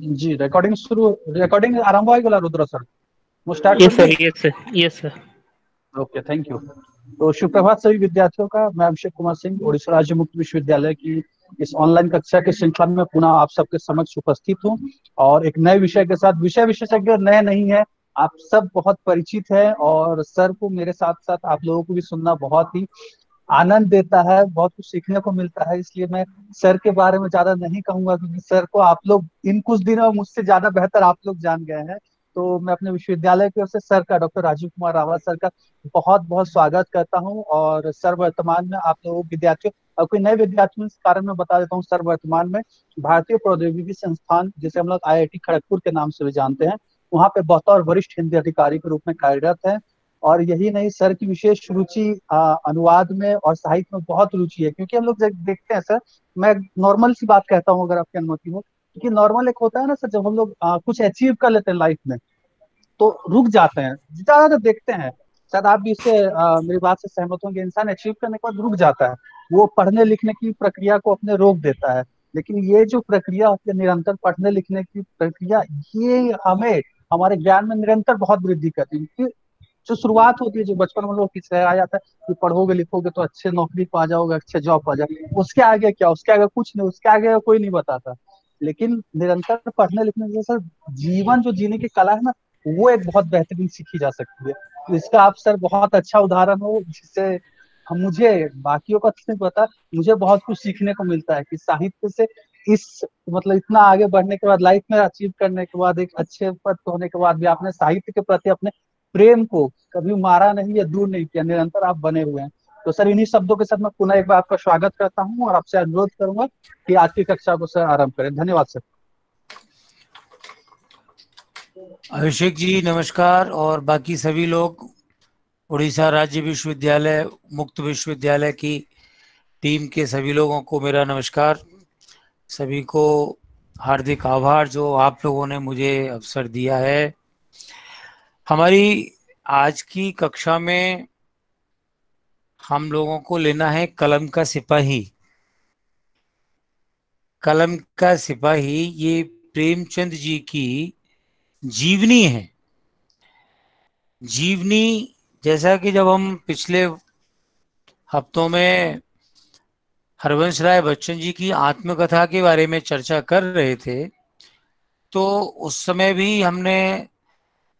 जी recording शुरू recording आरंभ Rudra Rudra start yes sir yes sir yes sir okay thank you तो सुप्रभात सभी विद्यार्थियों का मैं अभिषेक कुमार सिंह ओडिशा राज्य मुक्त विश्वविद्यालय की इस ऑनलाइन कक्षा के श्रृंखला में पुनः आप सबके समक्ष उपस्थित हूँ और एक नए विषय के साथ विषय विशेषज्ञ नए नहीं है आप सब बहुत परिचित हैं और सर को मेरे साथ साथ आप लोगों को भी सुनना बहुत ही आनंद देता है बहुत कुछ सीखने को मिलता है इसलिए मैं सर के बारे में ज्यादा नहीं कहूंगा क्योंकि सर को आप लोग इन कुछ दिनों में मुझसे ज्यादा बेहतर आप लोग जान गए हैं तो मैं अपने विश्वविद्यालय की ओर से सर का डॉक्टर राजीव कुमार रावत सर का बहुत बहुत स्वागत करता हूँ और सर वर्तमान में आप लोग विद्यार्थियों और कोई नए विद्यार्थियों के कारण मैं बता देता हूँ सर वर्तमान में भारतीय प्रौद्योगिकी संस्थान जिसे हम लोग आई खड़गपुर के नाम से भी जानते हैं वहाँ पे और वरिष्ठ हिंदी अधिकारी के रूप में कार्यरत है और यही नहीं सर की विशेष रुचि अनुवाद में और साहित्य में बहुत रुचि है क्योंकि हम लोग देखते हैं सर मैं नॉर्मल सी बात कहता हूँ अगर आपकी अनुमति हो क्योंकि नॉर्मल एक होता है ना सर जब हम लोग कुछ अचीव कर लेते हैं लाइफ में तो रुक जाते हैं ज्यादा देखते हैं शायद आप भी इससे मेरी बात से सहमत होंगे इंसान अचीव करने के बाद रुक जाता है वो पढ़ने लिखने की प्रक्रिया को अपने रोक देता है लेकिन ये जो प्रक्रिया होती है निरंतर पढ़ने लिखने की प्रक्रिया ये हमें हमारे ज्ञान में निरंतर बहुत वृद्धि करती है जो शुरुआत होती है जो बचपन में लोग आ जाता है कि पढ़ोगे लिखोगे तो अच्छे नौकरी पा जाओगे अच्छे जॉब पा जाओगे उसके आगे क्या उसके आगे कुछ नहीं उसके आगे कोई नहीं बताता लेकिन निरंतर पढ़ने लिखने से सर जीवन जो जीने की कला है ना वो एक बहुत बेहतरीन सीखी जा सकती है तो इसका आप सर बहुत अच्छा उदाहरण हो जिससे हम मुझे बाकियों का नहीं पता मुझे बहुत कुछ सीखने को मिलता है कि साहित्य से इस मतलब इतना आगे बढ़ने के बाद लाइफ में अचीव करने के बाद एक अच्छे पद होने के बाद भी आपने साहित्य के प्रति अपने प्रेम को कभी मारा नहीं या दूर नहीं किया निरंतर आप बने हुए हैं तो सर इन्हीं शब्दों के साथ मैं पुनः एक बार आपका स्वागत करता हूँ और आपसे अनुरोध करूंगा कि आज की कक्षा को सर आरंभ करें धन्यवाद सर अभिषेक जी नमस्कार और बाकी सभी लोग उड़ीसा राज्य विश्वविद्यालय मुक्त विश्वविद्यालय की टीम के सभी लोगों को मेरा नमस्कार सभी को हार्दिक आभार जो आप लोगों ने मुझे अवसर दिया है हमारी आज की कक्षा में हम लोगों को लेना है कलम का सिपाही कलम का सिपाही ये प्रेमचंद जी की जीवनी है जीवनी जैसा कि जब हम पिछले हफ्तों में हरवंश राय बच्चन जी की आत्मकथा के बारे में चर्चा कर रहे थे तो उस समय भी हमने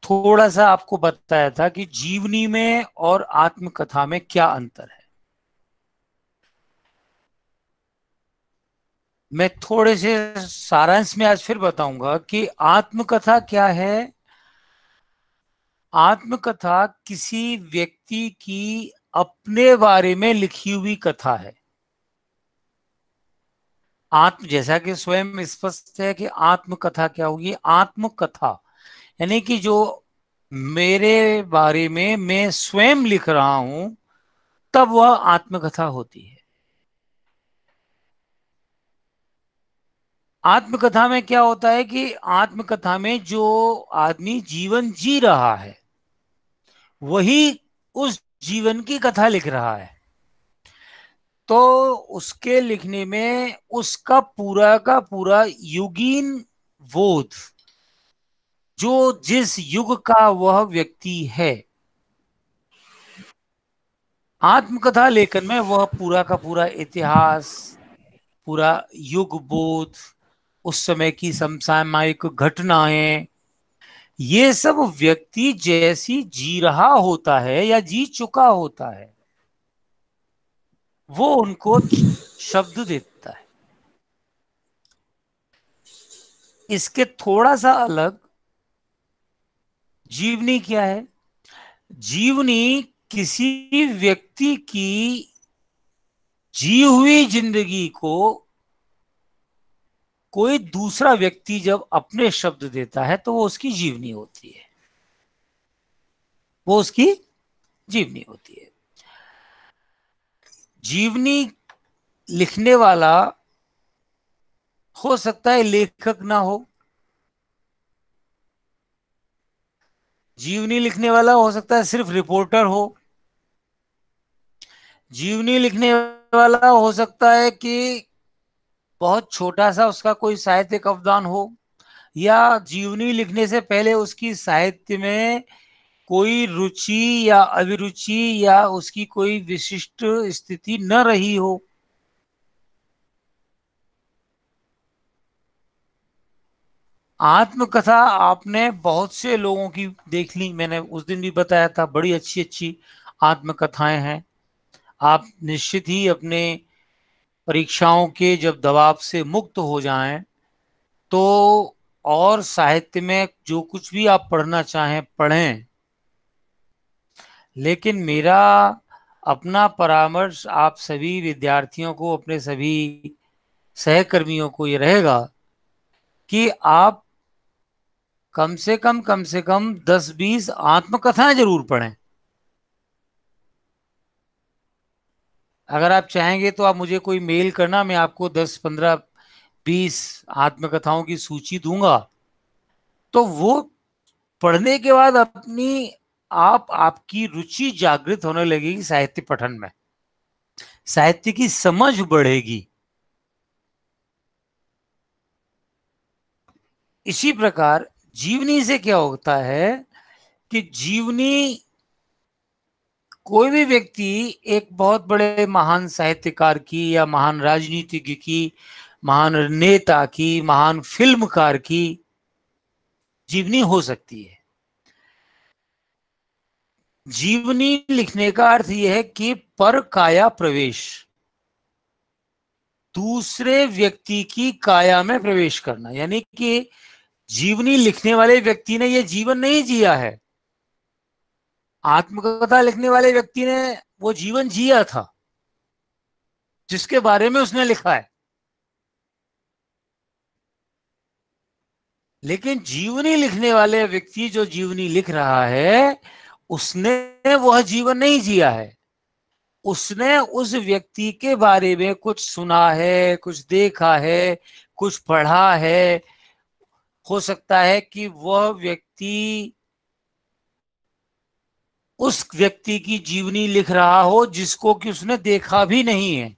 थोड़ा सा आपको बताया था कि जीवनी में और आत्मकथा में क्या अंतर है मैं थोड़े से सारांश में आज फिर बताऊंगा कि आत्मकथा क्या है आत्मकथा किसी व्यक्ति की अपने बारे में लिखी हुई कथा है आत्म जैसा कि स्वयं स्पष्ट है कि आत्मकथा क्या होगी आत्मकथा यानी कि जो मेरे बारे में मैं स्वयं लिख रहा हूं तब वह आत्मकथा होती है आत्मकथा में क्या होता है कि आत्मकथा में जो आदमी जीवन जी रहा है वही उस जीवन की कथा लिख रहा है तो उसके लिखने में उसका पूरा का पूरा युगीन बोध जो जिस युग का वह व्यक्ति है आत्मकथा लेखन में वह पूरा का पूरा इतिहास पूरा युग बोध उस समय की समसामयिक घटनाएं ये सब व्यक्ति जैसी जी रहा होता है या जी चुका होता है वो उनको शब्द देता है इसके थोड़ा सा अलग जीवनी क्या है जीवनी किसी व्यक्ति की जी हुई जिंदगी को कोई दूसरा व्यक्ति जब अपने शब्द देता है तो वो उसकी जीवनी होती है वो उसकी जीवनी होती है जीवनी लिखने वाला हो सकता है लेखक ना हो जीवनी लिखने वाला हो सकता है सिर्फ रिपोर्टर हो जीवनी लिखने वाला हो सकता है कि बहुत छोटा सा उसका कोई साहित्यिक अवदान हो या जीवनी लिखने से पहले उसकी साहित्य में कोई रुचि या अभिरुचि या उसकी कोई विशिष्ट स्थिति न रही हो आत्मकथा आपने बहुत से लोगों की देख ली मैंने उस दिन भी बताया था बड़ी अच्छी अच्छी आत्मकथाएं हैं आप निश्चित ही अपने परीक्षाओं के जब दबाव से मुक्त हो जाएं तो और साहित्य में जो कुछ भी आप पढ़ना चाहें पढ़ें लेकिन मेरा अपना परामर्श आप सभी विद्यार्थियों को अपने सभी सहकर्मियों को ये रहेगा कि आप कम से कम कम से कम दस बीस आत्मकथाएं जरूर पढ़ें अगर आप चाहेंगे तो आप मुझे कोई मेल करना मैं आपको दस पंद्रह बीस आत्मकथाओं की सूची दूंगा तो वो पढ़ने के बाद अपनी आप आपकी रुचि जागृत होने लगेगी साहित्य पठन में साहित्य की समझ बढ़ेगी इसी प्रकार जीवनी से क्या होता है कि जीवनी कोई भी व्यक्ति एक बहुत बड़े महान साहित्यकार की या महान राजनीतिज्ञ की महान नेता की महान फिल्मकार की जीवनी हो सकती है जीवनी लिखने का अर्थ यह है कि पर काया प्रवेश दूसरे व्यक्ति की काया में प्रवेश करना यानी कि जीवनी लिखने वाले व्यक्ति ने यह जीवन नहीं जिया है आत्मकथा लिखने वाले व्यक्ति ने वो जीवन जिया था जिसके बारे में उसने लिखा है लेकिन जीवनी लिखने वाले व्यक्ति जो जीवनी लिख रहा है उसने वह जीवन नहीं जिया है उसने उस व्यक्ति के बारे में कुछ सुना है कुछ देखा है कुछ पढ़ा है हो सकता है कि वह व्यक्ति उस व्यक्ति की जीवनी लिख रहा हो जिसको कि उसने देखा भी नहीं है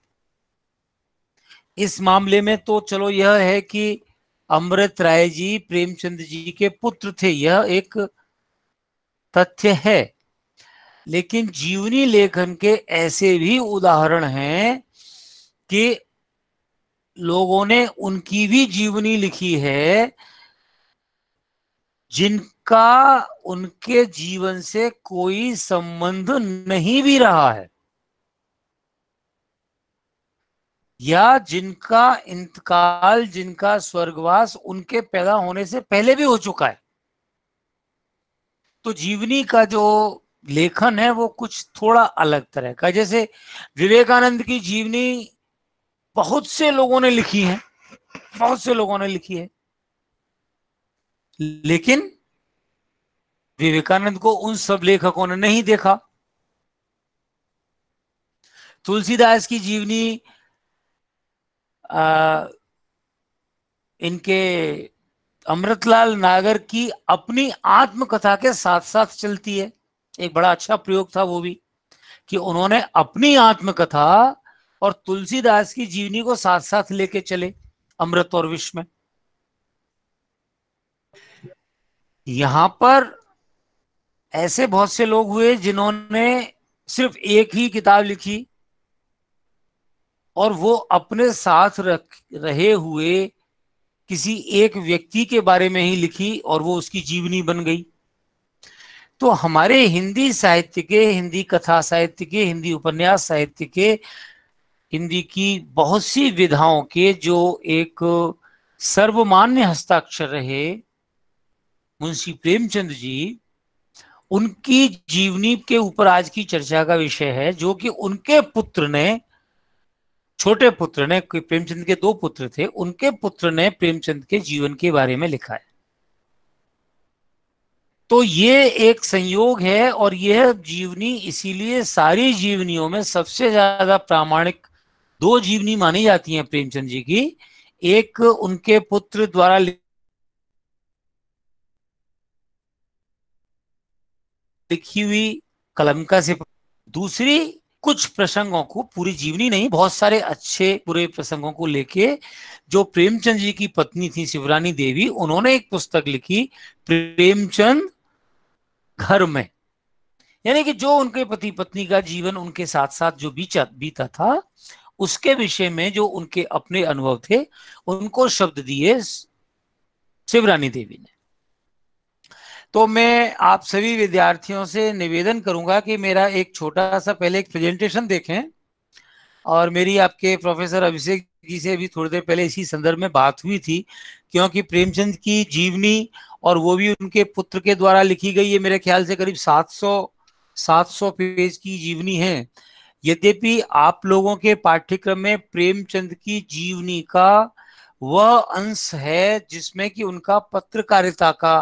इस मामले में तो चलो यह है कि अमृत राय जी प्रेमचंद जी के पुत्र थे यह एक तथ्य है लेकिन जीवनी लेखन के ऐसे भी उदाहरण हैं कि लोगों ने उनकी भी जीवनी लिखी है जिनका उनके जीवन से कोई संबंध नहीं भी रहा है या जिनका इंतकाल जिनका स्वर्गवास उनके पैदा होने से पहले भी हो चुका है तो जीवनी का जो लेखन है वो कुछ थोड़ा अलग तरह का जैसे विवेकानंद की जीवनी बहुत से लोगों ने लिखी है बहुत से लोगों ने लिखी है लेकिन विवेकानंद को उन सब लेखकों ने नहीं देखा तुलसीदास की जीवनी आ, इनके अमृतलाल नागर की अपनी आत्मकथा के साथ साथ चलती है एक बड़ा अच्छा प्रयोग था वो भी कि उन्होंने अपनी आत्मकथा और तुलसीदास की जीवनी को साथ साथ लेके चले अमृत और विश्व में यहां पर ऐसे बहुत से लोग हुए जिन्होंने सिर्फ एक ही किताब लिखी और वो अपने साथ रख रहे हुए किसी एक व्यक्ति के बारे में ही लिखी और वो उसकी जीवनी बन गई तो हमारे हिंदी साहित्य के हिंदी कथा साहित्य के हिंदी उपन्यास साहित्य के हिंदी की बहुत सी विधाओं के जो एक सर्वमान्य हस्ताक्षर रहे मुंशी प्रेमचंद जी उनकी जीवनी के ऊपर आज की चर्चा का विषय है जो कि उनके पुत्र ने छोटे पुत्र ने प्रेमचंद के दो पुत्र थे उनके पुत्र ने प्रेमचंद के जीवन के बारे में लिखा है तो ये एक संयोग है और यह जीवनी इसीलिए सारी जीवनियों में सबसे ज्यादा प्रामाणिक दो जीवनी मानी जाती हैं प्रेमचंद जी की एक उनके पुत्र द्वारा लिखी हुई कलमका से दूसरी कुछ प्रसंगों को पूरी जीवनी नहीं बहुत सारे अच्छे पूरे प्रसंगों को लेके जो प्रेमचंद जी की पत्नी थी शिवरानी देवी उन्होंने एक पुस्तक लिखी प्रेमचंद घर में यानी कि जो उनके पति पत्नी का जीवन उनके साथ साथ जो बीचा बीता था उसके विषय में जो उनके अपने अनुभव थे उनको शब्द दिए शिवरानी देवी ने तो मैं आप सभी विद्यार्थियों से निवेदन करूंगा कि मेरा एक छोटा सा पहले एक प्रेजेंटेशन देखें और मेरी आपके प्रोफेसर अभिषेक जी से भी थोड़ी देर पहले इसी संदर्भ में बात हुई थी क्योंकि प्रेमचंद की जीवनी और वो भी उनके पुत्र के द्वारा लिखी गई है मेरे ख्याल से करीब 700 700 पेज की जीवनी है यद्यपि आप लोगों के पाठ्यक्रम में प्रेमचंद की जीवनी का वह अंश है जिसमें कि उनका पत्रकारिता का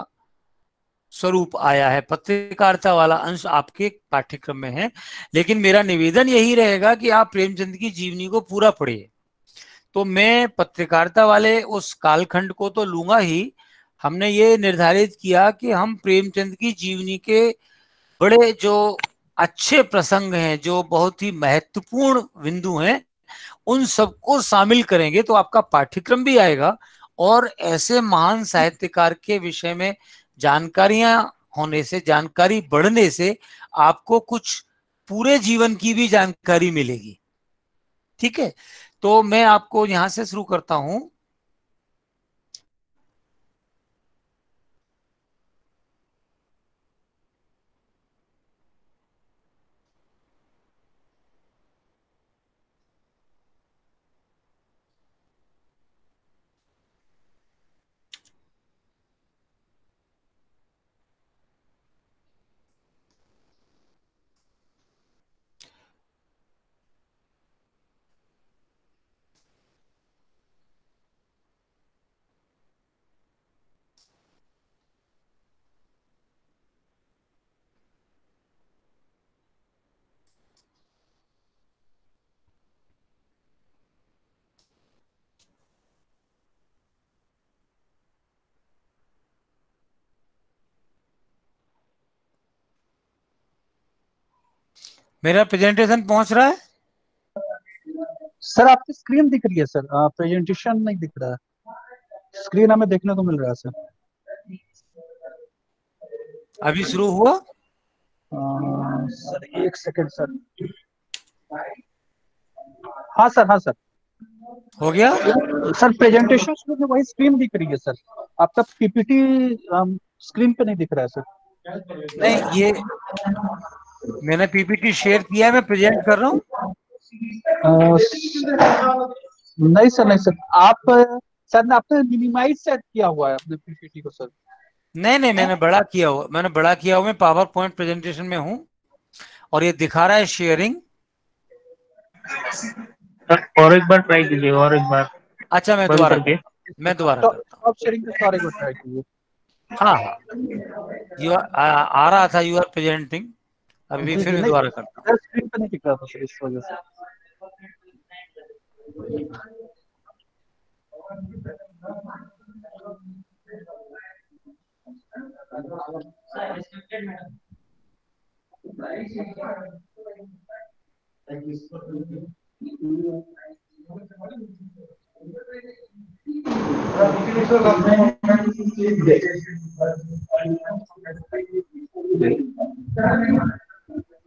स्वरूप आया है पत्रकारिता वाला अंश आपके पाठ्यक्रम में है लेकिन मेरा निवेदन यही रहेगा कि आप प्रेमचंद की जीवनी को पूरा पढ़िए तो मैं पत्रकारिता वाले उस कालखंड को तो लूंगा ही हमने ये निर्धारित किया कि हम प्रेमचंद की जीवनी के बड़े जो अच्छे प्रसंग हैं जो बहुत ही महत्वपूर्ण बिंदु हैं उन सबको शामिल करेंगे तो आपका पाठ्यक्रम भी आएगा और ऐसे महान साहित्यकार के विषय में जानकारियां होने से जानकारी बढ़ने से आपको कुछ पूरे जीवन की भी जानकारी मिलेगी ठीक है तो मैं आपको यहां से शुरू करता हूं मेरा प्रेजेंटेशन पहुंच रहा है सर आपकी स्क्रीन दिख रही है सर प्रेजेंटेशन नहीं दिख रहा है स्क्रीन हमें देखने को मिल रहा है सर अभी शुरू हुआ सर एक सेकंड सर हाँ सर हाँ सर हो गया सर प्रेजेंटेशन में वही स्क्रीन दिख रही है सर आपका पीपीटी स्क्रीन पे नहीं दिख रहा है सर नहीं ये मैंने पीपीटी शेयर किया है मैं प्रेजेंट कर रहा हूँ नहीं सर नहीं सर आप सर ने आपने मिनिमाइज सेट किया हुआ है अपने पीपीटी को सर नहीं नहीं मैंने बड़ा किया हुआ मैंने बड़ा किया हुआ मैं पावर पॉइंट प्रेजेंटेशन में हूँ और ये दिखा रहा है शेयरिंग और एक बार ट्राई कीजिए और एक बार अच्छा मैं दोबारा मैं दोबारा तो, शेयरिंग का और एक ट्राई कीजिए हाँ हाँ यू आ रहा था यू आर प्रेजेंटिंग अभी फिर मैं दोबारा करता हूँ स्क्रीन पर नहीं दिख रहा था इस वजह से Thank you.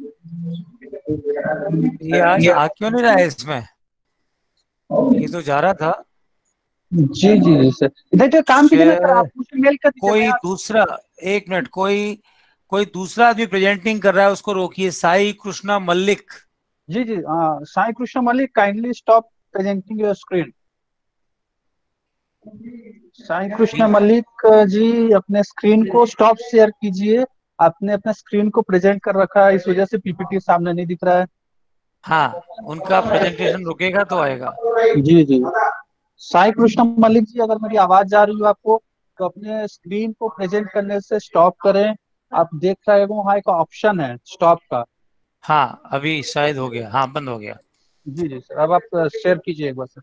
ये आज आ क्यों नहीं रहा है इसमें ये तो जा रहा था जी जी जी सर इधर जो काम मेल कर कोई दूसरा एक मिनट कोई कोई दूसरा आदमी प्रेजेंटिंग कर रहा है उसको रोकिए साई कृष्णा मल्लिक जी जी आ, हाँ, Sai Krishna Mallik kindly stop presenting your screen Sai Krishna Mallik ji अपने स्क्रीन को स्टॉप शेयर कीजिए आपने अपना स्क्रीन को प्रेजेंट कर रखा है इस वजह से पीपीटी सामने नहीं दिख रहा है हाँ उनका प्रेजेंटेशन रुकेगा तो आएगा जी जी साई कृष्ण मलिक जी अगर मेरी आवाज जा रही हो आपको तो अपने स्क्रीन को प्रेजेंट करने से स्टॉप करें आप देख रहे हो हाँ एक ऑप्शन है स्टॉप का हाँ अभी शायद हो गया हाँ बंद हो गया जी जी सर अब आप शेयर कीजिए एक बार सर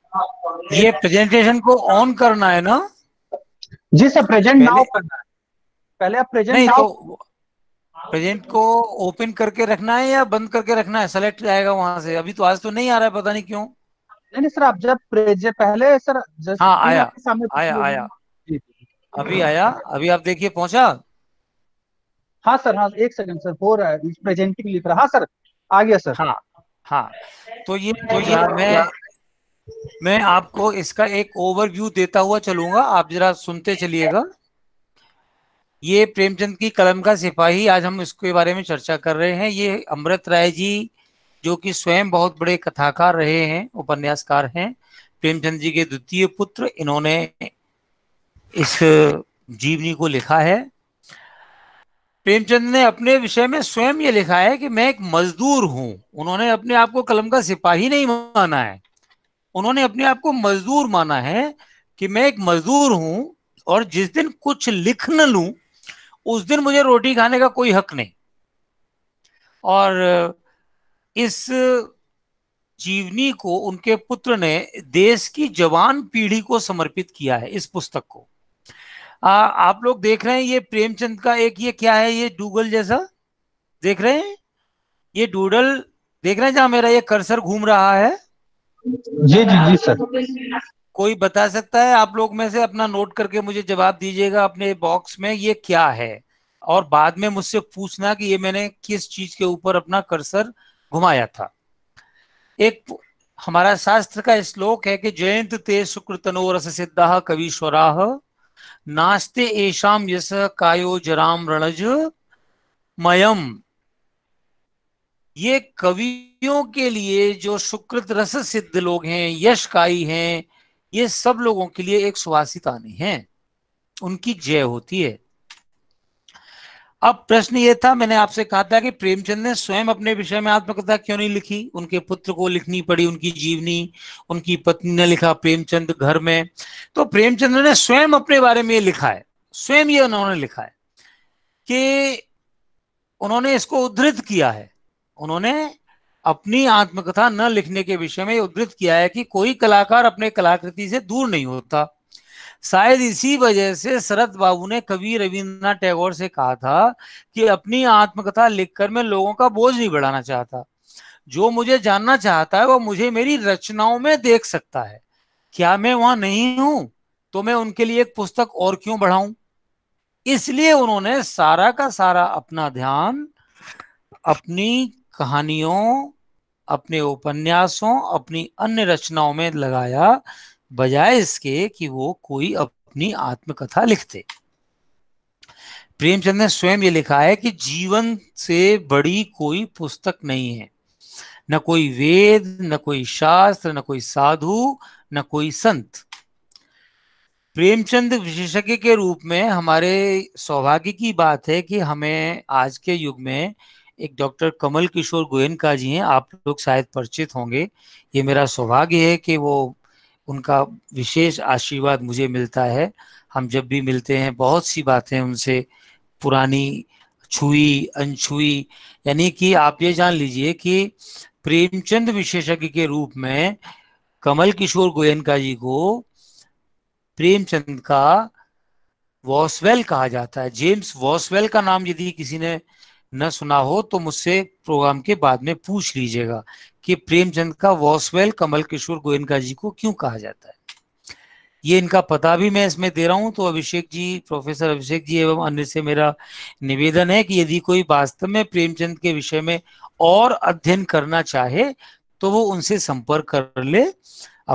ये प्रेजेंटेशन को ऑन करना है ना जी सर प्रेजेंट नाउ करना है पहले आप प्रेजेंट नहीं तो प्रेजेंट को ओपन करके रखना है या बंद करके रखना है सेलेक्ट जाएगा वहां से अभी तो आज तो नहीं आ रहा है पता नहीं क्यों नहीं सर आप जब प्रेजेंट पहले सर हाँ आया आया आया अभी आया अभी आप देखिए पहुंचा हाँ सर हाँ एक सेकंड सर हो रहा है प्रेजेंटिंग लिख रहा हाँ सर आ गया सर हाँ हाँ तो ये तो, तो यार मैं मैं आपको इसका एक ओवरव्यू देता हुआ चलूंगा आप जरा सुनते चलिएगा ये प्रेमचंद की कलम का सिपाही आज हम इसके बारे में चर्चा कर रहे हैं ये अमृत राय जी जो कि स्वयं बहुत बड़े कथाकार रहे हैं उपन्यासकार हैं प्रेमचंद जी के द्वितीय पुत्र इन्होंने इस जीवनी को लिखा है प्रेमचंद ने अपने विषय में स्वयं ये लिखा है कि मैं एक मजदूर हूं उन्होंने अपने आप को कलम का सिपाही नहीं माना है उन्होंने अपने आप को मजदूर माना है कि मैं एक मजदूर हूं और जिस दिन कुछ लिख न लू उस दिन मुझे रोटी खाने का कोई हक नहीं और इस जीवनी को उनके पुत्र ने देश की जवान पीढ़ी को समर्पित किया है इस पुस्तक को आ, आप लोग देख रहे हैं ये प्रेमचंद का एक ये क्या है ये डूगल जैसा देख रहे हैं ये डूडल देख रहे हैं जहां मेरा ये कर्सर घूम रहा है जी जी जी सर कोई बता सकता है आप लोग में से अपना नोट करके मुझे जवाब दीजिएगा अपने बॉक्स में ये क्या है और बाद में मुझसे पूछना कि ये मैंने किस चीज के ऊपर अपना कर्सर घुमाया था एक हमारा शास्त्र का श्लोक है कि जयंत ते शुक्र तनो रस सिद्धाह कविश्वराह नास्ते एशाम यश कायो जराम रणज मयम ये कवि योगियों के लिए जो सुकृत रस सिद्ध लोग हैं यशकाई हैं ये सब लोगों के लिए एक सुहासित सुहासितानी है उनकी जय होती है अब प्रश्न ये था मैंने आपसे कहा था कि प्रेमचंद ने स्वयं अपने विषय में आत्मकथा क्यों नहीं लिखी उनके पुत्र को लिखनी पड़ी उनकी जीवनी उनकी पत्नी ने लिखा प्रेमचंद घर में तो प्रेमचंद ने स्वयं अपने बारे में लिखा है स्वयं ये उन्होंने लिखा है कि उन्होंने इसको उद्धृत किया है उन्होंने अपनी आत्मकथा न लिखने के विषय में उद्धृत किया है कि कोई कलाकार अपने कलाकृति से दूर नहीं होता शायद इसी वजह से शरद बाबू ने कवि रविंद्रनाथ टैगोर से कहा था कि अपनी आत्मकथा लिखकर मैं लोगों का बोझ नहीं बढ़ाना चाहता जो मुझे जानना चाहता है वो मुझे मेरी रचनाओं में देख सकता है क्या मैं वहां नहीं हूं तो मैं उनके लिए एक पुस्तक और क्यों बढ़ाऊं इसलिए उन्होंने सारा का सारा अपना ध्यान अपनी कहानियों अपने उपन्यासों अपनी अन्य रचनाओं में लगाया बजाय इसके कि वो कोई अपनी आत्मकथा लिखते प्रेमचंद ने स्वयं ये लिखा है कि जीवन से बड़ी कोई पुस्तक नहीं है न कोई वेद न कोई शास्त्र न कोई साधु न कोई संत प्रेमचंद विशेषज्ञ के रूप में हमारे सौभाग्य की बात है कि हमें आज के युग में एक डॉक्टर कमल किशोर गोयनका जी हैं आप लोग शायद परिचित होंगे ये मेरा सौभाग्य है कि वो उनका विशेष आशीर्वाद मुझे मिलता है हम जब भी मिलते हैं बहुत सी बातें उनसे पुरानी छुई अनछुई यानी कि आप ये जान लीजिए कि प्रेमचंद विशेषज्ञ के रूप में कमल किशोर गोयनका जी को प्रेमचंद का वॉसवेल कहा जाता है जेम्स वॉसवेल का नाम यदि किसी ने न सुना हो तो मुझसे प्रोग्राम के बाद में पूछ लीजिएगा कि प्रेमचंद का वॉसवेल कमल किशोर गोयनका जी को क्यों कहा जाता है ये इनका पता भी मैं इसमें दे रहा हूँ तो अभिषेक जी प्रोफेसर अभिषेक जी एवं अन्य से मेरा निवेदन है कि यदि कोई वास्तव में प्रेमचंद के विषय में और अध्ययन करना चाहे तो वो उनसे संपर्क कर ले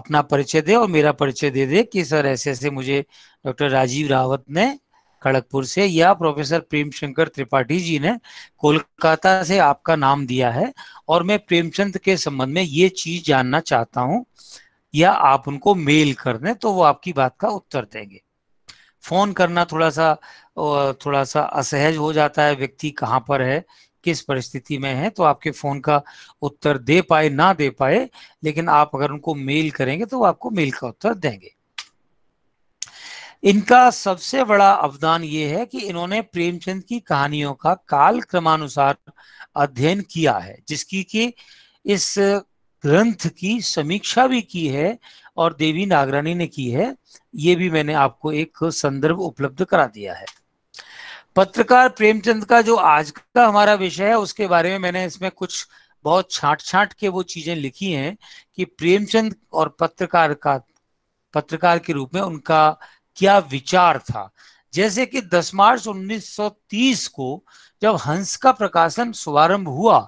अपना परिचय दे और मेरा परिचय दे दे कि सर ऐसे ऐसे मुझे डॉक्टर राजीव रावत ने खड़गपुर से या प्रोफेसर प्रेमशंकर त्रिपाठी जी ने कोलकाता से आपका नाम दिया है और मैं प्रेमचंद के संबंध में ये चीज जानना चाहता हूँ या आप उनको मेल कर दें तो वो आपकी बात का उत्तर देंगे फोन करना थोड़ा सा थोड़ा सा असहज हो जाता है व्यक्ति कहाँ पर है किस परिस्थिति में है तो आपके फोन का उत्तर दे पाए ना दे पाए लेकिन आप अगर उनको मेल करेंगे तो वो आपको मेल का उत्तर देंगे इनका सबसे बड़ा अवदान ये है कि इन्होंने प्रेमचंद की कहानियों का काल क्रमानुसार अध्ययन किया है जिसकी कि इस ग्रंथ की समीक्षा भी की है और देवी नागरानी ने की है ये भी मैंने आपको एक संदर्भ उपलब्ध करा दिया है पत्रकार प्रेमचंद का जो आज का हमारा विषय है उसके बारे में मैंने इसमें कुछ बहुत छाट छाट के वो चीजें लिखी हैं कि प्रेमचंद और पत्रकार का पत्रकार के रूप में उनका क्या विचार था जैसे कि 10 मार्च 1930 को जब हंस का प्रकाशन शुभारंभ हुआ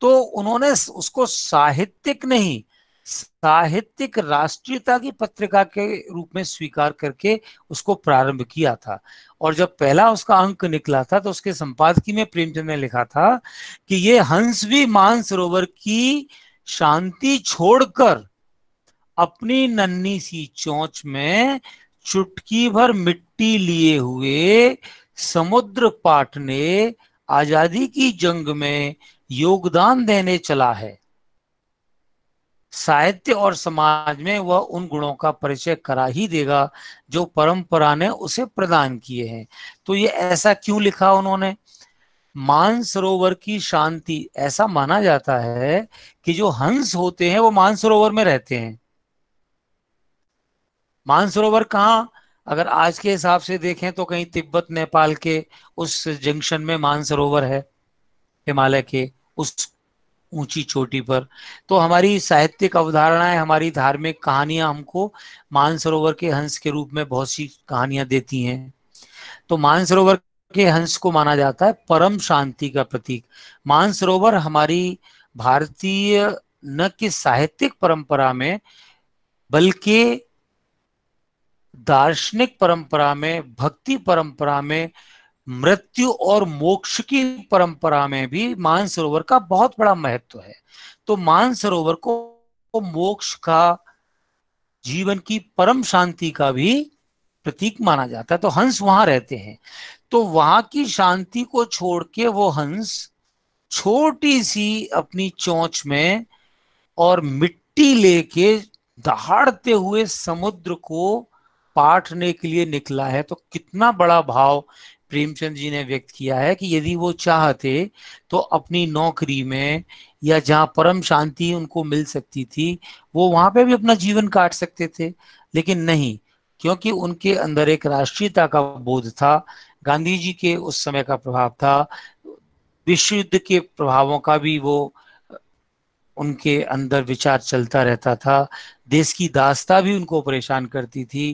तो उन्होंने उसको साहित्यिक नहीं साहित्यिक राष्ट्रीयता की पत्रिका के रूप में स्वीकार करके उसको प्रारंभ किया था और जब पहला उसका अंक निकला था तो उसके संपादकीय में प्रेमचंद ने लिखा था कि ये हंस भी मानसरोवर की शांति छोड़कर अपनी नन्ही सी चोंच में चुटकी भर मिट्टी लिए हुए समुद्र पाठ ने आजादी की जंग में योगदान देने चला है साहित्य और समाज में वह उन गुणों का परिचय करा ही देगा जो परंपरा ने उसे प्रदान किए हैं तो ये ऐसा क्यों लिखा उन्होंने मानसरोवर की शांति ऐसा माना जाता है कि जो हंस होते हैं वो मानसरोवर में रहते हैं मानसरोवर कहाँ अगर आज के हिसाब से देखें तो कहीं तिब्बत नेपाल के उस जंक्शन में मानसरोवर है हिमालय के उस ऊंची चोटी पर तो हमारी साहित्यिक अवधारणाएं हमारी धार्मिक कहानियां हमको मानसरोवर के हंस के रूप में बहुत सी कहानियां देती हैं तो मानसरोवर के हंस को माना जाता है परम शांति का प्रतीक मानसरोवर हमारी भारतीय न कि साहित्यिक परंपरा में बल्कि दार्शनिक परंपरा में भक्ति परंपरा में मृत्यु और मोक्ष की परंपरा में भी मानसरोवर का बहुत बड़ा महत्व है तो मानसरोवर को मोक्ष का जीवन की परम शांति का भी प्रतीक माना जाता है तो हंस वहां रहते हैं तो वहां की शांति को छोड़ के वो हंस छोटी सी अपनी चोंच में और मिट्टी लेके दहाड़ते हुए समुद्र को पाटने के लिए निकला है तो कितना बड़ा भाव प्रेमचंद जी ने व्यक्त किया है कि यदि वो चाहते तो अपनी नौकरी में या जहाँ परम शांति उनको मिल सकती थी वो वहां पे भी अपना जीवन काट सकते थे लेकिन नहीं क्योंकि उनके अंदर एक राष्ट्रीयता का बोध था गांधी जी के उस समय का प्रभाव था विश्व युद्ध के प्रभावों का भी वो उनके अंदर विचार चलता रहता था देश की दास्ता भी उनको परेशान करती थी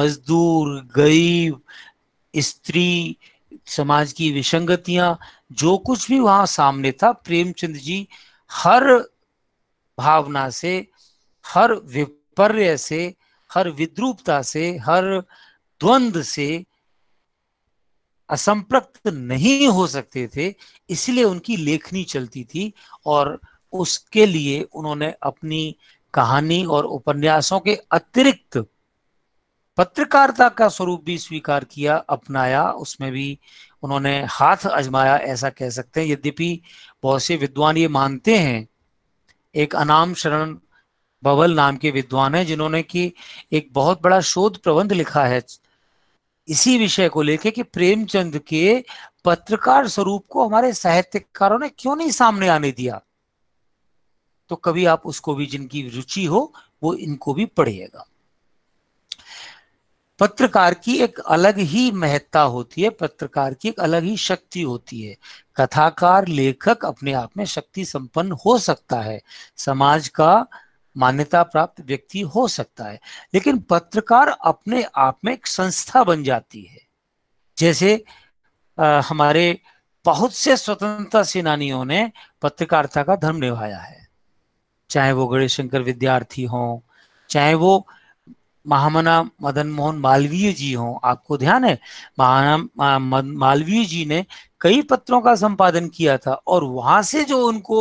मजदूर गरीब स्त्री समाज की विसंगतियां जो कुछ भी वहां सामने था प्रेमचंद जी हर भावना से हर विपर्य से हर विद्रूपता से हर द्वंद से असंप्रक्त नहीं हो सकते थे इसलिए उनकी लेखनी चलती थी और उसके लिए उन्होंने अपनी कहानी और उपन्यासों के अतिरिक्त पत्रकारिता का स्वरूप भी स्वीकार किया अपनाया उसमें भी उन्होंने हाथ अजमाया ऐसा कह सकते हैं यद्यपि बहुत से विद्वान ये मानते हैं एक अनाम शरण बबल नाम के विद्वान है जिन्होंने कि एक बहुत बड़ा शोध प्रबंध लिखा है इसी विषय को लेके कि प्रेमचंद के पत्रकार स्वरूप को हमारे साहित्यकारों ने क्यों नहीं सामने आने दिया तो कभी आप उसको भी जिनकी रुचि हो वो इनको भी पढ़िएगा पत्रकार की एक अलग ही महत्ता होती है पत्रकार की एक अलग ही शक्ति होती है कथाकार लेखक अपने आप में शक्ति संपन्न हो सकता है समाज का मान्यता प्राप्त व्यक्ति हो सकता है लेकिन पत्रकार अपने आप में एक संस्था बन जाती है जैसे आ, हमारे बहुत से स्वतंत्रता सेनानियों ने पत्रकारिता का धर्म निभाया है चाहे वो गणेश शंकर विद्यार्थी हों चाहे वो महामना मदन मोहन मालवीय जी हों आपको ध्यान है महाना मालवीय जी ने कई पत्रों का संपादन किया था और वहां से जो उनको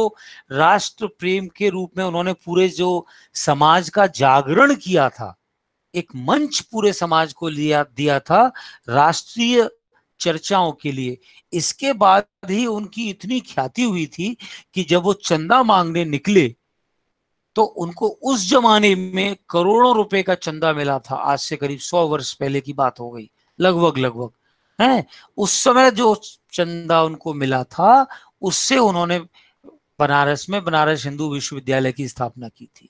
राष्ट्र प्रेम के रूप में उन्होंने पूरे जो समाज का जागरण किया था एक मंच पूरे समाज को लिया दिया था राष्ट्रीय चर्चाओं के लिए इसके बाद ही उनकी इतनी ख्याति हुई थी कि जब वो चंदा मांगने निकले तो उनको उस जमाने में करोड़ों रुपए का चंदा मिला था आज से करीब सौ वर्ष पहले की बात हो गई लगभग लगभग है उस समय जो चंदा उनको मिला था उससे उन्होंने बनारस में बनारस हिंदू विश्वविद्यालय की स्थापना की थी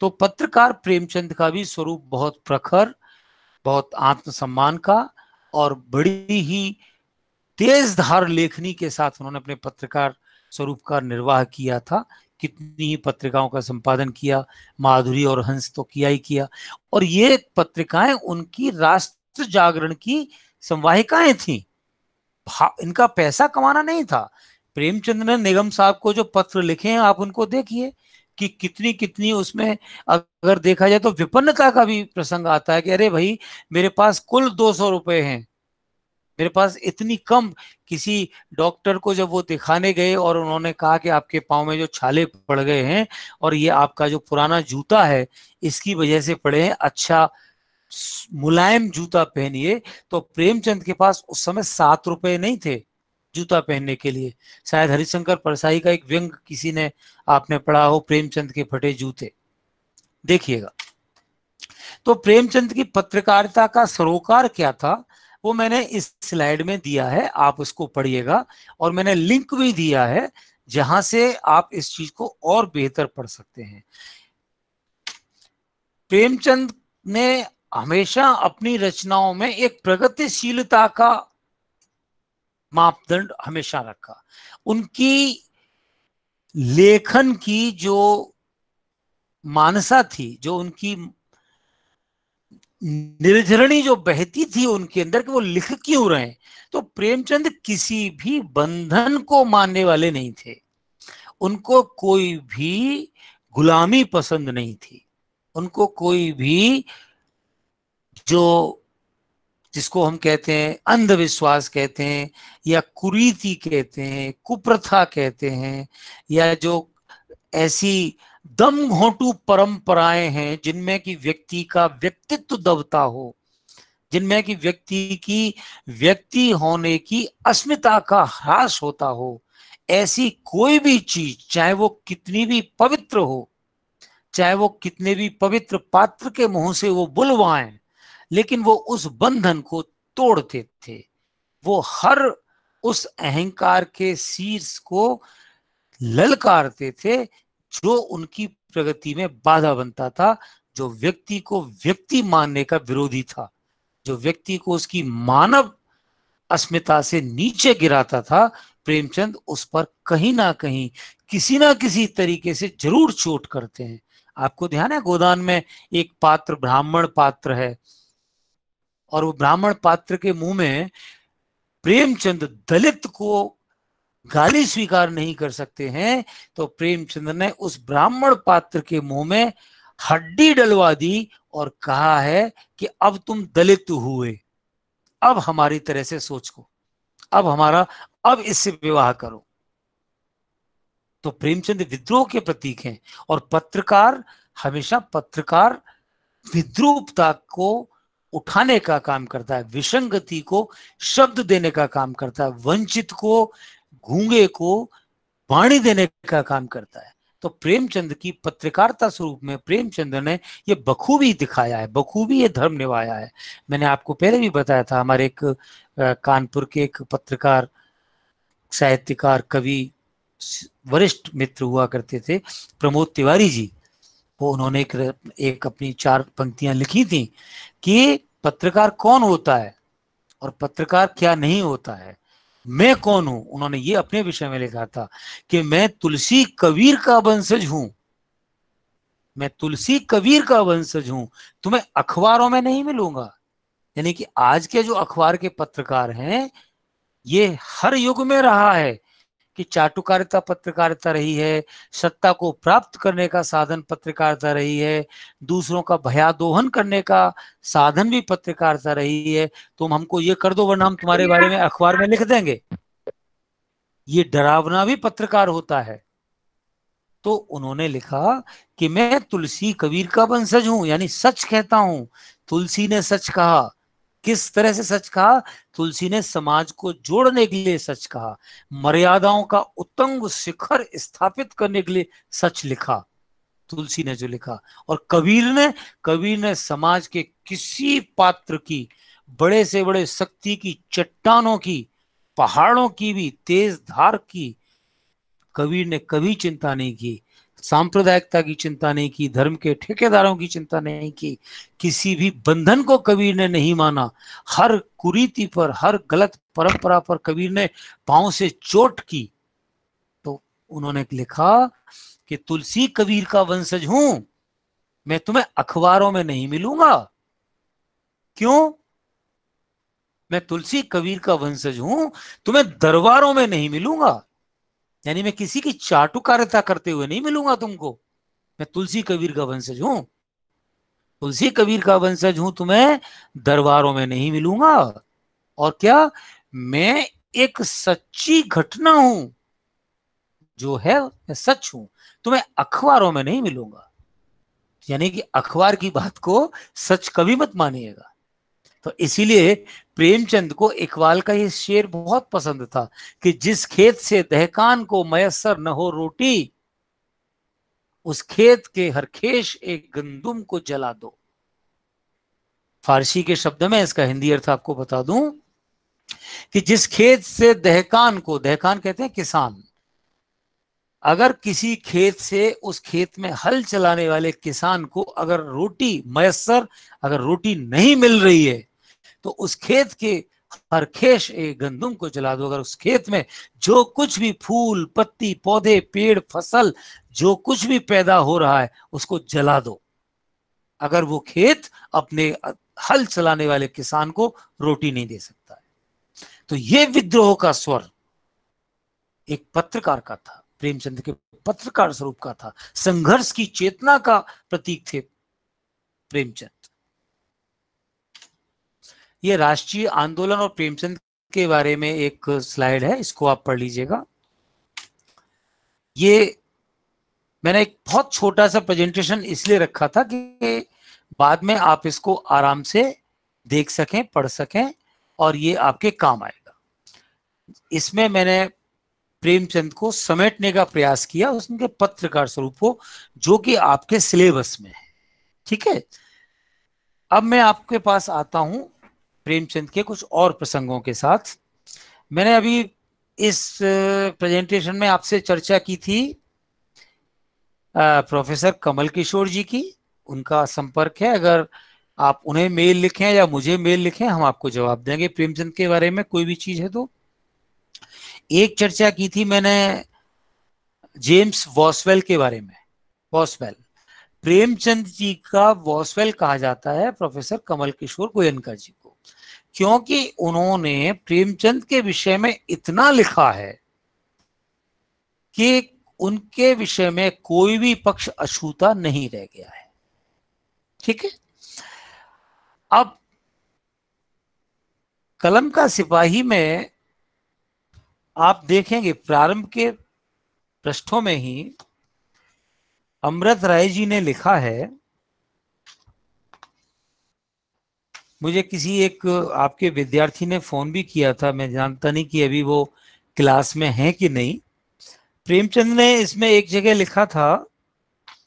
तो पत्रकार प्रेमचंद का भी स्वरूप बहुत प्रखर बहुत आत्मसम्मान का और बड़ी ही तेज धार लेखनी के साथ उन्होंने अपने पत्रकार स्वरूप का निर्वाह किया था कितनी ही पत्रिकाओं का संपादन किया माधुरी और हंस तो किया ही किया और ये पत्रिकाएं उनकी राष्ट्र जागरण की संवाहिकाएं थी इनका पैसा कमाना नहीं था प्रेमचंद ने निगम साहब को जो पत्र लिखे हैं आप उनको देखिए कि कितनी कितनी उसमें अगर देखा जाए तो विपन्नता का भी प्रसंग आता है कि अरे भाई मेरे पास कुल दो सौ रुपए हैं मेरे पास इतनी कम किसी डॉक्टर को जब वो दिखाने गए और उन्होंने कहा कि आपके पाँव में जो छाले पड़ गए हैं और ये आपका जो पुराना जूता है इसकी वजह से पड़े हैं अच्छा मुलायम जूता पहनिए तो प्रेमचंद के पास उस समय सात रुपए नहीं थे जूता पहनने के लिए शायद हरिशंकर परसाई का एक व्यंग किसी ने आपने पढ़ा हो प्रेमचंद के फटे जूते देखिएगा तो प्रेमचंद की पत्रकारिता का सरोकार क्या था वो मैंने इस स्लाइड में दिया है आप उसको पढ़िएगा और मैंने लिंक भी दिया है जहां से आप इस चीज को और बेहतर पढ़ सकते हैं प्रेमचंद ने हमेशा अपनी रचनाओं में एक प्रगतिशीलता का मापदंड हमेशा रखा उनकी लेखन की जो मानसा थी जो उनकी निर्झरणी जो बहती थी उनके अंदर कि वो लिख क्यों रहे तो प्रेमचंद किसी भी बंधन को मानने वाले नहीं थे उनको कोई भी गुलामी पसंद नहीं थी उनको कोई भी जो जिसको हम कहते हैं अंधविश्वास कहते हैं या कुरीति कहते हैं कुप्रथा कहते हैं या जो ऐसी दम घोटू परंपराएं हैं जिनमें कि व्यक्ति का व्यक्तित्व दबता हो जिनमें कि व्यक्ति की व्यक्ति होने की अस्मिता का ह्रास होता हो ऐसी कोई भी चीज चाहे वो कितनी भी पवित्र हो चाहे वो कितने भी पवित्र पात्र के मुंह से वो बुलवाएं लेकिन वो उस बंधन को तोड़ते थे वो हर उस अहंकार के शीर्ष को ललकारते थे जो उनकी प्रगति में बाधा बनता था जो व्यक्ति को व्यक्ति मानने का विरोधी था जो व्यक्ति को उसकी मानव अस्मिता से नीचे गिराता था प्रेमचंद उस पर कहीं ना कहीं किसी ना किसी तरीके से जरूर चोट करते हैं आपको ध्यान है गोदान में एक पात्र ब्राह्मण पात्र है और वो ब्राह्मण पात्र के मुंह में प्रेमचंद दलित को गाली स्वीकार नहीं कर सकते हैं तो प्रेमचंद्र ने उस ब्राह्मण पात्र के मुंह में हड्डी डलवा दी और कहा है कि अब तुम दलित हुए अब हमारी तरह से को अब हमारा अब इससे विवाह करो तो प्रेमचंद विद्रोह के प्रतीक हैं और पत्रकार हमेशा पत्रकार विद्रूपता को उठाने का काम करता है विसंगति को शब्द देने का काम करता है वंचित को गूंगे को वाणी देने का काम करता है तो प्रेमचंद की पत्रकारिता स्वरूप में प्रेमचंद ने ये बखूबी दिखाया है बखूबी ये धर्म निभाया है मैंने आपको पहले भी बताया था हमारे एक कानपुर के एक पत्रकार साहित्यकार कवि वरिष्ठ मित्र हुआ करते थे प्रमोद तिवारी जी वो उन्होंने एक, एक अपनी चार पंक्तियां लिखी थी कि पत्रकार कौन होता है और पत्रकार क्या नहीं होता है मैं कौन हूं उन्होंने ये अपने विषय में लिखा था कि मैं तुलसी कबीर का वंशज हूं मैं तुलसी कबीर का वंशज हूं तुम्हें अखबारों में नहीं मिलूंगा यानी कि आज के जो अखबार के पत्रकार हैं ये हर युग में रहा है कि चाटुकारिता पत्रकारिता रही है सत्ता को प्राप्त करने का साधन पत्रकारिता रही है दूसरों का भयादोहन करने का साधन भी पत्रकारिता रही है तुम हमको ये कर दो वरना हम तुम्हारे बारे में अखबार में लिख देंगे ये डरावना भी पत्रकार होता है तो उन्होंने लिखा कि मैं तुलसी कबीर का वंशज हूं यानी सच कहता हूं तुलसी ने सच कहा किस तरह से सच कहा तुलसी ने समाज को जोड़ने के लिए सच कहा मर्यादाओं का उत्तंग शिखर स्थापित करने के लिए सच लिखा तुलसी ने जो लिखा और कबीर ने कबीर ने समाज के किसी पात्र की बड़े से बड़े शक्ति की चट्टानों की पहाड़ों की भी तेज धार की कबीर ने कभी चिंता नहीं की सांप्रदायिकता की चिंता नहीं की धर्म के ठेकेदारों की चिंता नहीं की किसी भी बंधन को कबीर ने नहीं माना हर कुरीति पर हर गलत परंपरा पर कबीर ने पांव से चोट की तो उन्होंने लिखा कि तुलसी कबीर का वंशज हूं मैं तुम्हें अखबारों में नहीं मिलूंगा क्यों मैं तुलसी कबीर का वंशज हूं तुम्हें दरबारों में नहीं मिलूंगा यानी मैं किसी की चाटुकारिता करते हुए नहीं मिलूंगा तुमको मैं तुलसी कबीर का वंशज हूं तुलसी कबीर का वंशज हूं तुम्हें तो दरबारों में नहीं मिलूंगा और क्या मैं एक सच्ची घटना हूं जो है मैं सच हूं तुम्हें तो अखबारों में नहीं मिलूंगा यानी कि अखबार की बात को सच कभी मत मानिएगा तो इसीलिए प्रेमचंद को इकबाल का ये शेर बहुत पसंद था कि जिस खेत से दहकान को मयसर न हो रोटी उस खेत के हर खेश एक गंदुम को जला दो फारसी के शब्द में इसका हिंदी अर्थ आपको बता दूं कि जिस खेत से दहकान को दहकान कहते हैं किसान अगर किसी खेत से उस खेत में हल चलाने वाले किसान को अगर रोटी मयसर अगर रोटी नहीं मिल रही है तो उस खेत के हर खेश एक गंदुम को जला दो अगर उस खेत में जो कुछ भी फूल पत्ती पौधे पेड़ फसल जो कुछ भी पैदा हो रहा है उसको जला दो अगर वो खेत अपने हल चलाने वाले किसान को रोटी नहीं दे सकता है तो ये विद्रोह का स्वर एक पत्रकार का था प्रेमचंद के पत्रकार स्वरूप का था संघर्ष की चेतना का प्रतीक थे प्रेमचंद ये राष्ट्रीय आंदोलन और प्रेमचंद के बारे में एक स्लाइड है इसको आप पढ़ लीजिएगा ये मैंने एक बहुत छोटा सा प्रेजेंटेशन इसलिए रखा था कि बाद में आप इसको आराम से देख सकें पढ़ सकें और ये आपके काम आएगा इसमें मैंने प्रेमचंद को समेटने का प्रयास किया उसके पत्रकार स्वरूप को जो कि आपके सिलेबस में है ठीक है अब मैं आपके पास आता हूं प्रेमचंद के कुछ और प्रसंगों के साथ मैंने अभी इस प्रेजेंटेशन में आपसे चर्चा की थी प्रोफेसर कमल किशोर जी की उनका संपर्क है अगर आप उन्हें मेल लिखें या मुझे मेल लिखें हम आपको जवाब देंगे प्रेमचंद के बारे में कोई भी चीज़ है तो एक चर्चा की थी मैंने जेम्स वॉसवेल के बारे में वॉसवेल प्रेमचंद जी का वॉसवेल कहा जाता है प्रोफेसर कमल किशोर गोयनकर जी को क्योंकि उन्होंने प्रेमचंद के विषय में इतना लिखा है कि उनके विषय में कोई भी पक्ष अछूता नहीं रह गया है ठीक है अब कलम का सिपाही में आप देखेंगे प्रारंभ के पृष्ठों में ही अमृत राय जी ने लिखा है मुझे किसी एक आपके विद्यार्थी ने फ़ोन भी किया था मैं जानता नहीं कि अभी वो क्लास में है कि नहीं प्रेमचंद ने इसमें एक जगह लिखा था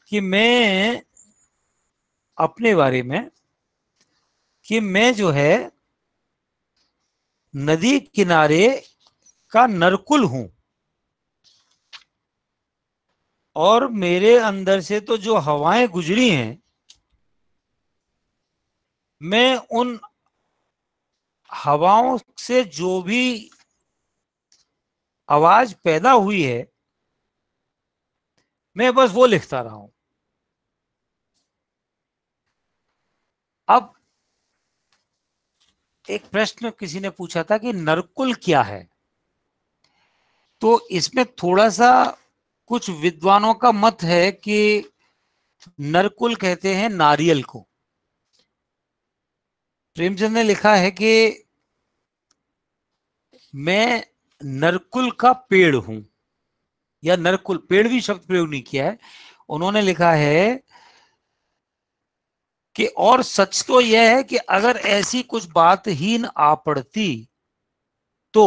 कि मैं अपने बारे में कि मैं जो है नदी किनारे का नरकुल हूं और मेरे अंदर से तो जो हवाएं गुजरी हैं मैं उन हवाओं से जो भी आवाज पैदा हुई है मैं बस वो लिखता रहा हूं अब एक प्रश्न किसी ने पूछा था कि नरकुल क्या है तो इसमें थोड़ा सा कुछ विद्वानों का मत है कि नरकुल कहते हैं नारियल को प्रेमचंद ने लिखा है कि मैं नरकुल का पेड़ हूं या नरकुल पेड़ भी शब्द प्रयोग नहीं किया है उन्होंने लिखा है कि और सच तो यह है कि अगर ऐसी कुछ बात ही न आ पड़ती तो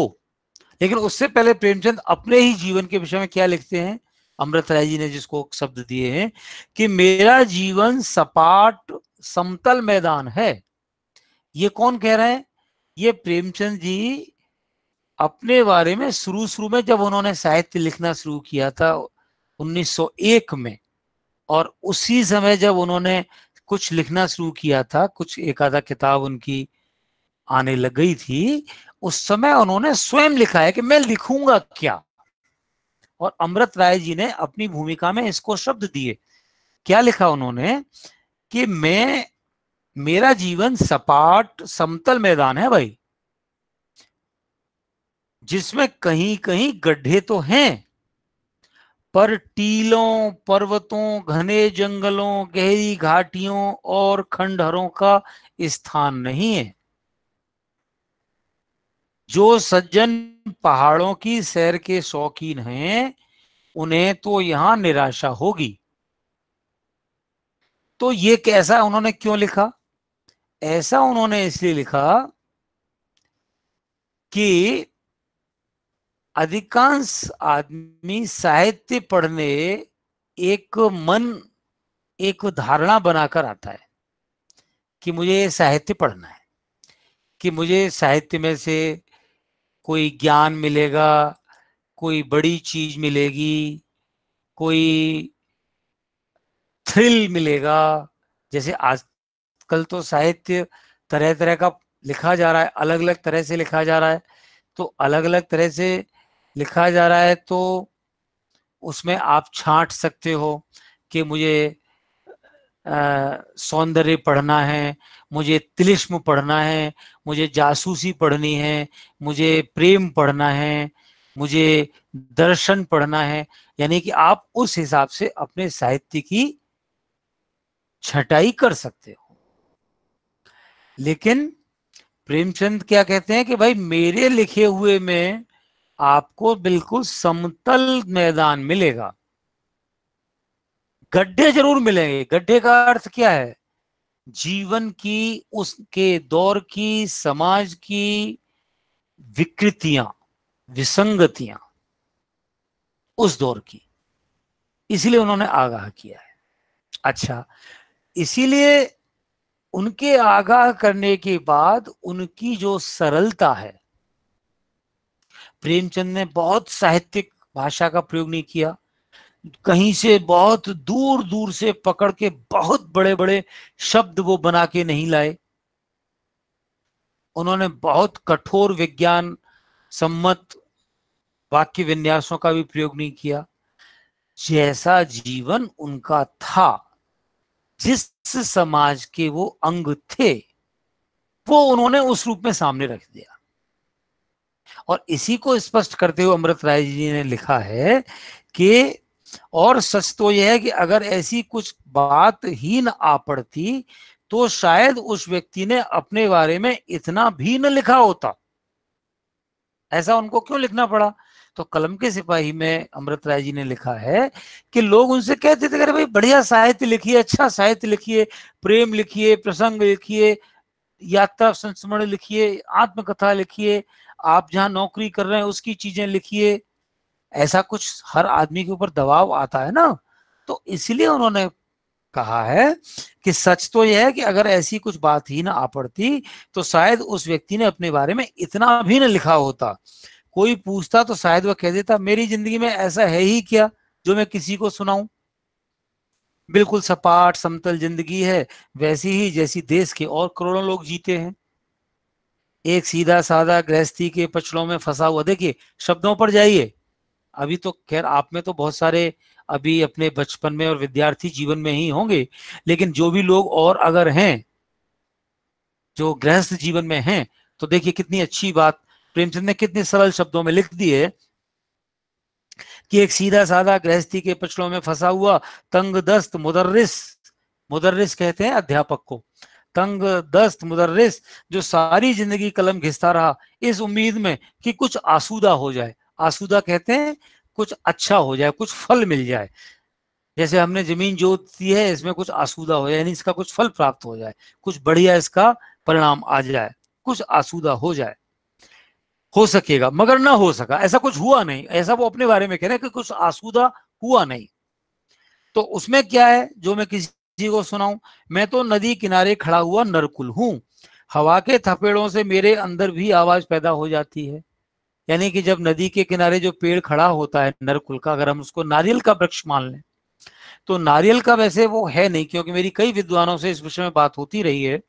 लेकिन उससे पहले प्रेमचंद अपने ही जीवन के विषय में क्या लिखते हैं अमृत राय जी ने जिसको शब्द दिए हैं कि मेरा जीवन सपाट समतल मैदान है ये कौन कह रहे हैं ये प्रेमचंद जी अपने बारे में शुरू शुरू में जब उन्होंने साहित्य लिखना शुरू किया था 1901 में और उसी समय जब उन्होंने कुछ लिखना शुरू किया था कुछ एक आधा किताब उनकी आने लग गई थी उस समय उन्होंने स्वयं लिखा है कि मैं लिखूंगा क्या और अमृत राय जी ने अपनी भूमिका में इसको शब्द दिए क्या लिखा उन्होंने कि मैं मेरा जीवन सपाट समतल मैदान है भाई जिसमें कहीं कहीं गड्ढे तो हैं पर टीलों पर्वतों घने जंगलों गहरी घाटियों और खंडहरों का स्थान नहीं है जो सज्जन पहाड़ों की सैर के शौकीन हैं उन्हें तो यहां निराशा होगी तो ये कैसा उन्होंने क्यों लिखा ऐसा उन्होंने इसलिए लिखा कि अधिकांश आदमी साहित्य पढ़ने एक मन एक धारणा बनाकर आता है कि मुझे साहित्य पढ़ना है कि मुझे साहित्य में से कोई ज्ञान मिलेगा कोई बड़ी चीज मिलेगी कोई थ्रिल मिलेगा जैसे आज आजकल तो साहित्य तरह तरह का लिखा जा रहा है अलग अलग तरह से लिखा जा रहा है तो अलग अलग तरह से लिखा जा रहा है तो उसमें आप छांट सकते हो कि मुझे सौंदर्य पढ़ना है मुझे तिलिश्म पढ़ना है मुझे जासूसी पढ़नी है मुझे प्रेम पढ़ना है मुझे दर्शन पढ़ना है यानी कि आप उस हिसाब से अपने साहित्य की छटाई कर सकते हो लेकिन प्रेमचंद क्या कहते हैं कि भाई मेरे लिखे हुए में आपको बिल्कुल समतल मैदान मिलेगा गड्ढे जरूर मिलेंगे गड्ढे का अर्थ क्या है जीवन की उसके दौर की समाज की विकृतियां विसंगतियां उस दौर की इसीलिए उन्होंने आगाह किया है अच्छा इसीलिए उनके आगाह करने के बाद उनकी जो सरलता है प्रेमचंद ने बहुत साहित्यिक भाषा का प्रयोग नहीं किया कहीं से बहुत दूर दूर से पकड़ के बहुत बड़े बड़े शब्द वो बना के नहीं लाए उन्होंने बहुत कठोर विज्ञान सम्मत वाक्य विन्यासों का भी प्रयोग नहीं किया जैसा जीवन उनका था जिस समाज के वो अंग थे वो उन्होंने उस रूप में सामने रख दिया और इसी को स्पष्ट करते हुए अमृत राय जी ने लिखा है कि और सच तो यह है कि अगर ऐसी कुछ बात ही न आ पड़ती तो शायद उस व्यक्ति ने अपने बारे में इतना भी न लिखा होता ऐसा उनको क्यों लिखना पड़ा तो कलम के सिपाही में अमृत राय जी ने लिखा है कि लोग उनसे कहते थे अरे भाई बढ़िया साहित्य लिखिए अच्छा साहित्य लिखिए प्रेम लिखिए प्रसंग लिखिए यात्रा संस्मरण लिखिए आत्मकथा लिखिए आप जहां नौकरी कर रहे हैं उसकी चीजें लिखिए ऐसा कुछ हर आदमी के ऊपर दबाव आता है ना तो इसलिए उन्होंने कहा है कि सच तो यह है कि अगर ऐसी कुछ बात ही ना आ पड़ती तो शायद उस व्यक्ति ने अपने बारे में इतना भी ना लिखा होता कोई पूछता तो शायद वह कह देता मेरी जिंदगी में ऐसा है ही क्या जो मैं किसी को सुनाऊं बिल्कुल सपाट समतल जिंदगी है वैसी ही जैसी देश के और करोड़ों लोग जीते हैं एक सीधा साधा गृहस्थी के पचड़ों में फंसा हुआ देखिए शब्दों पर जाइए अभी तो खैर आप में तो बहुत सारे अभी अपने बचपन में और विद्यार्थी जीवन में ही होंगे लेकिन जो भी लोग और अगर हैं जो गृहस्थ जीवन में हैं तो देखिए कितनी अच्छी बात प्रेमचंद ने कितने सरल शब्दों में लिख दिए कि एक सीधा साधा गृहस्थी के पचड़ों में फंसा हुआ तंग दस्त मुदर्रिस मुदर्रिस कहते हैं अध्यापक को तंग दस्त मुदर्रिस जो सारी जिंदगी कलम घिसता रहा इस उम्मीद में कि कुछ आसूदा हो जाए आसूदा कहते हैं कुछ अच्छा हो जाए कुछ फल मिल जाए जैसे हमने जमीन जोत दी है इसमें कुछ आसूदा हो जाए यानी इसका कुछ फल प्राप्त हो जाए कुछ बढ़िया इसका परिणाम आ जाए कुछ आसूदा हो जाए हो सकेगा मगर ना हो सका ऐसा कुछ हुआ नहीं ऐसा वो अपने बारे में कह रहे हैं कि कुछ आसूदा हुआ नहीं तो उसमें क्या है जो मैं किसी को सुनाऊं मैं तो नदी किनारे खड़ा हुआ नरकुल हूं हवा के थपेड़ों से मेरे अंदर भी आवाज पैदा हो जाती है यानी कि जब नदी के किनारे जो पेड़ खड़ा होता है नरकुल का अगर हम उसको नारियल का वृक्ष मान लें तो नारियल का वैसे वो है नहीं क्योंकि मेरी कई विद्वानों से इस विषय में बात होती रही है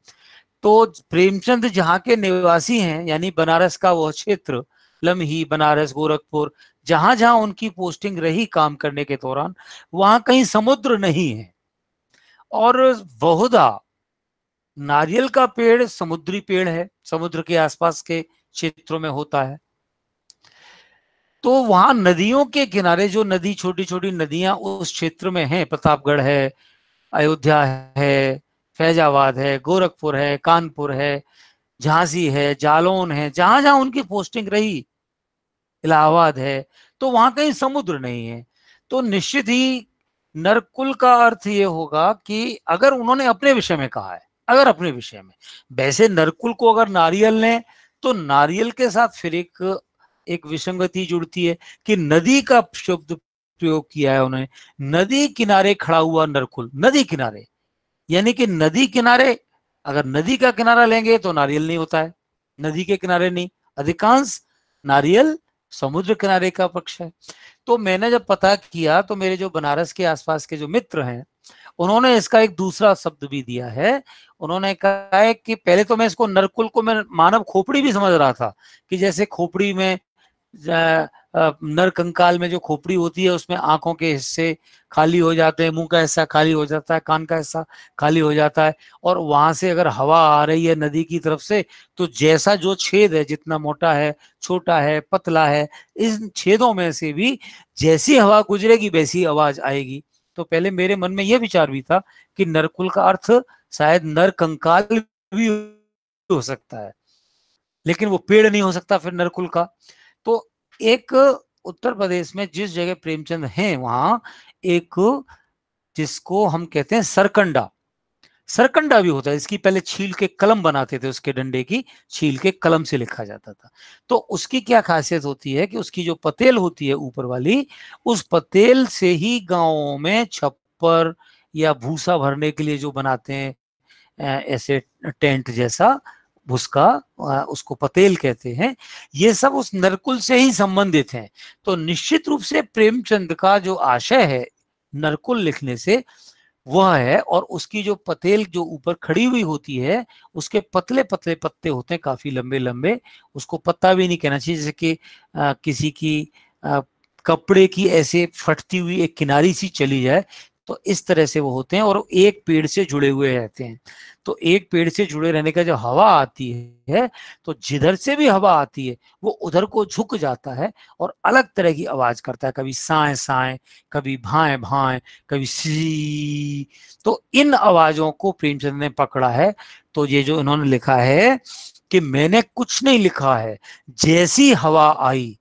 तो प्रेमचंद जहाँ के निवासी हैं यानी बनारस का वह क्षेत्र लम्ही बनारस गोरखपुर जहां जहां उनकी पोस्टिंग रही काम करने के दौरान वहां कहीं समुद्र नहीं है और बहुधा नारियल का पेड़ समुद्री पेड़ है समुद्र के आसपास के क्षेत्रों में होता है तो वहां नदियों के किनारे जो नदी छोटी छोटी नदियां उस क्षेत्र में हैं प्रतापगढ़ है अयोध्या है फैजाबाद है गोरखपुर है कानपुर है झांसी है जालौन है जहां जहां उनकी पोस्टिंग रही इलाहाबाद है तो वहां कहीं समुद्र नहीं है तो निश्चित ही नरकुल का अर्थ ये होगा कि अगर उन्होंने अपने विषय में कहा है अगर अपने विषय में वैसे नरकुल को अगर नारियल ने तो नारियल के साथ फिर एक एक विसंगति जुड़ती है कि नदी का शब्द प्रयोग किया है उन्होंने नदी किनारे खड़ा हुआ नरकुल नदी किनारे यानी कि नदी किनारे अगर नदी का किनारा लेंगे तो नारियल नहीं होता है नदी के किनारे नहीं अधिकांश नारियल समुद्र किनारे का पक्ष है तो मैंने जब पता किया तो मेरे जो बनारस के आसपास के जो मित्र हैं उन्होंने इसका एक दूसरा शब्द भी दिया है उन्होंने कहा है कि पहले तो मैं इसको नरकुल को मैं मानव खोपड़ी भी समझ रहा था कि जैसे खोपड़ी में नर कंकाल में जो खोपड़ी होती है उसमें आंखों के हिस्से खाली हो जाते हैं मुंह का हिस्सा खाली हो जाता है कान का हिस्सा खाली हो जाता है और वहां से अगर हवा आ रही है नदी की तरफ से तो जैसा जो छेद है जितना मोटा है छोटा है पतला है इन छेदों में से भी जैसी हवा गुजरेगी वैसी आवाज आएगी तो पहले मेरे मन में यह विचार भी था कि नरकुल का अर्थ शायद नर कंकाल भी हो सकता है लेकिन वो पेड़ नहीं हो सकता फिर नरकुल का एक उत्तर प्रदेश में जिस जगह प्रेमचंद हैं वहां एक जिसको हम कहते हैं सरकंडा सरकंडा भी होता है इसकी पहले छील के कलम बनाते थे उसके डंडे की छील के कलम से लिखा जाता था तो उसकी क्या खासियत होती है कि उसकी जो पतेल होती है ऊपर वाली उस पतेल से ही गाँव में छप्पर या भूसा भरने के लिए जो बनाते हैं ऐसे टेंट जैसा भुसका उसको पतेल कहते हैं ये सब उस नरकुल से ही संबंधित हैं तो निश्चित रूप से प्रेमचंद का जो आशय है नरकुल लिखने से वह है और उसकी जो पतेल जो ऊपर खड़ी हुई होती है उसके पतले पतले पत्ते होते हैं काफी लंबे लंबे उसको पत्ता भी नहीं कहना चाहिए जैसे कि आ, किसी की आ, कपड़े की ऐसे फटती हुई एक किनारी सी चली जाए तो इस तरह से वो होते हैं और एक पेड़ से जुड़े हुए रहते हैं तो एक पेड़ से जुड़े रहने का जब हवा आती है तो जिधर से भी हवा आती है वो उधर को झुक जाता है और अलग तरह की आवाज करता है कभी साए साए कभी भाए भाए कभी सी तो इन आवाजों को प्रेमचंद ने पकड़ा है तो ये जो इन्होंने लिखा है कि मैंने कुछ नहीं लिखा है जैसी हवा आई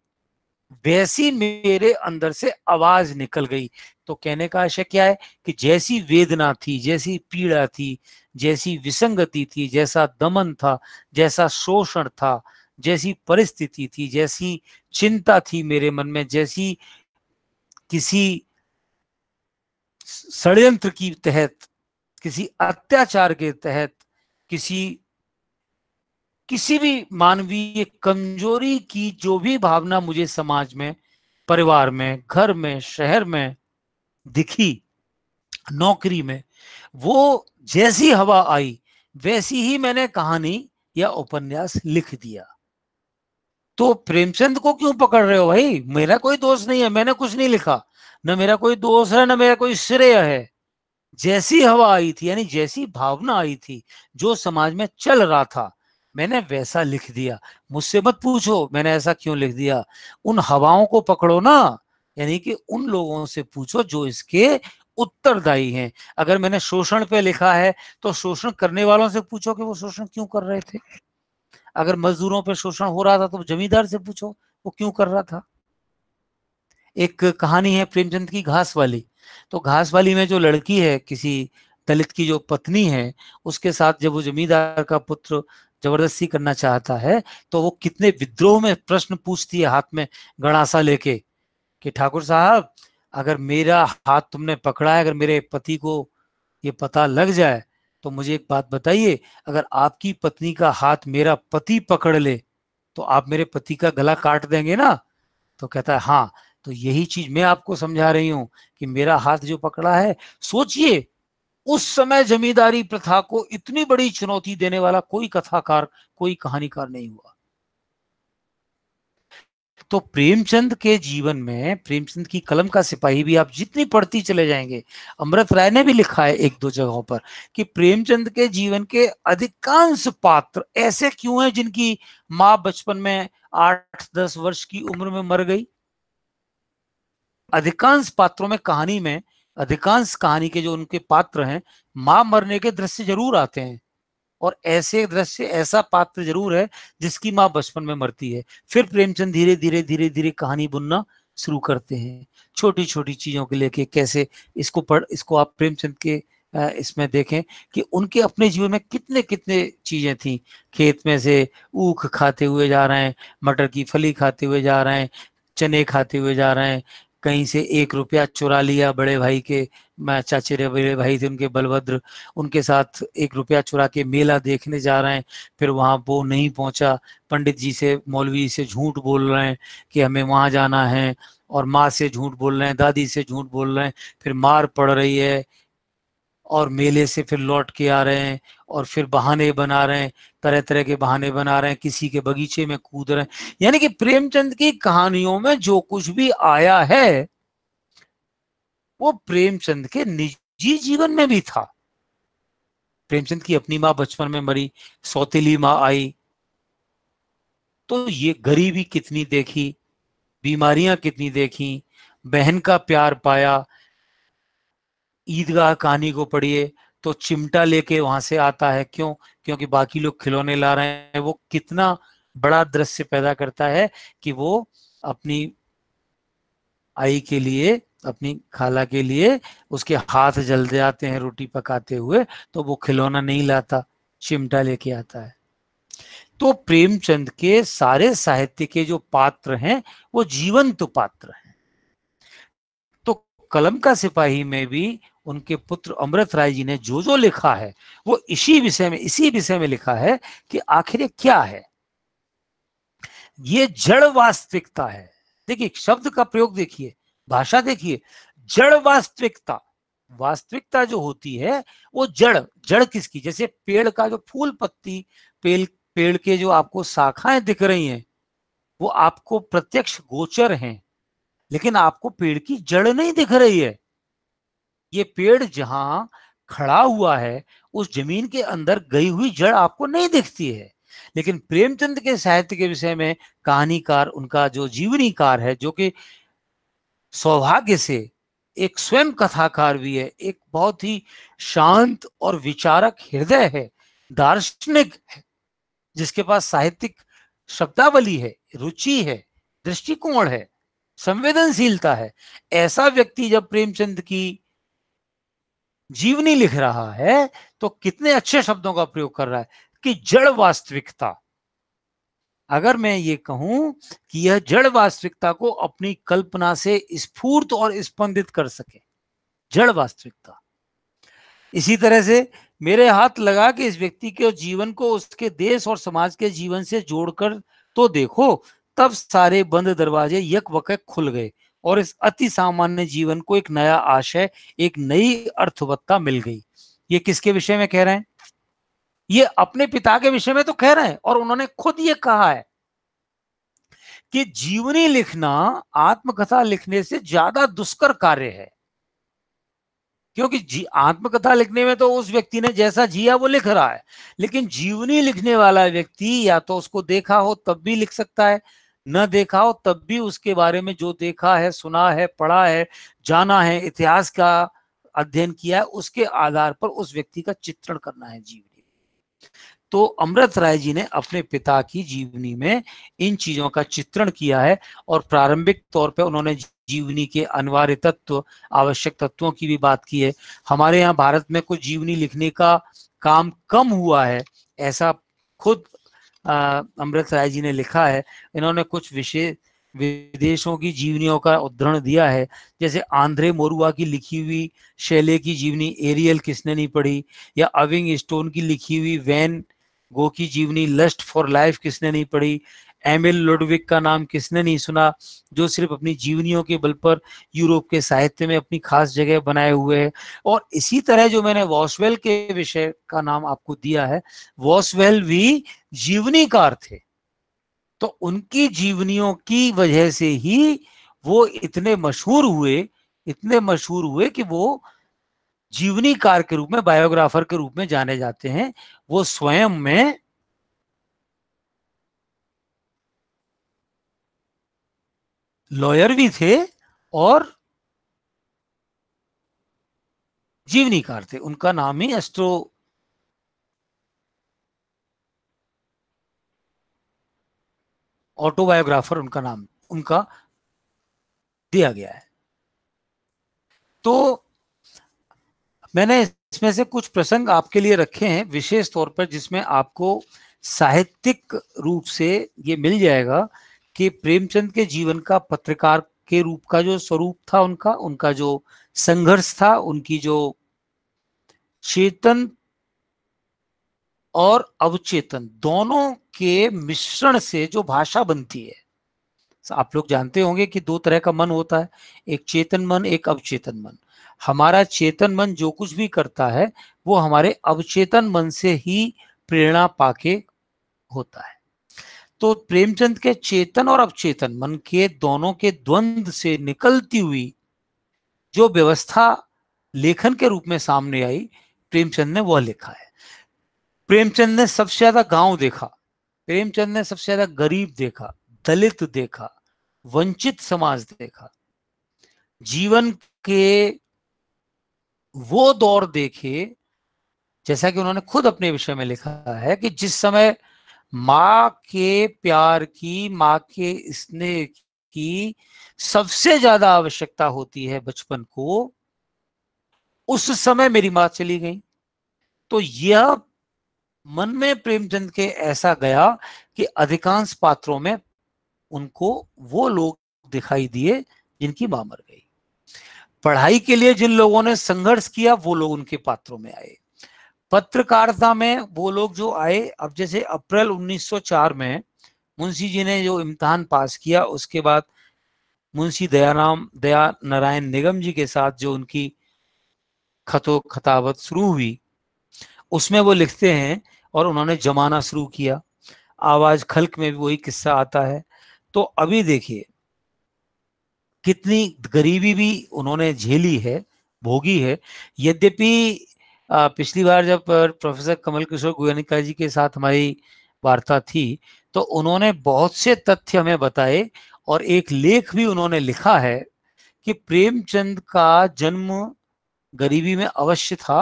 वैसी मेरे अंदर से आवाज निकल गई तो कहने का आशय क्या है कि जैसी वेदना थी जैसी पीड़ा थी जैसी विसंगति थी जैसा दमन था जैसा शोषण था जैसी परिस्थिति थी जैसी चिंता थी मेरे मन में जैसी किसी षड्यंत्र की तहत किसी अत्याचार के तहत किसी किसी भी मानवीय कमजोरी की जो भी भावना मुझे समाज में परिवार में घर में शहर में दिखी नौकरी में वो जैसी हवा आई वैसी ही मैंने कहानी या उपन्यास लिख दिया तो प्रेमचंद को क्यों पकड़ रहे हो भाई मेरा कोई दोस्त नहीं है मैंने कुछ नहीं लिखा ना मेरा कोई दोष है ना मेरा कोई श्रेय है जैसी हवा आई थी यानी जैसी भावना आई थी जो समाज में चल रहा था मैंने वैसा लिख दिया मुझसे मत पूछो मैंने ऐसा क्यों लिख दिया उन हवाओं को पकड़ो ना यानी कि उन लोगों से पूछो जो इसके उत्तरदायी हैं अगर मैंने शोषण पे लिखा है तो शोषण करने वालों से पूछो कि वो शोषण क्यों कर रहे थे अगर मजदूरों पे शोषण हो रहा था तो जमींदार से पूछो वो क्यों कर रहा था एक कहानी है प्रेमचंद की घास वाली तो घास वाली में जो लड़की है किसी दलित की जो पत्नी है उसके साथ जब वो जमींदार का पुत्र जबरदस्ती करना चाहता है तो वो कितने विद्रोह में प्रश्न पूछती है हाथ में गणासा लेके कि ठाकुर साहब अगर मेरा हाथ तुमने पकड़ा है अगर मेरे पति को ये पता लग जाए तो मुझे एक बात बताइए अगर आपकी पत्नी का हाथ मेरा पति पकड़ ले तो आप मेरे पति का गला काट देंगे ना तो कहता है हाँ तो यही चीज मैं आपको समझा रही हूं कि मेरा हाथ जो पकड़ा है सोचिए उस समय जमींदारी प्रथा को इतनी बड़ी चुनौती देने वाला कोई कथाकार कोई कहानीकार नहीं हुआ तो प्रेमचंद के जीवन में प्रेमचंद की कलम का सिपाही भी आप जितनी पढ़ती चले जाएंगे अमृत राय ने भी लिखा है एक दो जगहों पर कि प्रेमचंद के जीवन के अधिकांश पात्र ऐसे क्यों हैं जिनकी माँ बचपन में आठ दस वर्ष की उम्र में मर गई अधिकांश पात्रों में कहानी में अधिकांश कहानी के जो उनके पात्र हैं मां मरने के दृश्य जरूर आते हैं और ऐसे दृश्य ऐसा पात्र जरूर है जिसकी माँ बचपन में मरती है फिर प्रेमचंद धीरे धीरे धीरे धीरे कहानी बुनना शुरू करते हैं छोटी छोटी चीजों के लेके कैसे इसको पढ़ इसको आप प्रेमचंद के इसमें देखें कि उनके अपने जीवन में कितने कितने चीज़ें थी खेत में से ऊख खाते हुए जा रहे हैं मटर की फली खाते हुए जा रहे हैं चने खाते हुए जा रहे हैं कहीं से एक रुपया चुरा लिया बड़े भाई के चाचे बड़े भाई थे उनके बलभद्र उनके साथ एक रुपया चुरा के मेला देखने जा रहे हैं फिर वहां वो नहीं पहुँचा पंडित जी से मौलवी से झूठ बोल रहे हैं कि हमें वहां जाना है और माँ से झूठ बोल रहे हैं दादी से झूठ बोल रहे हैं फिर मार पड़ रही है और मेले से फिर लौट के आ रहे हैं और फिर बहाने बना रहे हैं तरह तरह के बहाने बना रहे हैं किसी के बगीचे में कूद रहे हैं यानी कि प्रेमचंद की कहानियों में जो कुछ भी आया है वो प्रेमचंद के निजी जीवन में भी था प्रेमचंद की अपनी माँ बचपन में मरी सौतेली माँ आई तो ये गरीबी कितनी देखी बीमारियां कितनी देखी बहन का प्यार पाया ईदगाह कहानी को पढ़िए तो चिमटा लेके वहां से आता है क्यों क्योंकि बाकी लोग खिलौने ला रहे हैं वो कितना बड़ा दृश्य पैदा करता है कि वो अपनी आई के लिए अपनी खाला के लिए उसके हाथ जल जाते हैं रोटी पकाते हुए तो वो खिलौना नहीं लाता चिमटा लेके आता है तो प्रेमचंद के सारे साहित्य के जो पात्र हैं वो जीवंत पात्र हैं तो कलम का सिपाही में भी उनके पुत्र अमृत राय जी ने जो जो लिखा है वो इसी विषय में इसी विषय में लिखा है कि आखिर क्या है ये जड़ वास्तविकता है देखिए शब्द का प्रयोग देखिए भाषा देखिए जड़ वास्तविकता वास्तविकता जो होती है वो जड़ जड़ किसकी जैसे पेड़ का जो फूल पत्ती पेड़ पेड़ के जो आपको शाखाएं दिख रही हैं वो आपको प्रत्यक्ष गोचर हैं लेकिन आपको पेड़ की जड़ नहीं दिख रही है ये पेड़ जहां खड़ा हुआ है उस जमीन के अंदर गई हुई जड़ आपको नहीं दिखती है लेकिन प्रेमचंद के साहित्य के विषय में कहानीकार उनका जो जीवनीकार है जो कि सौभाग्य से एक स्वयं कथाकार भी है एक बहुत ही शांत और विचारक हृदय है दार्शनिक है जिसके पास साहित्यिक शब्दावली है रुचि है दृष्टिकोण है संवेदनशीलता है ऐसा व्यक्ति जब प्रेमचंद की जीवनी लिख रहा है तो कितने अच्छे शब्दों का प्रयोग कर रहा है कि जड़ वास्तविकता अगर मैं ये कहूं कि यह जड़ वास्तविकता को अपनी कल्पना से स्फूर्त और स्पंदित कर सके जड़ वास्तविकता इसी तरह से मेरे हाथ लगा के इस व्यक्ति के जीवन को उसके देश और समाज के जीवन से जोड़कर तो देखो तब सारे बंद दरवाजे यक वक खुल गए और इस अति सामान्य जीवन को एक नया आशय एक नई अर्थवत्ता मिल गई ये किसके विषय में कह रहे हैं ये अपने पिता के विषय में तो कह रहे हैं और उन्होंने खुद ये कहा है कि जीवनी लिखना आत्मकथा लिखने से ज्यादा दुष्कर कार्य है क्योंकि जी आत्मकथा लिखने में तो उस व्यक्ति ने जैसा जिया वो लिख रहा है लेकिन जीवनी लिखने वाला व्यक्ति या तो उसको देखा हो तब भी लिख सकता है न देखा हो तब भी उसके बारे में जो देखा है सुना है पढ़ा है जाना है इतिहास का अध्ययन किया है उसके आधार पर उस व्यक्ति का चित्रण करना है जीवनी तो अमृत राय जी ने अपने पिता की जीवनी में इन चीजों का चित्रण किया है और प्रारंभिक तौर पर उन्होंने जीवनी के अनिवार्य तत्व आवश्यक तत्वों की भी बात की है हमारे यहाँ भारत में कुछ जीवनी लिखने का काम कम हुआ है ऐसा खुद अमृत राय जी ने लिखा है इन्होंने कुछ विशेष विदेशों की जीवनियों का उदाहरण दिया है जैसे आंध्रे मोरुआ की लिखी हुई शैले की जीवनी एरियल किसने नहीं पढ़ी या अविंग स्टोन की लिखी हुई वैन गो की जीवनी लस्ट फॉर लाइफ किसने नहीं पढ़ी एमिल लोडविक का नाम किसने नहीं सुना जो सिर्फ अपनी जीवनियों के बल पर यूरोप के साहित्य में अपनी खास जगह बनाए हुए है और इसी तरह जो मैंने वॉसवेल के विषय का नाम आपको दिया है वॉसवेल भी जीवनीकार थे तो उनकी जीवनियों की वजह से ही वो इतने मशहूर हुए इतने मशहूर हुए कि वो जीवनीकार के रूप में बायोग्राफर के रूप में जाने जाते हैं वो स्वयं में लॉयर भी थे और जीवनीकार थे उनका नाम ही एस्ट्रो ऑटोबायोग्राफर उनका नाम उनका दिया गया है तो मैंने इसमें से कुछ प्रसंग आपके लिए रखे हैं विशेष तौर पर जिसमें आपको साहित्यिक रूप से ये मिल जाएगा कि प्रेमचंद के जीवन का पत्रकार के रूप का जो स्वरूप था उनका उनका जो संघर्ष था उनकी जो चेतन और अवचेतन दोनों के मिश्रण से जो भाषा बनती है आप लोग जानते होंगे कि दो तरह का मन होता है एक चेतन मन एक अवचेतन मन हमारा चेतन मन जो कुछ भी करता है वो हमारे अवचेतन मन से ही प्रेरणा पाके होता है तो प्रेमचंद के चेतन और अवचेतन मन के दोनों के द्वंद से निकलती हुई जो व्यवस्था लेखन के रूप में सामने आई प्रेमचंद ने वह लिखा है प्रेमचंद ने सबसे ज्यादा गांव देखा प्रेमचंद ने सबसे ज्यादा गरीब देखा दलित देखा वंचित समाज देखा जीवन के वो दौर देखे जैसा कि उन्होंने खुद अपने विषय में लिखा है कि जिस समय माँ के प्यार की माँ के स्नेह की सबसे ज्यादा आवश्यकता होती है बचपन को उस समय मेरी माँ चली गई तो यह मन में प्रेमचंद के ऐसा गया कि अधिकांश पात्रों में उनको वो लोग दिखाई दिए जिनकी मां मर गई पढ़ाई के लिए जिन लोगों ने संघर्ष किया वो लोग उनके पात्रों में आए पत्रकारिता में वो लोग जो आए अब जैसे अप्रैल 1904 में मुंशी जी ने जो इम्तहान पास किया उसके बाद मुंशी दयाराम दया नारायण निगम जी के साथ जो उनकी खतो खतावत शुरू हुई उसमें वो लिखते हैं और उन्होंने जमाना शुरू किया आवाज खल्क में भी वही किस्सा आता है तो अभी देखिए कितनी गरीबी भी उन्होंने झेली है भोगी है यद्यपि पिछली बार जब प्रोफेसर कमल किशोर गोयनिका जी के साथ हमारी वार्ता थी तो उन्होंने बहुत से तथ्य हमें बताए और एक लेख भी उन्होंने लिखा है कि प्रेमचंद का जन्म गरीबी में अवश्य था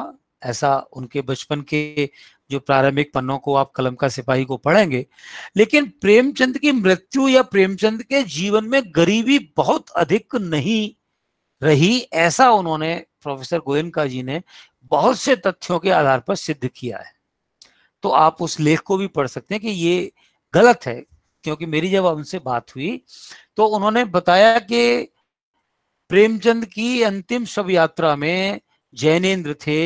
ऐसा उनके बचपन के जो प्रारंभिक पन्नों को आप कलम का सिपाही को पढ़ेंगे लेकिन प्रेमचंद की मृत्यु या प्रेमचंद के जीवन में गरीबी बहुत अधिक नहीं रही ऐसा उन्होंने प्रोफेसर गोयनका जी ने बहुत से तथ्यों के आधार पर सिद्ध किया है तो आप उस लेख को भी पढ़ सकते हैं कि ये गलत है क्योंकि मेरी जब उनसे बात हुई तो उन्होंने बताया कि प्रेमचंद की अंतिम शव यात्रा में जैनेन्द्र थे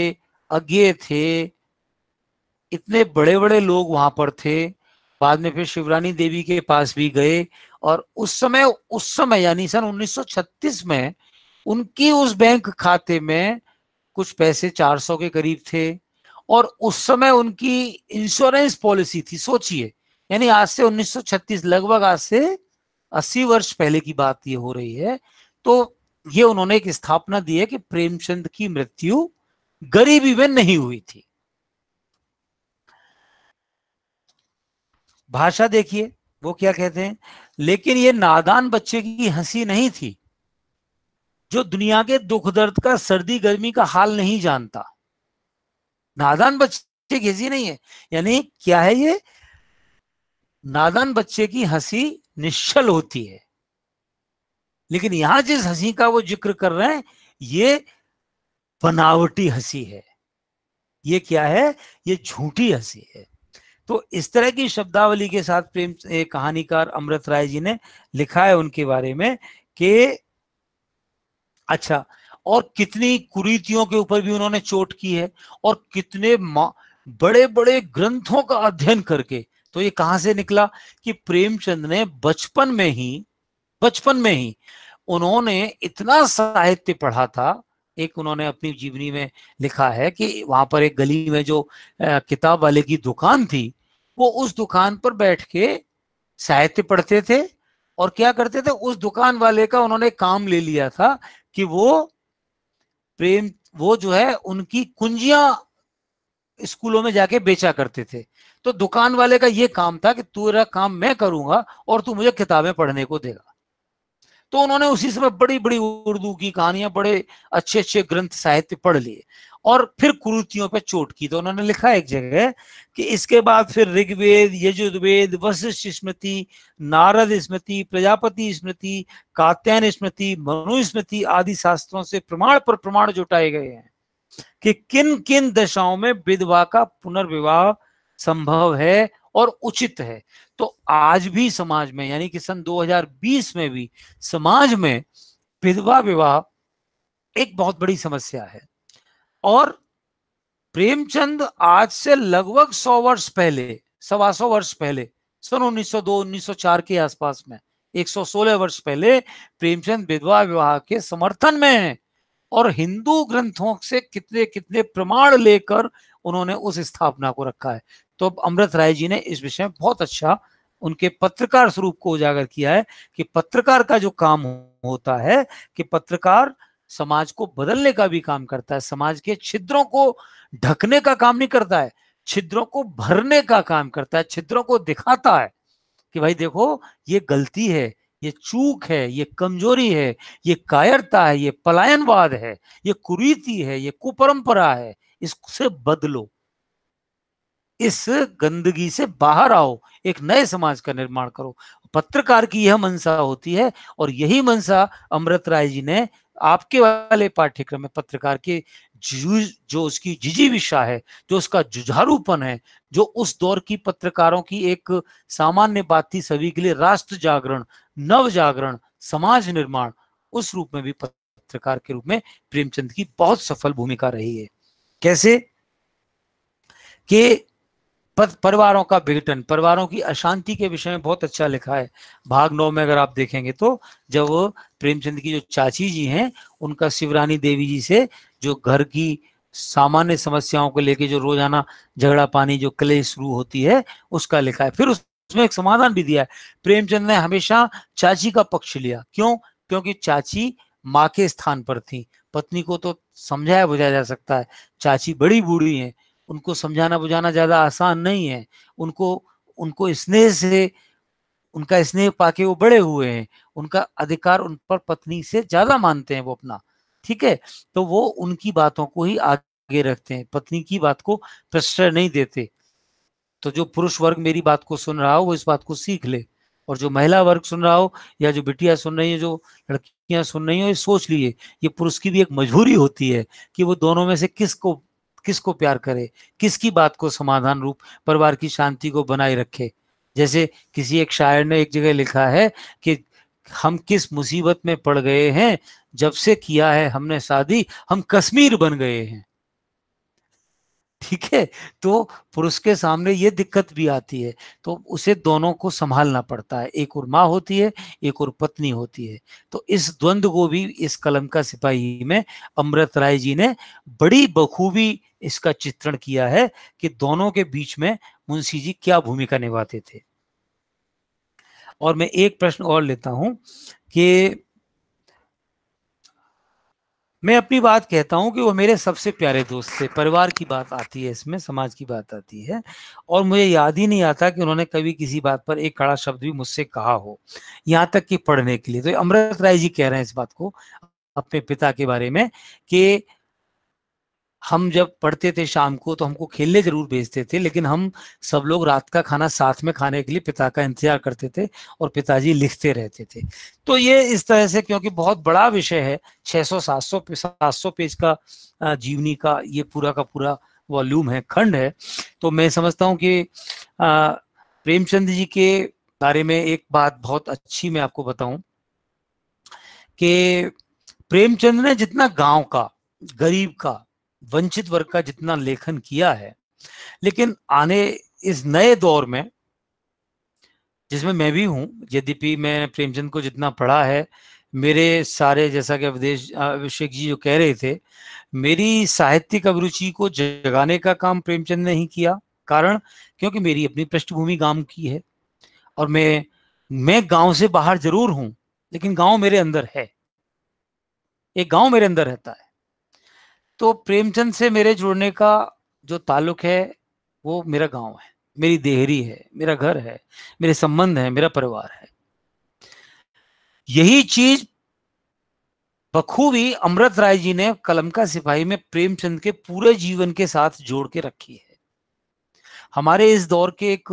अज्ञे थे इतने बड़े बड़े लोग वहां पर थे बाद में फिर शिवरानी देवी के पास भी गए और उस समय उस समय यानी सन 1936 में उनकी उस बैंक खाते में कुछ पैसे 400 के करीब थे और उस समय उनकी इंश्योरेंस पॉलिसी थी सोचिए यानी आज से 1936 लगभग आज से 80 वर्ष पहले की बात ये हो रही है तो ये उन्होंने एक स्थापना दी है कि प्रेमचंद की मृत्यु गरीबी में नहीं हुई थी भाषा देखिए वो क्या कहते हैं लेकिन ये नादान बच्चे की हंसी नहीं थी जो दुनिया के दुख दर्द का सर्दी गर्मी का हाल नहीं जानता नादान बच्चे की नहीं है यानी क्या है ये नादान बच्चे की हंसी निश्चल होती है लेकिन यहां जिस हंसी का वो जिक्र कर रहे हैं ये बनावटी हंसी है ये क्या है ये झूठी हंसी है तो इस तरह की शब्दावली के साथ प्रेम कहानीकार अमृत राय जी ने लिखा है उनके बारे में कि अच्छा और कितनी कुरीतियों के ऊपर भी उन्होंने चोट की है और कितने बड़े बड़े ग्रंथों का अध्ययन करके तो ये कहां से निकला कि प्रेमचंद ने बचपन में ही बचपन में ही उन्होंने इतना साहित्य पढ़ा था एक उन्होंने अपनी जीवनी में लिखा है कि वहां पर एक गली में जो किताब वाले की दुकान थी वो उस दुकान पर बैठ के साहित्य पढ़ते थे और क्या करते थे उस दुकान वाले का उन्होंने काम ले लिया था कि वो प्रेम वो जो है उनकी कुंजियां स्कूलों में जाके बेचा करते थे तो दुकान वाले का ये काम था कि तेरा काम मैं करूंगा और तू मुझे किताबें पढ़ने को देगा तो उन्होंने उसी समय बड़ी बड़ी उर्दू की कहानियां बड़े अच्छे अच्छे ग्रंथ साहित्य पढ़ लिए और फिर कुरुतियों पे चोट की तो उन्होंने लिखा एक जगह कि इसके बाद फिर ऋग्वेद यजुर्वेद वशिष्ठ स्मृति नारद स्मृति प्रजापति स्मृति कात्यायन स्मृति मनुस्मृति आदि शास्त्रों से प्रमाण पर प्रमाण जुटाए गए हैं कि किन किन दशाओं में विधवा का पुनर्विवाह संभव है और उचित है तो आज भी समाज में यानी कि सन 2020 में भी समाज में विधवा विवाह एक बहुत बड़ी समस्या है और प्रेमचंद आज से लगभग सौ वर्ष पहले सवा सौ वर्ष पहले सन 1902 1904 के आसपास में 116 वर्ष पहले प्रेमचंद विधवा विवाह के समर्थन में है और हिंदू ग्रंथों से कितने कितने प्रमाण लेकर उन्होंने उस स्थापना को रखा है तो अब अमृत राय जी ने इस विषय में बहुत अच्छा उनके पत्रकार स्वरूप को उजागर किया है कि पत्रकार का जो काम होता है कि पत्रकार समाज को बदलने का भी काम करता है समाज के छिद्रों को ढकने का काम नहीं करता है छिद्रों को भरने का काम करता है छिद्रों को दिखाता है कि भाई देखो ये गलती है ये चूक है ये कमजोरी है ये कायरता है ये पलायनवाद है ये कुरीति है ये कुपरंपरा है इससे बदलो इस गंदगी से बाहर आओ एक नए समाज का निर्माण करो पत्रकार की यह मनसा होती है और यही मनसा अमृत राय जी ने आपके वाले पाठ्यक्रम में पत्रकार के जो उसकी जिजीविशा है जो उसका जुझारूपन है जो उस दौर की पत्रकारों की एक सामान्य बात थी सभी के लिए राष्ट्र जागरण नव जागरण समाज निर्माण उस रूप में भी पत्रकार के रूप में प्रेमचंद की बहुत सफल भूमिका रही है कैसे कि परिवारों का विघटन परिवारों की अशांति के विषय में बहुत अच्छा लिखा है भाग नौ में अगर आप देखेंगे तो जब प्रेमचंद की जो चाची जी हैं उनका शिवरानी देवी जी से जो घर की सामान्य समस्याओं को लेके जो रोजाना झगड़ा पानी जो कले शुरू होती है उसका लिखा है फिर उसमें एक समाधान भी दिया है प्रेमचंद ने हमेशा चाची का पक्ष लिया क्यों क्योंकि चाची माँ के स्थान पर थी पत्नी को तो समझाया बुझाया जा सकता है चाची बड़ी बूढ़ी है उनको समझाना बुझाना ज़्यादा आसान नहीं है उनको उनको स्नेह से उनका स्नेह पाके वो बड़े हुए हैं उनका अधिकार उन पर पत्नी से ज़्यादा मानते हैं वो अपना ठीक है तो वो उनकी बातों को ही आगे रखते हैं पत्नी की बात को प्रश्रय नहीं देते तो जो पुरुष वर्ग मेरी बात को सुन रहा हो वो इस बात को सीख ले और जो महिला वर्ग सुन रहा हो या जो बिटिया सुन रही है जो लड़कियां सुन रही हो ये सोच लिए ये पुरुष की भी एक मजबूरी होती है कि वो दोनों में से किसको किसको प्यार करे किसकी बात को समाधान रूप परिवार की शांति को बनाए रखे जैसे किसी एक शायर ने एक जगह लिखा है कि हम किस मुसीबत में पड़ गए हैं जब से किया है हमने शादी हम कश्मीर बन गए हैं ठीक है तो पुरुष के सामने ये दिक्कत भी आती है तो उसे दोनों को संभालना पड़ता है एक और माँ होती है एक और पत्नी होती है तो इस द्वंद्व को भी इस कलम का सिपाही में अमृत राय जी ने बड़ी बखूबी इसका चित्रण किया है कि दोनों के बीच में मुंशी जी क्या भूमिका निभाते थे और मैं एक प्रश्न और लेता हूं कि मैं अपनी बात कहता हूँ कि वो मेरे सबसे प्यारे दोस्त थे परिवार की बात आती है इसमें समाज की बात आती है और मुझे याद ही नहीं आता कि उन्होंने कभी किसी बात पर एक कड़ा शब्द भी मुझसे कहा हो यहाँ तक कि पढ़ने के लिए तो अमृत राय जी कह रहे हैं इस बात को अपने पिता के बारे में कि हम जब पढ़ते थे शाम को तो हमको खेलने जरूर भेजते थे लेकिन हम सब लोग रात का खाना साथ में खाने के लिए पिता का इंतजार करते थे और पिताजी लिखते रहते थे तो ये इस तरह से क्योंकि बहुत बड़ा विषय है 600 700 सौ पेज का जीवनी का ये पूरा का पूरा वॉल्यूम है खंड है तो मैं समझता हूँ कि प्रेमचंद जी के बारे में एक बात बहुत अच्छी मैं आपको बताऊं कि प्रेमचंद ने जितना गांव का गरीब का वंचित वर्ग का जितना लेखन किया है लेकिन आने इस नए दौर में जिसमें मैं भी हूं यद्यपि मैं प्रेमचंद को जितना पढ़ा है मेरे सारे जैसा कि अवधेश अभिषेक जी जो कह रहे थे मेरी साहित्यिक अभिरुचि को जगाने का काम प्रेमचंद ने ही किया कारण क्योंकि मेरी अपनी पृष्ठभूमि गांव की है और मैं मैं गांव से बाहर जरूर हूं लेकिन गांव मेरे अंदर है एक गांव मेरे अंदर रहता है तो प्रेमचंद से मेरे जुड़ने का जो ताल्लुक है वो मेरा गांव है मेरी देहरी है मेरा घर है मेरे संबंध है मेरा परिवार है यही चीज बखूबी अमृत राय जी ने कलम का सिपाही में प्रेमचंद के पूरे जीवन के साथ जोड़ के रखी है हमारे इस दौर के एक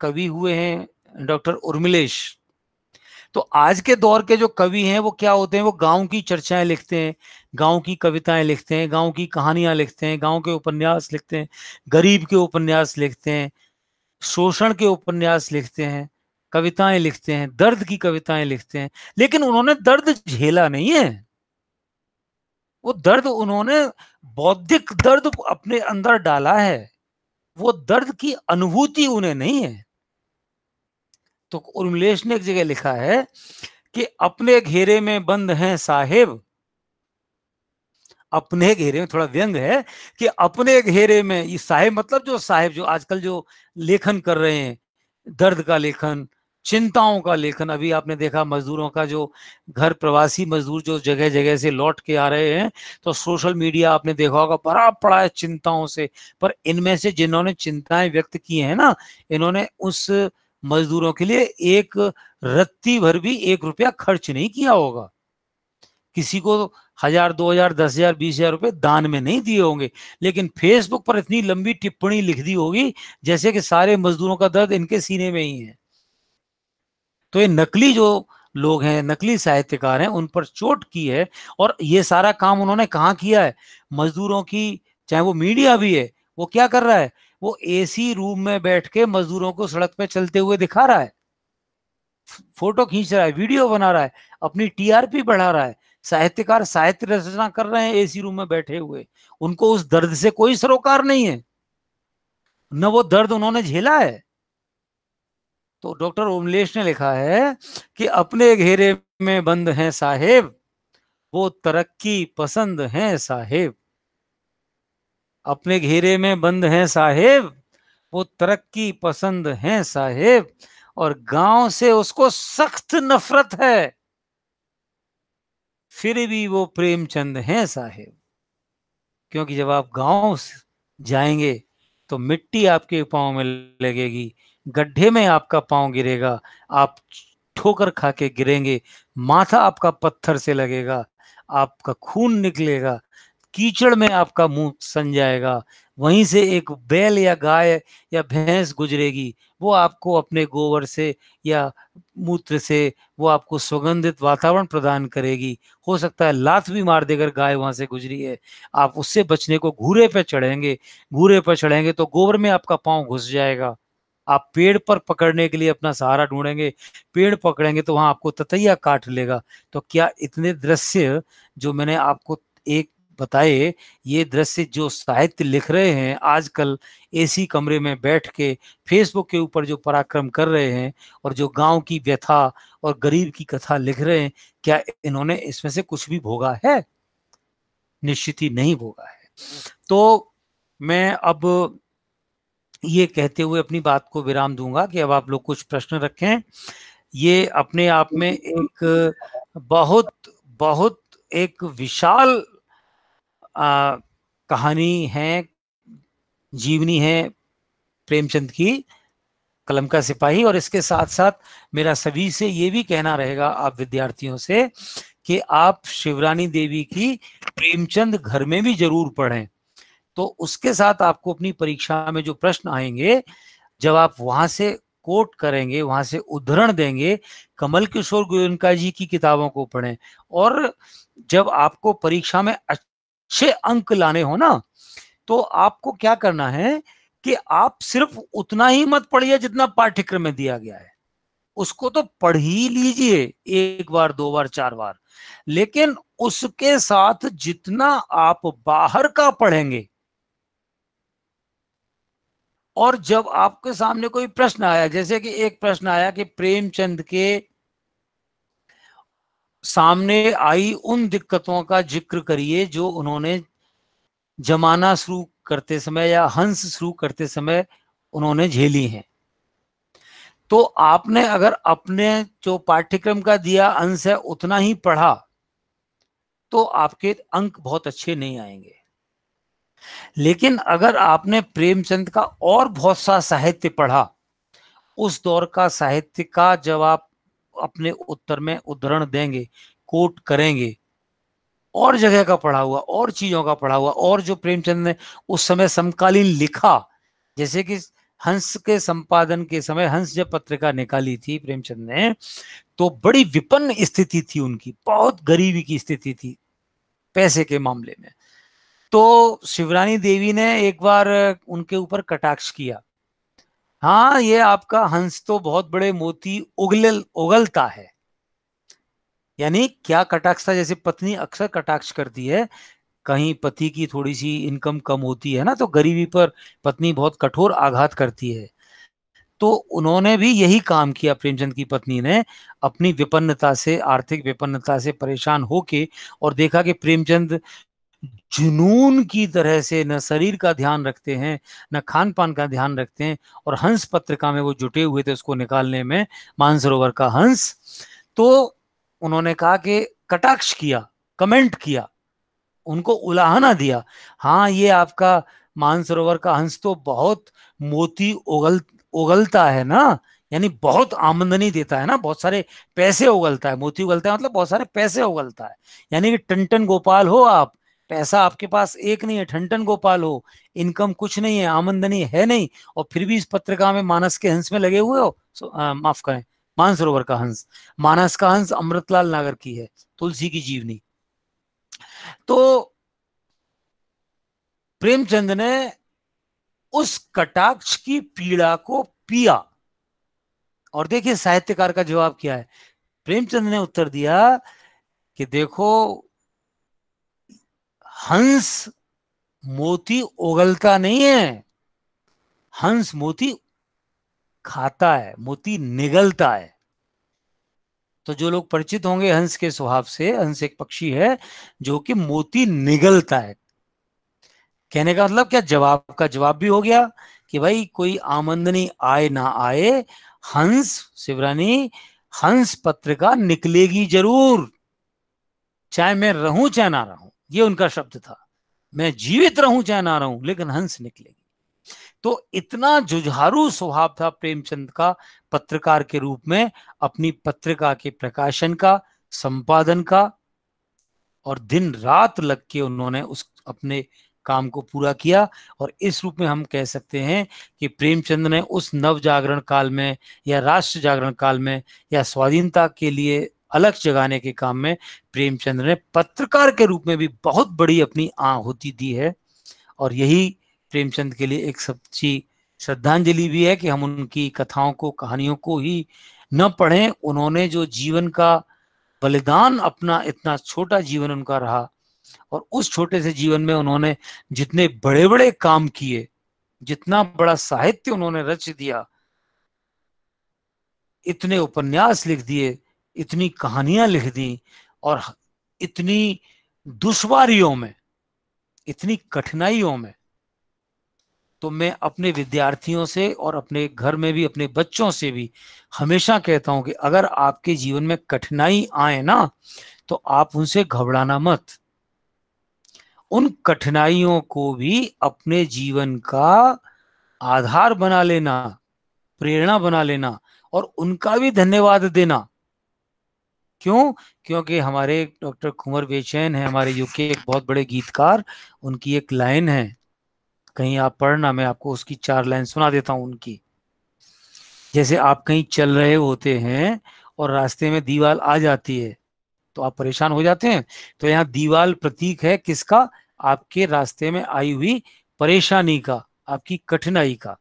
कवि हुए हैं डॉक्टर उर्मिलेश तो आज के दौर के जो कवि हैं वो क्या होते हैं वो गांव की चर्चाएं लिखते हैं गांव की कविताएं लिखते हैं गांव की कहानियां लिखते हैं गांव के उपन्यास लिखते हैं गरीब के उपन्यास लिखते हैं शोषण के उपन्यास लिखते हैं कविताएं लिखते हैं दर्द की कविताएं लिखते हैं लेकिन उन्होंने दर्द झेला नहीं है वो दर्द उन्होंने बौद्धिक दर्द अपने अंदर डाला है वो दर्द की अनुभूति उन्हें नहीं है तो उर्मिलेश ने एक जगह लिखा है कि अपने घेरे में बंद हैं साहेब अपने घेरे में थोड़ा व्यंग है कि अपने घेरे में ये साहेब मतलब जो साहेब जो आजकल जो लेखन कर रहे हैं दर्द का लेखन चिंताओं का लेखन अभी आपने देखा मजदूरों का जो घर प्रवासी मजदूर जो जगह जगह से लौट के आ रहे हैं तो सोशल मीडिया आपने देखा होगा बड़ा पड़ा है चिंताओं से पर इनमें से जिन्होंने चिंताएं व्यक्त की है ना इन्होंने उस मजदूरों के लिए एक रत्ती भर भी एक रुपया खर्च नहीं किया होगा किसी को हजार दो हजार दस हजार बीस हजार रुपए दान में नहीं दिए होंगे लेकिन फेसबुक पर इतनी लंबी टिप्पणी लिख दी होगी जैसे कि सारे मजदूरों का दर्द इनके सीने में ही है तो ये नकली जो लोग हैं नकली साहित्यकार हैं उन पर चोट की है और ये सारा काम उन्होंने कहाँ किया है मजदूरों की चाहे वो मीडिया भी है वो क्या कर रहा है वो एसी रूम में बैठ के मजदूरों को सड़क पे चलते हुए दिखा रहा है फोटो खींच रहा है वीडियो बना रहा है अपनी टीआरपी बढ़ा रहा है साहित्यकार साहित्य रचना कर रहे हैं एसी रूम में बैठे हुए उनको उस दर्द से कोई सरोकार नहीं है न वो दर्द उन्होंने झेला है तो डॉक्टर ओमलेश ने लिखा है कि अपने घेरे में बंद हैं साहेब वो तरक्की पसंद हैं साहेब अपने घेरे में बंद हैं साहेब वो तरक्की पसंद हैं साहेब और गांव से उसको सख्त नफरत है फिर भी वो प्रेमचंद हैं साहेब क्योंकि जब आप गांव जाएंगे तो मिट्टी आपके पाँव में लगेगी गड्ढे में आपका पाँव गिरेगा आप ठोकर खा के गिरेंगे माथा आपका पत्थर से लगेगा आपका खून निकलेगा कीचड़ में आपका मुंह सन जाएगा वहीं से एक बैल या गाय या भैंस गुजरेगी वो आपको अपने गोबर से या मूत्र से वो आपको सुगंधित वातावरण प्रदान करेगी हो सकता है लात भी मार देकर गाय वहां से गुजरी है आप उससे बचने को घूरे पर चढ़ेंगे घूरे पर चढ़ेंगे तो गोबर में आपका पाँव घुस जाएगा आप पेड़ पर पकड़ने के लिए अपना सहारा ढूंढेंगे पेड़ पकड़ेंगे तो वहां आपको ततैया काट लेगा तो क्या इतने दृश्य जो मैंने आपको एक बताए ये दृश्य जो साहित्य लिख रहे हैं आजकल एसी कमरे में बैठ के फेसबुक के ऊपर जो पराक्रम कर रहे हैं और जो गांव की व्यथा और गरीब की कथा लिख रहे हैं क्या इन्होंने इसमें से कुछ भी भोगा है निश्चित ही नहीं भोगा है तो मैं अब ये कहते हुए अपनी बात को विराम दूंगा कि अब आप लोग कुछ प्रश्न रखें ये अपने आप में एक बहुत बहुत एक विशाल आ, कहानी है जीवनी है प्रेमचंद की कलम का सिपाही और इसके साथ साथ मेरा सभी से ये भी कहना रहेगा आप विद्यार्थियों से कि आप शिवरानी देवी की प्रेमचंद घर में भी जरूर पढ़ें तो उसके साथ आपको अपनी परीक्षा में जो प्रश्न आएंगे जब आप वहां से कोट करेंगे वहां से उदाहरण देंगे कमल किशोर गोयनका जी की किताबों को पढ़ें और जब आपको परीक्षा में छह अंक लाने हो ना तो आपको क्या करना है कि आप सिर्फ उतना ही मत पढ़िए जितना पाठ्यक्रम में दिया गया है उसको तो पढ़ ही लीजिए एक बार दो बार चार बार लेकिन उसके साथ जितना आप बाहर का पढ़ेंगे और जब आपके सामने कोई प्रश्न आया जैसे कि एक प्रश्न आया कि प्रेमचंद के सामने आई उन दिक्कतों का जिक्र करिए जो उन्होंने जमाना शुरू करते समय या हंस शुरू करते समय उन्होंने झेली हैं तो आपने अगर अपने जो पाठ्यक्रम का दिया अंश है उतना ही पढ़ा तो आपके अंक बहुत अच्छे नहीं आएंगे लेकिन अगर आपने प्रेमचंद का और बहुत सा साहित्य पढ़ा उस दौर का साहित्य का जब आप अपने उत्तर में उदाहरण देंगे कोट करेंगे और जगह का पढ़ा हुआ और चीजों का पढ़ा हुआ और जो प्रेमचंद ने उस समय समकालीन लिखा जैसे कि हंस के संपादन के समय हंस जब पत्रिका निकाली थी प्रेमचंद ने तो बड़ी विपन्न स्थिति थी उनकी बहुत गरीबी की स्थिति थी पैसे के मामले में तो शिवरानी देवी ने एक बार उनके ऊपर कटाक्ष किया हाँ ये आपका हंस तो बहुत बड़े मोती उगल उगलता है यानी क्या कटाक्ष था जैसे पत्नी अक्सर कटाक्ष करती है कहीं पति की थोड़ी सी इनकम कम होती है ना तो गरीबी पर पत्नी बहुत कठोर आघात करती है तो उन्होंने भी यही काम किया प्रेमचंद की पत्नी ने अपनी विपन्नता से आर्थिक विपन्नता से परेशान होके और देखा कि प्रेमचंद जुनून की तरह से न शरीर का ध्यान रखते हैं न खान पान का ध्यान रखते हैं और हंस पत्रिका में वो जुटे हुए थे उसको निकालने में मानसरोवर का हंस तो उन्होंने कहा कि कटाक्ष किया कमेंट किया उनको उलाहना दिया हाँ ये आपका मानसरोवर का हंस तो बहुत मोती उगल उगलता है ना यानी बहुत आमदनी देता है ना बहुत सारे पैसे उगलता है मोती उगलता है मतलब बहुत सारे पैसे उगलता है यानी कि टन टन गोपाल हो आप पैसा आपके पास एक नहीं है ठंडन गोपाल हो इनकम कुछ नहीं है आमंदनी है नहीं और फिर भी इस पत्रिका में मानस के हंस में लगे हुए हो माफ करें मानसरोवर का हंस मानस का हंस अमृतलाल नागर की है तुलसी की जीवनी तो प्रेमचंद ने उस कटाक्ष की पीड़ा को पिया और देखिए साहित्यकार का जवाब क्या है प्रेमचंद ने उत्तर दिया कि देखो हंस मोती ओगलता नहीं है हंस मोती खाता है मोती निगलता है तो जो लोग परिचित होंगे हंस के स्वभाव से हंस एक पक्षी है जो कि मोती निगलता है कहने का मतलब क्या जवाब का जवाब भी हो गया कि भाई कोई आमंदनी आए ना आए हंस शिवरानी हंस पत्रिका निकलेगी जरूर चाहे मैं रहूं चाहे ना रहूं ये उनका शब्द था मैं जीवित रहूं चाहे ना रहूं लेकिन हंस निकलेगी तो इतना जुझारू स्वभाव था प्रेमचंद का पत्रकार के रूप में अपनी पत्रिका के प्रकाशन का संपादन का और दिन रात लग के उन्होंने उस अपने काम को पूरा किया और इस रूप में हम कह सकते हैं कि प्रेमचंद ने उस नव जागरण काल में या राष्ट्र जागरण काल में या स्वाधीनता के लिए अलग जगाने के काम में प्रेमचंद ने पत्रकार के रूप में भी बहुत बड़ी अपनी आहुति दी है और यही प्रेमचंद के लिए एक सच्ची श्रद्धांजलि भी है कि हम उनकी कथाओं को कहानियों को ही न पढ़ें उन्होंने जो जीवन का बलिदान अपना इतना छोटा जीवन उनका रहा और उस छोटे से जीवन में उन्होंने जितने बड़े बड़े काम किए जितना बड़ा साहित्य उन्होंने रच दिया इतने उपन्यास लिख दिए इतनी कहानियां लिख दी और इतनी दुश्वारियों में इतनी कठिनाइयों में तो मैं अपने विद्यार्थियों से और अपने घर में भी अपने बच्चों से भी हमेशा कहता हूं कि अगर आपके जीवन में कठिनाई आए ना तो आप उनसे घबराना मत उन कठिनाइयों को भी अपने जीवन का आधार बना लेना प्रेरणा बना लेना और उनका भी धन्यवाद देना क्यों क्योंकि हमारे डॉक्टर कुंवर बेचैन है हमारे यूके एक बहुत बड़े गीतकार उनकी एक लाइन है कहीं आप पढ़ना मैं आपको उसकी चार लाइन सुना देता हूं उनकी जैसे आप कहीं चल रहे होते हैं और रास्ते में दीवाल आ जाती है तो आप परेशान हो जाते हैं तो यहाँ दीवाल प्रतीक है किसका आपके रास्ते में आई हुई परेशानी का आपकी कठिनाई का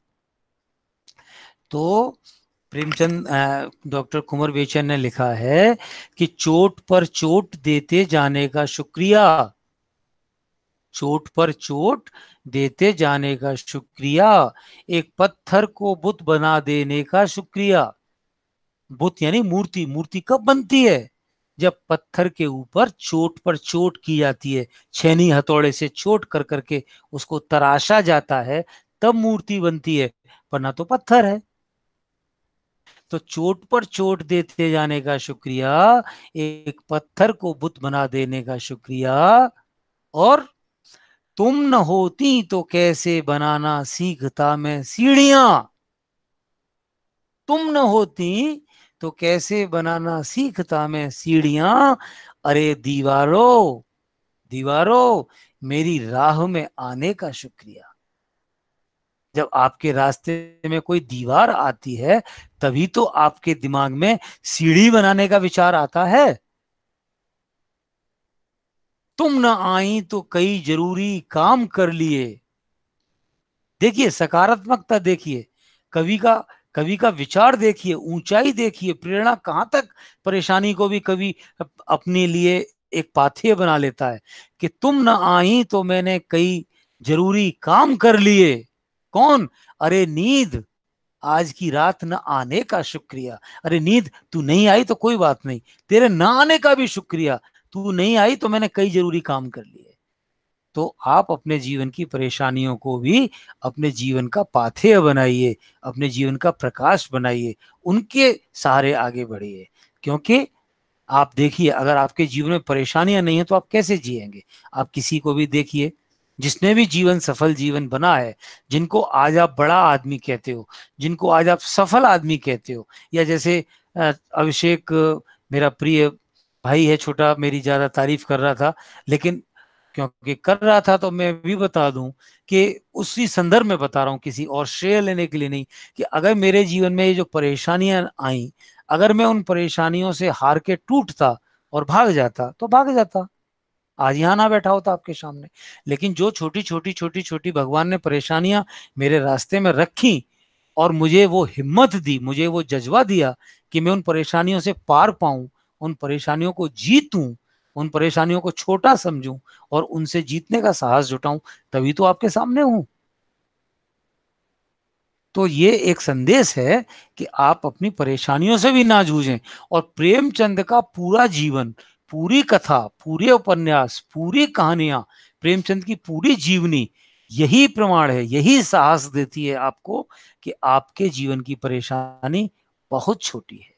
तो प्रेमचंद डॉक्टर कुंवर बेचन ने लिखा है कि चोट पर चोट देते जाने का शुक्रिया चोट पर चोट देते जाने का शुक्रिया एक पत्थर को बुत बना देने का शुक्रिया बुत यानी मूर्ति मूर्ति कब बनती है जब पत्थर के ऊपर चोट पर चोट की जाती है छेनी हथौड़े से चोट कर करके उसको तराशा जाता है तब मूर्ति बनती है पर ना तो पत्थर है तो चोट पर चोट देते जाने का शुक्रिया एक पत्थर को बुत बना देने का शुक्रिया और तुम न होती तो कैसे बनाना सीखता मैं सीढ़ियां तुम न होती तो कैसे बनाना सीखता मैं सीढ़ियां अरे दीवारों दीवारों मेरी राह में आने का शुक्रिया जब आपके रास्ते में कोई दीवार आती है तभी तो आपके दिमाग में सीढ़ी बनाने का विचार आता है तुम ना आई तो कई जरूरी काम कर लिए देखिए सकारात्मकता देखिए कवि का कवि का विचार देखिए ऊंचाई देखिए प्रेरणा कहां तक परेशानी को भी कवि अपने लिए एक पाथेय बना लेता है कि तुम ना आई तो मैंने कई जरूरी काम कर लिए कौन अरे नींद आज की रात न आने का शुक्रिया अरे नींद तू नहीं आई तो कोई बात नहीं तेरे न आने का भी शुक्रिया तू नहीं आई तो मैंने कई जरूरी काम कर लिए तो आप अपने जीवन की परेशानियों को भी अपने जीवन का पाथेय बनाइए अपने जीवन का प्रकाश बनाइए उनके सहारे आगे बढ़िए क्योंकि आप देखिए अगर आपके जीवन में परेशानियां नहीं है तो आप कैसे जिएंगे आप किसी को भी देखिए जिसने भी जीवन सफल जीवन बना है जिनको आज आप बड़ा आदमी कहते हो जिनको आज आप सफल आदमी कहते हो या जैसे अभिषेक मेरा प्रिय भाई है छोटा मेरी ज़्यादा तारीफ कर रहा था लेकिन क्योंकि कर रहा था तो मैं भी बता दूं कि उसी संदर्भ में बता रहा हूं किसी और श्रेय लेने के लिए नहीं कि अगर मेरे जीवन में ये जो परेशानियां आई अगर मैं उन परेशानियों से हार के टूटता और भाग जाता तो भाग जाता आज यहाँ ना बैठा होता आपके सामने लेकिन जो छोटी छोटी छोटी छोटी भगवान ने परेशानियां मेरे रास्ते में रखी और मुझे वो हिम्मत दी मुझे वो जज्बा दिया कि मैं उन परेशानियों से पार पाऊं उन परेशानियों को जीतूं उन परेशानियों को छोटा समझूं और उनसे जीतने का साहस जुटाऊं तभी तो आपके सामने हूं तो ये एक संदेश है कि आप अपनी परेशानियों से भी ना जूझें और प्रेमचंद का पूरा जीवन पूरी कथा पूरे उपन्यास पूरी कहानियां प्रेमचंद की पूरी जीवनी यही प्रमाण है यही साहस देती है आपको कि आपके जीवन की परेशानी बहुत छोटी है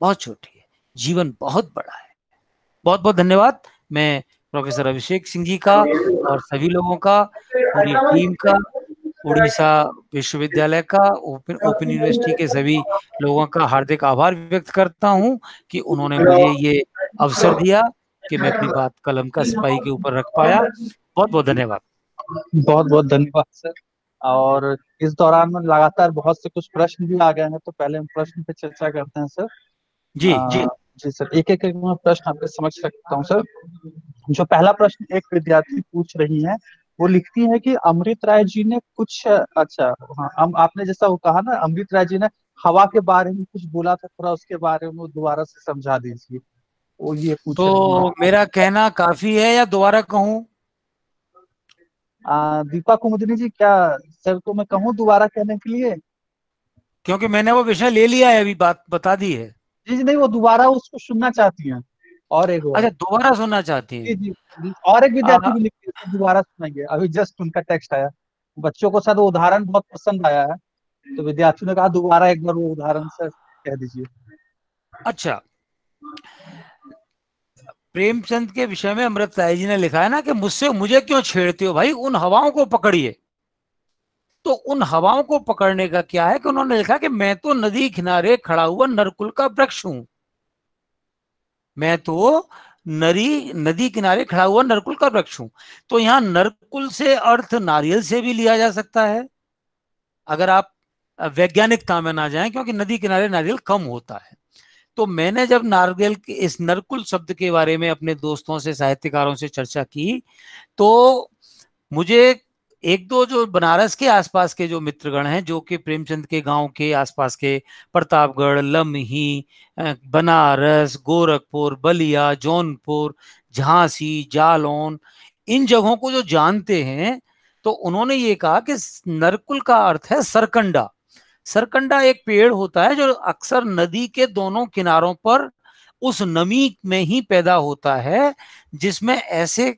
बहुत छोटी है जीवन बहुत बड़ा है बहुत बहुत धन्यवाद मैं प्रोफेसर अभिषेक सिंह जी का और सभी लोगों का पूरी टीम का उड़ीसा विश्वविद्यालय का ओपन ओपन यूनिवर्सिटी के सभी लोगों का हार्दिक आभार व्यक्त करता हूं कि उन्होंने मुझे ये अवसर दिया कि मैं अपनी बात कलम का सिपाही के ऊपर रख पाया बहुत बहुत धन्यवाद बहुत बहुत धन्यवाद सर और इस दौरान में लगातार बहुत से कुछ प्रश्न भी आ गए हैं तो पहले हम प्रश्न पे चर्चा करते हैं सर जी आ, जी जी सर एक एक मैं प्रश्न आपके समझ सकता हूँ सर जो पहला प्रश्न एक विद्यार्थी पूछ रही है वो लिखती है कि अमृत राय जी ने कुछ अच्छा हाँ हम आपने जैसा वो कहा ना अमृत राय जी ने हवा के बारे में कुछ बोला था थोड़ा उसके बारे में दोबारा से समझा दीजिए वो ये तो मेरा कहना काफी है या दोबारा कहूँ दीपा कुमुदनी जी क्या सर को मैं कहूँ दोबारा कहने के लिए क्योंकि मैंने वो विषय ले लिया है अभी बात बता दी है जी जी नहीं वो दोबारा उसको सुनना चाहती हैं और एक अच्छा दोबारा सुनना चाहती हैं जी जी और एक विद्यार्थी हाँ। भी लिखती है दोबारा सुनाइए अभी जस्ट उनका टेक्स्ट आया बच्चों को शायद उदाहरण बहुत पसंद आया है तो विद्यार्थियों ने कहा दोबारा एक बार वो उदाहरण सर कह दीजिए अच्छा प्रेमचंद के विषय में अमृत साई जी ने लिखा है ना कि मुझसे मुझे क्यों छेड़ते हो भाई उन हवाओं को पकड़िए तो उन हवाओं को पकड़ने का क्या है कि उन्होंने लिखा कि मैं तो नदी किनारे खड़ा हुआ नरकुल का वृक्ष हूं मैं तो नरी नदी किनारे खड़ा हुआ नरकुल का वृक्ष हूं तो यहाँ नरकुल से अर्थ नारियल से भी लिया जा सकता है अगर आप वैज्ञानिकता में ना जाए क्योंकि नदी किनारे नारियल कम होता है तो मैंने जब नारगल के इस नरकुल शब्द के बारे में अपने दोस्तों से साहित्यकारों से चर्चा की तो मुझे एक दो जो बनारस के आसपास के जो मित्रगण हैं जो कि प्रेमचंद के गांव के आसपास के प्रतापगढ़ लमही बनारस गोरखपुर बलिया जौनपुर झांसी जालौन इन जगहों को जो जानते हैं तो उन्होंने ये कहा कि नरकुल का अर्थ है सरकंडा सरकंडा एक पेड़ होता है जो अक्सर नदी के दोनों किनारों पर उस नमी में ही पैदा होता है जिसमें ऐसे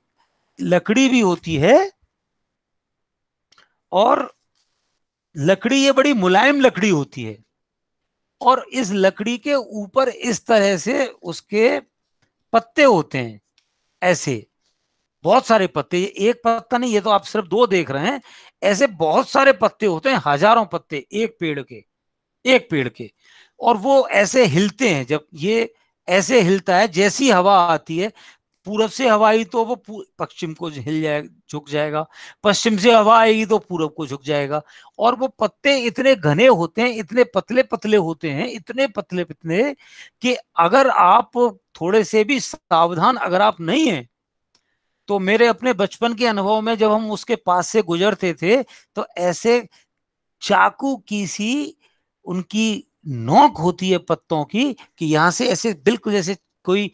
लकड़ी भी होती है और लकड़ी ये बड़ी मुलायम लकड़ी होती है और इस लकड़ी के ऊपर इस तरह से उसके पत्ते होते हैं ऐसे बहुत सारे पत्ते एक पत्ता नहीं ये तो आप सिर्फ दो देख रहे हैं ऐसे बहुत सारे पत्ते होते हैं हजारों पत्ते एक पेड़ के एक पेड़ के और वो ऐसे हिलते हैं जब ये ऐसे हिलता है जैसी हवा आती है पूरब से हवा आई तो वो पश्चिम को हिल जाए झुक जाएगा पश्चिम से हवा आएगी तो पूरब को झुक जाएगा और वो पत्ते इतने घने होते हैं इतने पतले पतले होते हैं इतने पतले पतले कि अगर आप थोड़े से भी सावधान अगर आप नहीं हैं तो मेरे अपने बचपन के अनुभव में जब हम उसके पास से गुजरते थे तो ऐसे चाकू की सी उनकी नोक होती है पत्तों की कि यहां से ऐसे बिल्कुल जैसे कोई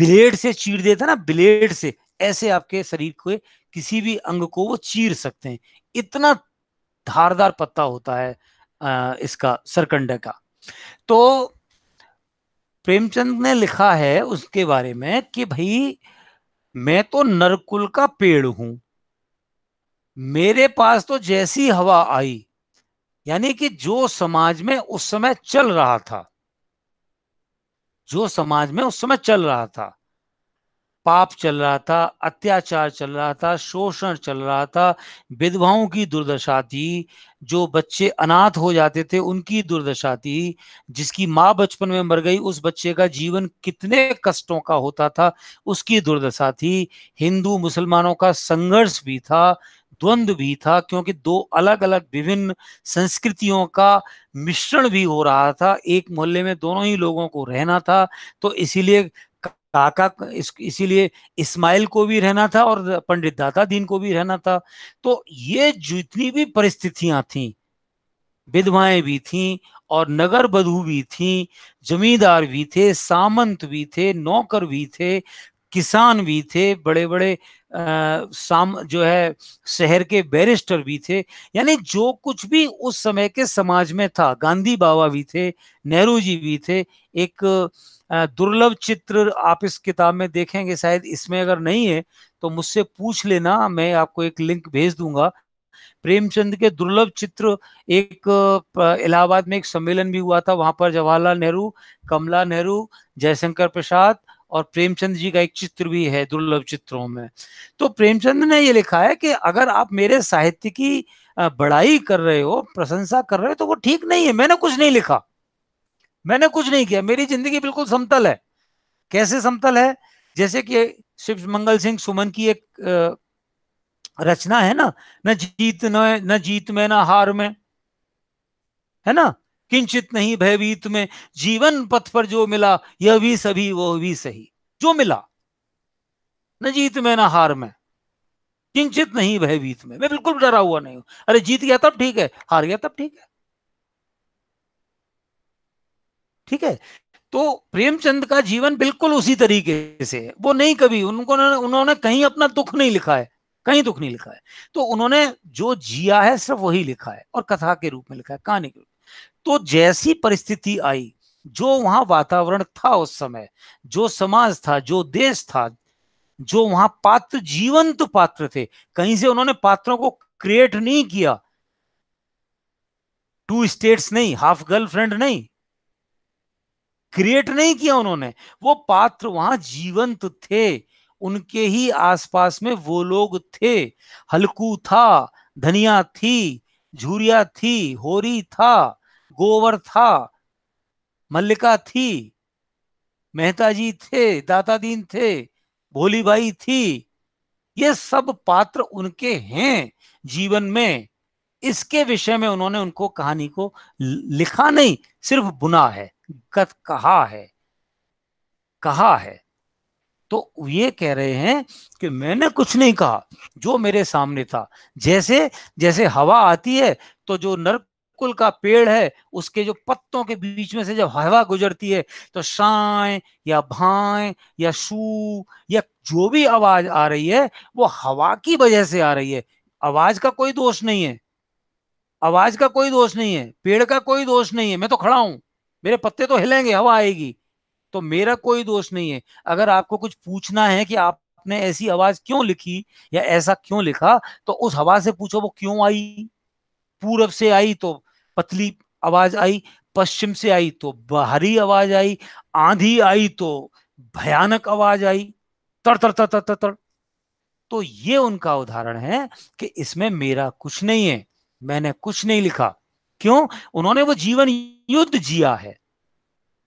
ब्लेड से चीर देता ना ब्लेड से ऐसे आपके शरीर को किसी भी अंग को वो चीर सकते हैं इतना धारदार पत्ता होता है इसका सरकंड का तो प्रेमचंद ने लिखा है उसके बारे में कि भाई मैं तो नरकुल का पेड़ हूं मेरे पास तो जैसी हवा आई यानी कि जो समाज में उस समय चल रहा था जो समाज में उस समय चल रहा था पाप चल रहा था अत्याचार चल रहा था शोषण चल रहा था विधवाओं की दुर्दशा थी जो बच्चे अनाथ हो जाते थे उनकी दुर्दशा थी जिसकी माँ बचपन में मर गई उस बच्चे का जीवन कितने कष्टों का होता था उसकी दुर्दशा थी हिंदू मुसलमानों का संघर्ष भी था द्वंद्व भी था क्योंकि दो अलग अलग विभिन्न संस्कृतियों का मिश्रण भी हो रहा था एक मोहल्ले में दोनों ही लोगों को रहना था तो इसीलिए काका इस, इसीलिए इस्माइल को भी रहना था और पंडित दाता दीन को भी रहना था तो ये जितनी भी परिस्थितियां थी विधवाएं भी थीं और नगर बधु भी थीं जमींदार भी थे सामंत भी थे नौकर भी थे किसान भी थे बड़े बड़े आ, साम जो है शहर के बैरिस्टर भी थे यानी जो कुछ भी उस समय के समाज में था गांधी बाबा भी थे नेहरू जी भी थे एक दुर्लभ चित्र आप इस किताब में देखेंगे शायद इसमें अगर नहीं है तो मुझसे पूछ लेना मैं आपको एक लिंक भेज दूंगा प्रेमचंद के दुर्लभ चित्र एक इलाहाबाद में एक सम्मेलन भी हुआ था वहां पर जवाहरलाल नेहरू कमला नेहरू जयशंकर प्रसाद और प्रेमचंद जी का एक चित्र भी है दुर्लभ चित्रों में तो प्रेमचंद ने ये लिखा है कि अगर आप मेरे साहित्य की बड़ाई कर रहे हो प्रशंसा कर रहे हो तो वो ठीक नहीं है मैंने कुछ नहीं लिखा मैंने कुछ नहीं किया मेरी जिंदगी बिल्कुल समतल है कैसे समतल है जैसे कि शिव मंगल सिंह सुमन की एक रचना है ना न जीत न न जीत में ना हार में है ना किंचित नहीं भयभीत में जीवन पथ पर जो मिला यह भी सभी वो भी सही जो मिला न जीत में ना हार में किंचित नहीं भयभीत में मैं बिल्कुल डरा हुआ नहीं हूं अरे जीत गया तब ठीक है हार गया तब ठीक है ठीक है तो प्रेमचंद का जीवन बिल्कुल उसी तरीके से वो नहीं कभी उनको उन्होंने कहीं अपना दुख नहीं लिखा है कहीं दुख नहीं लिखा है तो उन्होंने जो जिया है सिर्फ वही लिखा है और कथा के रूप में लिखा है कहानी के रूप तो जैसी परिस्थिति आई जो वहां वातावरण था उस समय जो समाज था जो देश था जो वहां पात्र जीवंत पात्र थे कहीं से उन्होंने पात्रों को क्रिएट नहीं किया टू स्टेट्स नहीं हाफ गर्लफ्रेंड नहीं क्रिएट नहीं किया उन्होंने वो पात्र वहां जीवंत थे उनके ही आसपास में वो लोग थे हल्कू था धनिया थी झूरिया थी होरी था गोवर था मल्लिका थी मेहता जी थे दाता दीन थे भोली भाई थी ये सब पात्र उनके हैं जीवन में इसके विषय में उन्होंने उनको कहानी को लिखा नहीं सिर्फ बुना है गत कहा है कहा है तो ये कह रहे हैं कि मैंने कुछ नहीं कहा जो मेरे सामने था जैसे जैसे हवा आती है तो जो नरकुल का पेड़ है उसके जो पत्तों के बीच में से जब हवा गुजरती है तो शाय या भाए या शू या जो भी आवाज आ रही है वो हवा की वजह से आ रही है आवाज का कोई दोष नहीं है आवाज का कोई दोष नहीं है पेड़ का कोई दोष नहीं है मैं तो खड़ा हूं मेरे पत्ते तो हिलेंगे हवा आएगी तो मेरा कोई दोष नहीं है अगर आपको कुछ पूछना है कि आपने ऐसी आवाज क्यों लिखी या ऐसा क्यों लिखा तो उस हवा से पूछो वो क्यों आई पूरब से आई तो पतली आवाज आई पश्चिम से आई तो बाहरी आवाज आई आंधी आई तो भयानक आवाज आई तड़ तड़ तड़ तड़ तड़ तो ये उनका उदाहरण है कि इसमें मेरा कुछ नहीं है मैंने कुछ नहीं लिखा क्यों उन्होंने वो जीवन युद्ध जिया है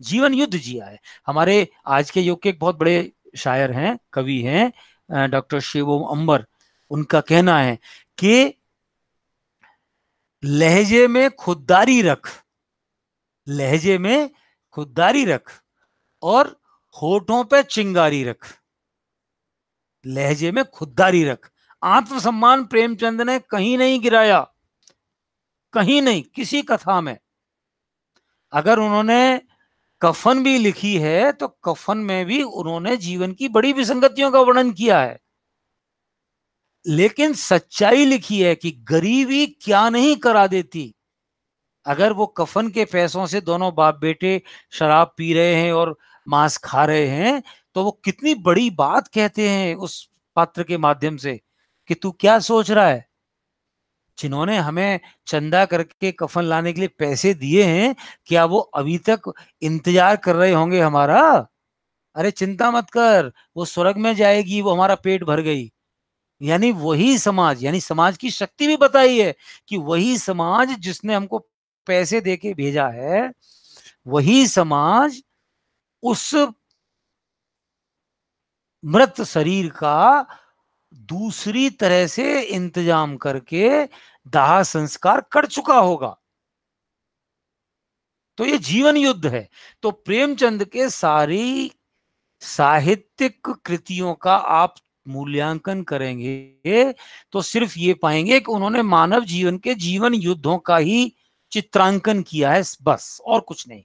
जीवन युद्ध जिया है हमारे आज के युग के एक बहुत बड़े शायर हैं कवि हैं डॉक्टर शिव अंबर उनका कहना है कि लहजे में खुददारी रख लहजे में खुददारी रख और होठों पे चिंगारी रख लहजे में खुददारी रख आत्मसम्मान प्रेमचंद ने कहीं नहीं गिराया कहीं नहीं किसी कथा में अगर उन्होंने कफन भी लिखी है तो कफन में भी उन्होंने जीवन की बड़ी विसंगतियों का वर्णन किया है लेकिन सच्चाई लिखी है कि गरीबी क्या नहीं करा देती अगर वो कफन के पैसों से दोनों बाप बेटे शराब पी रहे हैं और मांस खा रहे हैं तो वो कितनी बड़ी बात कहते हैं उस पात्र के माध्यम से कि तू क्या सोच रहा है जिन्होंने हमें चंदा करके कफन लाने के लिए पैसे दिए हैं क्या वो अभी तक इंतजार कर रहे होंगे हमारा अरे चिंता मत कर वो स्वर्ग में जाएगी वो हमारा पेट भर गई यानी वही समाज यानी समाज की शक्ति भी बताई है कि वही समाज जिसने हमको पैसे दे के भेजा है वही समाज उस मृत शरीर का दूसरी तरह से इंतजाम करके दाह संस्कार कर चुका होगा तो ये जीवन युद्ध है तो प्रेमचंद के सारी साहित्यिक कृतियों का आप मूल्यांकन करेंगे तो सिर्फ ये पाएंगे कि उन्होंने मानव जीवन के जीवन युद्धों का ही चित्रांकन किया है बस और कुछ नहीं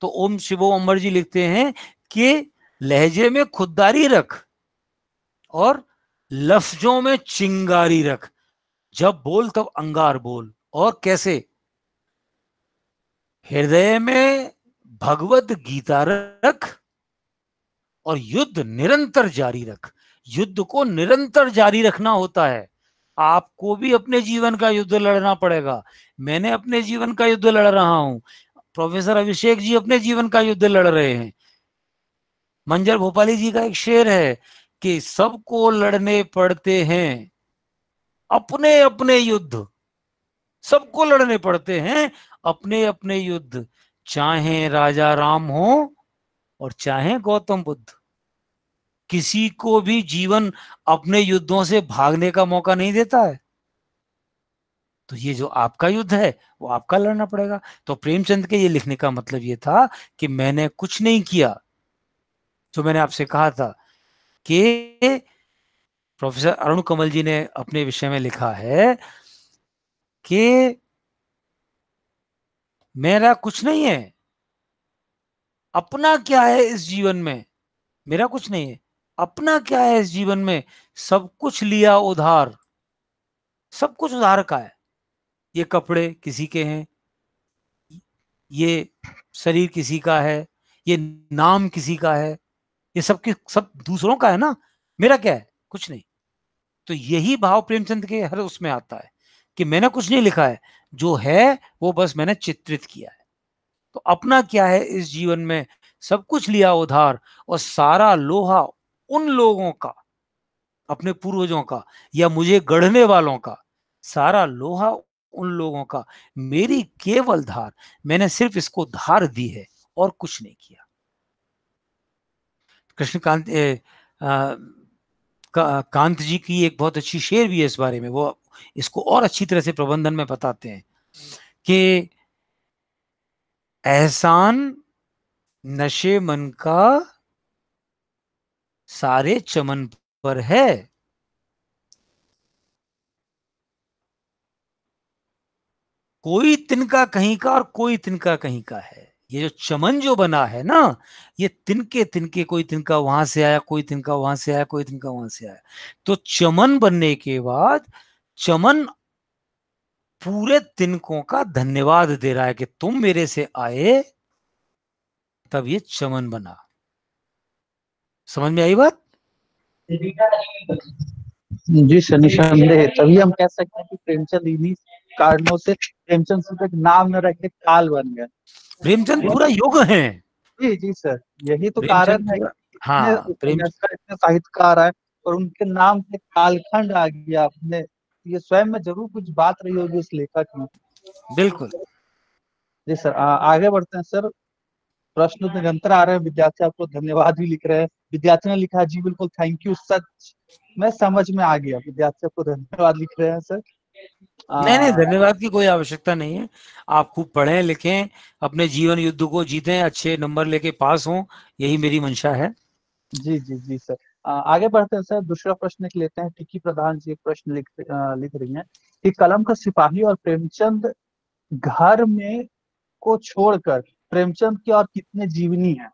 तो ओम शिवो अमर जी लिखते हैं कि लहजे में खुददारी रख और लफ्जों में चिंगारी रख जब बोल तब अंगार बोल और कैसे हृदय में भगवत गीता रख और युद्ध निरंतर जारी रख युद्ध को निरंतर जारी रखना होता है आपको भी अपने जीवन का युद्ध लड़ना पड़ेगा मैंने अपने जीवन का युद्ध लड़ रहा हूं प्रोफेसर अभिषेक जी अपने जीवन का युद्ध लड़ रहे हैं मंजर भोपाली जी का एक शेर है कि सबको लड़ने पड़ते हैं अपने अपने युद्ध सबको लड़ने पड़ते हैं अपने अपने युद्ध चाहे राजा राम हो और चाहे गौतम बुद्ध किसी को भी जीवन अपने युद्धों से भागने का मौका नहीं देता है तो ये जो आपका युद्ध है वो आपका लड़ना पड़ेगा तो प्रेमचंद के ये लिखने का मतलब ये था कि मैंने कुछ नहीं किया जो मैंने आपसे कहा था कि प्रोफेसर अरुण कमल जी ने अपने विषय में लिखा है कि मेरा कुछ नहीं है अपना क्या है इस जीवन में मेरा कुछ नहीं है अपना क्या है इस जीवन में सब कुछ लिया उधार सब कुछ उधार का है ये कपड़े किसी के हैं ये शरीर किसी का है ये नाम किसी का है ये सब की सब दूसरों का है ना मेरा क्या है कुछ नहीं तो यही भाव प्रेमचंद के हर उसमें आता है कि मैंने कुछ नहीं लिखा है जो है वो बस मैंने चित्रित किया है तो अपना क्या है इस जीवन में सब कुछ लिया उधार और सारा लोहा उन लोगों का अपने पूर्वजों का या मुझे गढ़ने वालों का सारा लोहा उन लोगों का मेरी केवल धार मैंने सिर्फ इसको धार दी है और कुछ नहीं किया कृष्णकांत का, कांत जी की एक बहुत अच्छी शेर भी है इस बारे में वो इसको और अच्छी तरह से प्रबंधन में बताते हैं कि एहसान नशे मन का सारे चमन पर है कोई तिनका कहीं का और कोई तिनका कहीं का है ये जो चमन जो बना है ना ये तिनके तिनके कोई तिनका वहां से आया कोई तिनका वहां से आया कोई तिनका वहां से आया तो चमन बनने के बाद चमन पूरे तिनकों का धन्यवाद दे रहा है कि तुम मेरे से आए तब ये चमन बना समझ में आई बात जी सर निशान तभी हम कह सकते हैं कि प्रेमचंद इन्हीं कारणों से प्रेमचंद सिंह का नाम न रखे काल बन गए प्रेमचंद पूरा युग है जी जी सर यही तो कारण है हाँ अच्छा, साहित्यकार है और उनके नाम से कालखंड आ गया अपने ये स्वयं में जरूर कुछ बात रही होगी उस लेखक में बिल्कुल जी सर आ, आगे बढ़ते हैं सर प्रश्न तो निरंतर आ रहे हैं विद्यार्थी आपको धन्यवाद भी लिख रहे हैं विद्यार्थी ने लिखा जी बिल्कुल थैंक यू सच मैं समझ में आ गया विद्यार्थी आपको धन्यवाद लिख रहे हैं सर नहीं नहीं धन्यवाद की कोई आवश्यकता नहीं है आप खूब पढ़ें लिखें अपने जीवन युद्ध को जीतें अच्छे नंबर लेके पास हों यही मेरी मंशा है जी जी जी सर आगे बढ़ते हैं सर दूसरा प्रश्न लेते हैं टिक्की प्रधान जी एक प्रश्न लिख लिख रही हैं कि कलम का सिपाही और प्रेमचंद घर में को छोड़कर प्रेमचंद की और कितने जीवनी है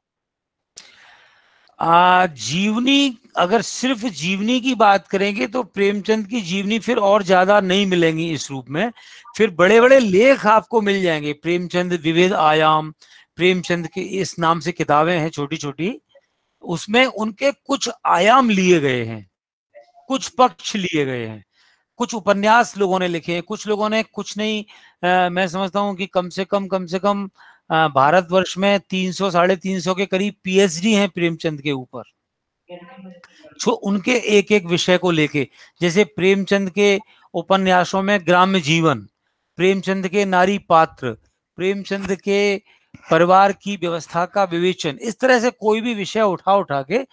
आ, जीवनी अगर सिर्फ जीवनी की बात करेंगे तो प्रेमचंद की जीवनी फिर और ज्यादा नहीं मिलेंगी इस रूप में फिर बड़े बड़े लेख आपको मिल जाएंगे प्रेमचंद विविध आयाम प्रेमचंद के इस नाम से किताबें हैं छोटी छोटी उसमें उनके कुछ आयाम लिए गए हैं कुछ पक्ष लिए गए हैं कुछ उपन्यास लोगों ने लिखे हैं कुछ लोगों ने कुछ नहीं आ, मैं समझता हूँ कि कम से कम कम से कम भारतवर्ष में तीन सौ साढ़े तीन सौ के करीब पीएचडी हैं प्रेमचंद के ऊपर जो उनके एक एक विषय को लेके जैसे प्रेमचंद के उपन्यासों में ग्राम्य जीवन प्रेमचंद के नारी पात्र प्रेमचंद के परिवार की व्यवस्था का विवेचन इस तरह से कोई भी विषय उठा उठा के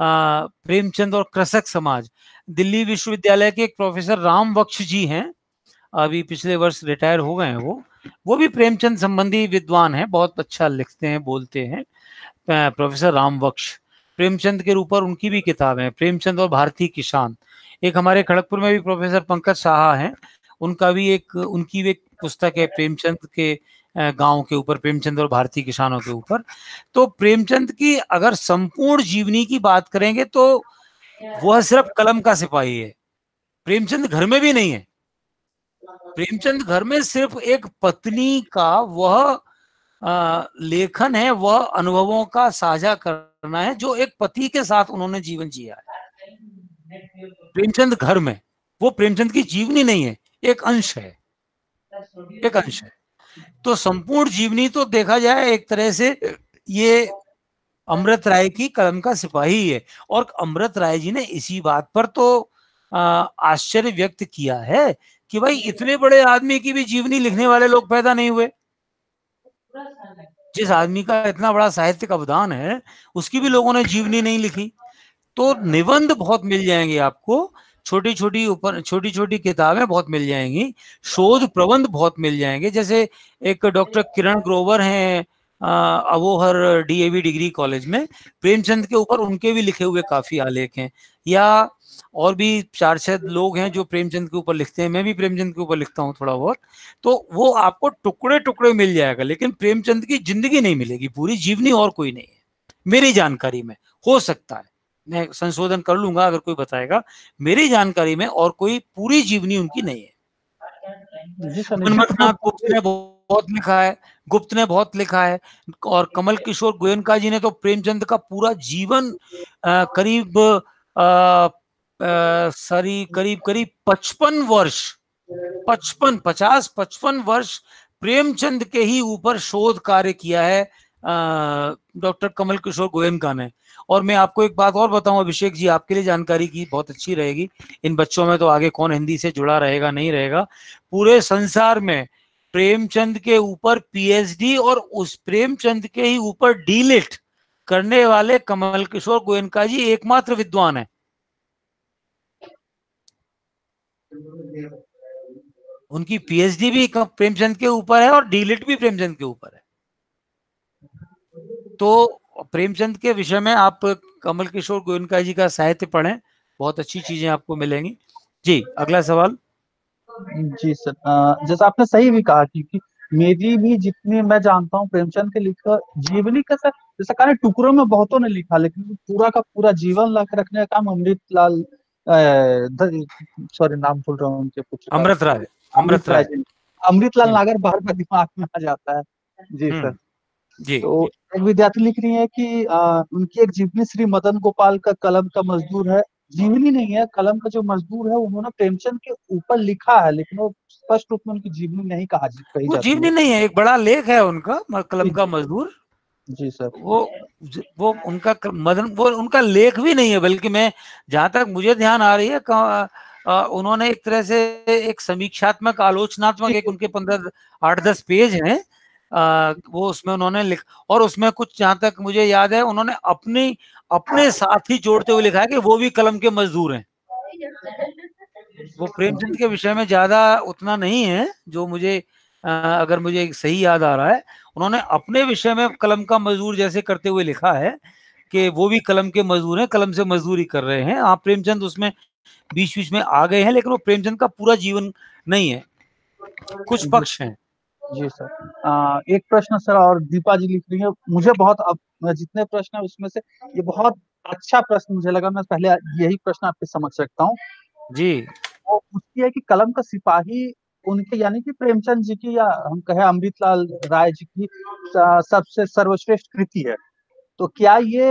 प्रेमचंद और कृषक समाज दिल्ली विश्वविद्यालय के एक प्रोफेसर राम वक्ष जी हैं अभी पिछले वर्ष रिटायर हो गए हैं वो वो भी प्रेमचंद संबंधी विद्वान हैं बहुत अच्छा लिखते हैं बोलते हैं प्रोफेसर रामवक्ष प्रेमचंद के ऊपर उनकी भी किताब है प्रेमचंद और भारतीय किसान एक हमारे खड़गपुर में भी प्रोफेसर पंकज साहा हैं उनका भी एक उनकी भी एक पुस्तक है प्रेमचंद के गांव के ऊपर प्रेमचंद और भारतीय किसानों के ऊपर तो प्रेमचंद की अगर संपूर्ण जीवनी की बात करेंगे तो वह सिर्फ कलम का सिपाही है प्रेमचंद घर में भी नहीं है प्रेमचंद घर में सिर्फ एक पत्नी का वह आ, लेखन है वह अनुभवों का साझा करना है जो एक पति के साथ उन्होंने जीवन जिया है प्रेमचंद घर में वो प्रेमचंद की जीवनी नहीं है एक अंश है एक अंश है तो संपूर्ण जीवनी तो देखा जाए एक तरह से ये अमृत राय की कलम का सिपाही है और अमृत राय जी ने इसी बात पर तो आश्चर्य व्यक्त किया है कि भाई इतने बड़े आदमी की भी जीवनी लिखने वाले लोग पैदा नहीं हुए जिस आदमी का इतना बड़ा का अवदान है उसकी भी लोगों ने जीवनी नहीं लिखी तो निबंध बहुत मिल जाएंगे आपको छोटी छोटी ऊपर छोटी छोटी किताबें बहुत मिल जाएंगी शोध प्रबंध बहुत मिल जाएंगे जैसे एक डॉक्टर किरण ग्रोवर हैं अवोहर डीएवी डिग्री कॉलेज में प्रेमचंद के ऊपर उनके भी लिखे हुए काफी आलेख हैं या और भी चार छह लोग हैं जो प्रेमचंद के ऊपर लिखते हैं मैं भी प्रेमचंद के ऊपर लिखता हूँ थोड़ा बहुत तो वो आपको टुकड़े टुकड़े मिल जाएगा लेकिन प्रेमचंद की जिंदगी नहीं मिलेगी पूरी जीवनी और कोई नहीं है मेरी जानकारी में हो सकता है मैं संशोधन कर लूंगा अगर कोई बताएगा मेरी जानकारी में और कोई पूरी जीवनी उनकी नहीं है गुप्त ने बहुत लिखा है गुप्त ने बहुत लिखा है और कमल किशोर गोयनका जी ने तो प्रेमचंद का पूरा जीवन आ, करीब आ, सॉरी करीब करीब पचपन वर्ष पचपन पचास पचपन वर्ष प्रेमचंद के ही ऊपर शोध कार्य किया है डॉक्टर कमल किशोर गोयनका ने और मैं आपको एक बात और बताऊं अभिषेक जी आपके लिए जानकारी की बहुत अच्छी रहेगी इन बच्चों में तो आगे कौन हिंदी से जुड़ा रहेगा नहीं रहेगा पूरे संसार में प्रेमचंद के ऊपर पीएचडी और उस प्रेमचंद के ही ऊपर डीलिट करने वाले कमल किशोर गोयनका जी एकमात्र विद्वान है उनकी पीएचडी भी प्रेमचंद के ऊपर है और डीलिट e भी प्रेमचंद के ऊपर है तो प्रेमचंद के विषय में आप कमल किशोर गोयनका जी का साहित्य पढ़ें बहुत अच्छी चीजें आपको मिलेंगी जी अगला सवाल जी सर जैसा आपने सही भी कहा क्योंकि मेरी भी जितनी मैं जानता हूँ प्रेमचंद के लिखकर जीवनी का सर जैसा कहा टुकड़ों में बहुतों ने लिखा लेकिन पूरा का पूरा जीवन रखने का काम अमृत लाल सॉरी नाम भूल रहा हूँ उनके कुछ अमृत राय अमृत राय अमृतलाल नागर बार बार दिमाग में आ जाता है जी सर जी तो एक विद्यार्थी लिख रही है कि आ, उनकी एक जीवनी श्री मदन गोपाल का कलम का मजदूर है जीवनी नहीं है कलम का जो मजदूर है उन्होंने प्रेमचंद के ऊपर लिखा है लेकिन वो स्पष्ट रूप में उनकी जीवनी नहीं कहा जी, जीवनी नहीं है एक बड़ा लेख है उनका कलम का मजदूर जी सर वो वो उनका मदन वो उनका लेख भी नहीं है बल्कि मैं जहां तक मुझे ध्यान आ रही है आ, उन्होंने एक तरह से एक समीक्षात्मक आलोचनात्मक एक उनके पंद्रह आठ दस पेज हैं आ, वो उसमें उन्होंने लिख और उसमें कुछ जहां तक मुझे याद है उन्होंने अपनी अपने साथ ही जोड़ते हुए लिखा है कि वो भी कलम के मजदूर हैं वो प्रेमचंद के विषय में ज्यादा उतना नहीं है जो मुझे आ, अगर मुझे सही याद आ रहा है उन्होंने अपने विषय में कलम का मजदूर जैसे करते हुए लिखा है कि वो भी कलम के मजदूर हैं कलम से मजदूरी कर रहे हैं आप प्रेमचंद उसमें बीच बीच में आ गए हैं लेकिन वो प्रेमचंद का पूरा जीवन नहीं है कुछ पक्ष हैं जी सर आ, एक प्रश्न सर और दीपा जी लिख रही है मुझे बहुत अब जितने प्रश्न है उसमें से ये बहुत अच्छा प्रश्न मुझे लगा मैं पहले यही प्रश्न आपके समझ सकता हूँ जी वो पूछती है कि कलम का सिपाही उनके यानी कि प्रेमचंद जी की या हम कहें अमृतलाल राय जी की सबसे सर्वश्रेष्ठ कृति है तो क्या ये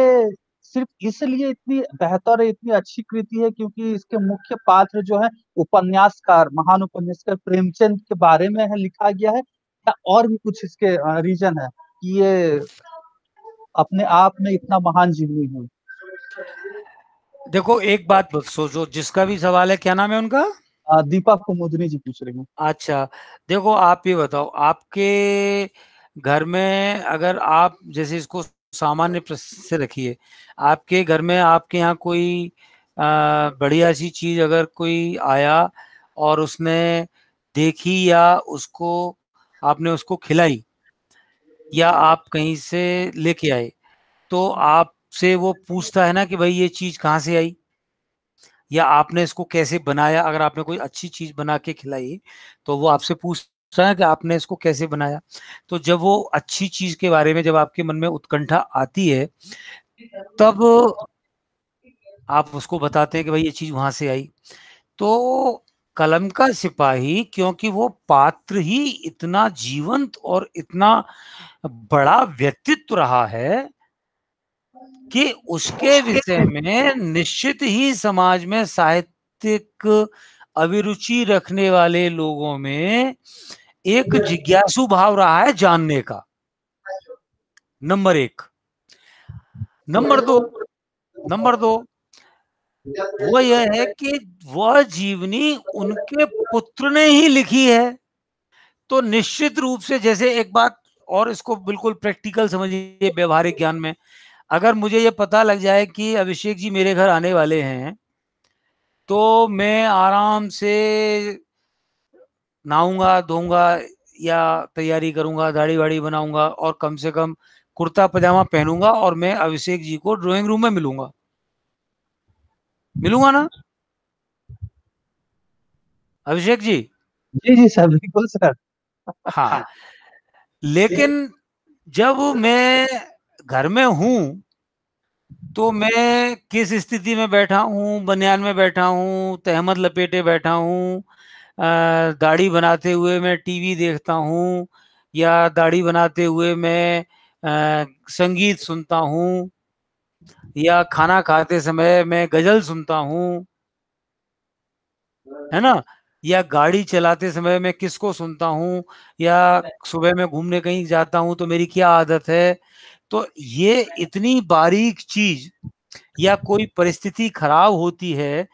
सिर्फ इसलिए इतनी बेहतर इतनी अच्छी कृति है क्योंकि इसके मुख्य पात्र जो है उपन्यासकार महान उपन्यासकार प्रेमचंद के बारे में है लिखा गया है या और भी कुछ इसके रीजन है कि ये अपने आप में इतना महान जीवनी हुई देखो एक बात सोचो जिसका भी सवाल है क्या नाम है उनका दीपा कुमुदनी जी पूछ रही हूँ अच्छा देखो आप ये बताओ आपके घर में अगर आप जैसे इसको सामान्य से रखिए आपके घर में आपके यहाँ कोई बढ़िया सी चीज अगर कोई आया और उसने देखी या उसको आपने उसको खिलाई या आप कहीं से लेके आए तो आपसे वो पूछता है ना कि भाई ये चीज कहाँ से आई या आपने इसको कैसे बनाया अगर आपने कोई अच्छी चीज बना के खिलाई तो वो आपसे पूछ रहा है कि आपने इसको कैसे बनाया तो जब वो अच्छी चीज के बारे में जब आपके मन में उत्कंठा आती है तब आप उसको बताते हैं कि भाई ये चीज वहां से आई तो कलम का सिपाही क्योंकि वो पात्र ही इतना जीवंत और इतना बड़ा व्यक्तित्व रहा है कि उसके विषय में निश्चित ही समाज में साहित्यिक अभिरुचि रखने वाले लोगों में एक जिज्ञासु भाव रहा है जानने का नंबर एक नंबर दो नंबर दो वो यह है कि वह जीवनी उनके पुत्र ने ही लिखी है तो निश्चित रूप से जैसे एक बात और इसको बिल्कुल प्रैक्टिकल समझिए व्यवहारिक ज्ञान में अगर मुझे ये पता लग जाए कि अभिषेक जी मेरे घर आने वाले हैं तो मैं आराम से नहाऊंगा धोऊंगा या तैयारी करूंगा दाढ़ी वाड़ी बनाऊंगा और कम से कम कुर्ता पजामा पहनूंगा और मैं अभिषेक जी को ड्राइंग रूम में मिलूंगा मिलूंगा ना अभिषेक जी जी जी सर बिल्कुल सर हाँ लेकिन जब मैं घर में हूं तो मैं किस स्थिति में बैठा हूँ बनियान में बैठा हूँ तहमद लपेटे बैठा हूँ दाढ़ी बनाते हुए मैं टीवी देखता हूँ या दाढ़ी बनाते हुए मैं आ, संगीत सुनता हूँ या खाना खाते समय मैं गजल सुनता हूँ है ना या गाड़ी चलाते समय मैं किसको सुनता हूँ या सुबह में घूमने कहीं जाता हूँ तो मेरी क्या आदत है तो ये इतनी बारीक चीज या कोई परिस्थिति खराब होती है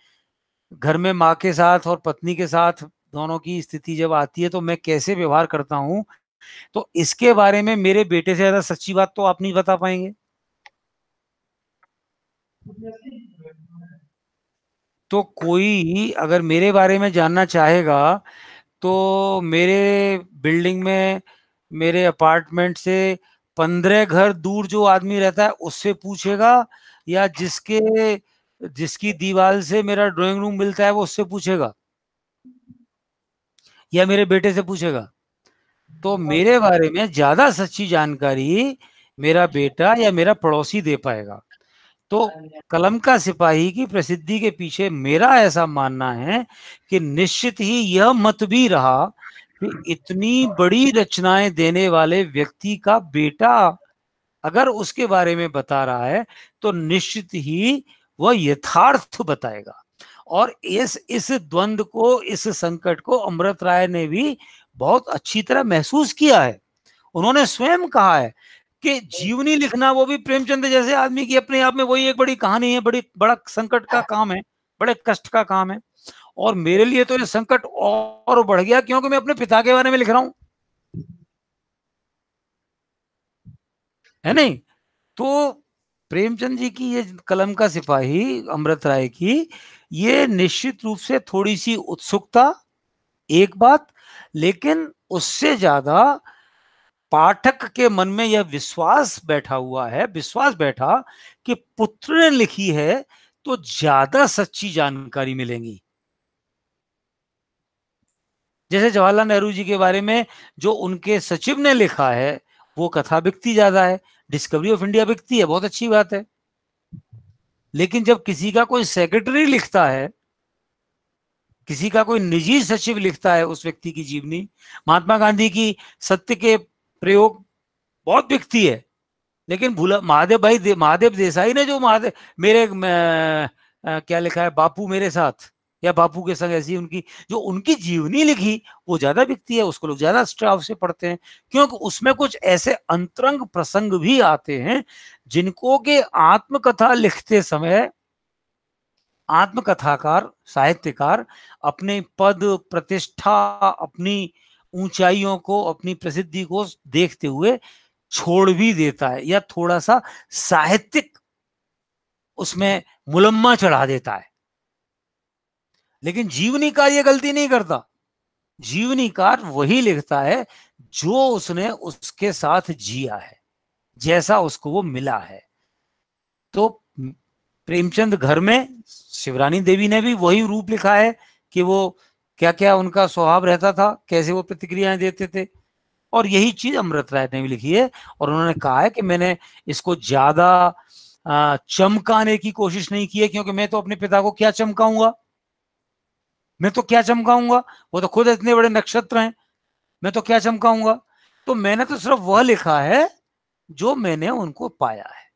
घर में माँ के साथ और पत्नी के साथ दोनों की स्थिति जब आती है तो मैं कैसे व्यवहार करता हूँ तो इसके बारे में मेरे बेटे से ज्यादा सच्ची बात तो आप नहीं बता पाएंगे तो कोई अगर मेरे बारे में जानना चाहेगा तो मेरे बिल्डिंग में मेरे अपार्टमेंट से पंद्रह घर दूर जो आदमी रहता है उससे पूछेगा या जिसके जिसकी दीवार से मेरा ड्राइंग रूम मिलता है वो उससे पूछेगा या मेरे बेटे से पूछेगा तो हाँ। मेरे बारे में ज्यादा सच्ची जानकारी मेरा बेटा या मेरा पड़ोसी दे पाएगा तो हाँ कलम का सिपाही की प्रसिद्धि के पीछे मेरा ऐसा मानना है कि निश्चित ही यह मत भी रहा इतनी बड़ी रचनाएं देने वाले व्यक्ति का बेटा अगर उसके बारे में बता रहा है तो निश्चित ही वह यथार्थ बताएगा और इस इस द्वंद को इस संकट को अमृत राय ने भी बहुत अच्छी तरह महसूस किया है उन्होंने स्वयं कहा है कि जीवनी लिखना वो भी प्रेमचंद जैसे आदमी की अपने आप में वही एक बड़ी कहानी है बड़ी बड़ा संकट का हाँ। काम है बड़े कष्ट का काम है और मेरे लिए तो ये संकट और बढ़ गया क्योंकि मैं अपने पिता के बारे में लिख रहा हूं है नहीं तो प्रेमचंद जी की ये कलम का सिपाही अमृत राय की ये निश्चित रूप से थोड़ी सी उत्सुकता एक बात लेकिन उससे ज्यादा पाठक के मन में यह विश्वास बैठा हुआ है विश्वास बैठा कि पुत्र ने लिखी है तो ज्यादा सच्ची जानकारी मिलेंगी जैसे जवाहरलाल नेहरू जी के बारे में जो उनके सचिव ने लिखा है वो कथा बिकती ज्यादा है डिस्कवरी ऑफ इंडिया बिकती है बहुत अच्छी बात है लेकिन जब किसी का कोई सेक्रेटरी लिखता है किसी का कोई निजी सचिव लिखता है उस व्यक्ति की जीवनी महात्मा गांधी की सत्य के प्रयोग बहुत बिकती है लेकिन भूला महादेव भाई महादेव देसाई ने जो महादेव मेरे आ, आ, क्या लिखा है बापू मेरे साथ या बापू के संग ऐसी उनकी जो उनकी जीवनी लिखी वो ज्यादा बिकती है उसको लोग ज्यादा स्टाफ से पढ़ते हैं क्योंकि उसमें कुछ ऐसे अंतरंग प्रसंग भी आते हैं जिनको के आत्मकथा लिखते समय आत्मकथाकार साहित्यकार अपने पद प्रतिष्ठा अपनी ऊंचाइयों को अपनी प्रसिद्धि को देखते हुए छोड़ भी देता है या थोड़ा सा साहित्यिक उसमें मुलम्मा चढ़ा देता है लेकिन जीवनीकार ये गलती नहीं करता जीवनीकार वही लिखता है जो उसने उसके साथ जिया है जैसा उसको वो मिला है तो प्रेमचंद घर में शिवरानी देवी ने भी वही रूप लिखा है कि वो क्या क्या उनका स्वभाव रहता था कैसे वो प्रतिक्रियाएं देते थे और यही चीज अमृत राय ने भी लिखी है और उन्होंने कहा है कि मैंने इसको ज्यादा चमकाने की कोशिश नहीं की है क्योंकि मैं तो अपने पिता को क्या चमकाऊंगा मैं तो क्या चमकाऊंगा वो तो खुद इतने बड़े नक्षत्र हैं मैं तो क्या चमकाऊंगा तो मैंने तो सिर्फ वह लिखा है जो मैंने उनको पाया है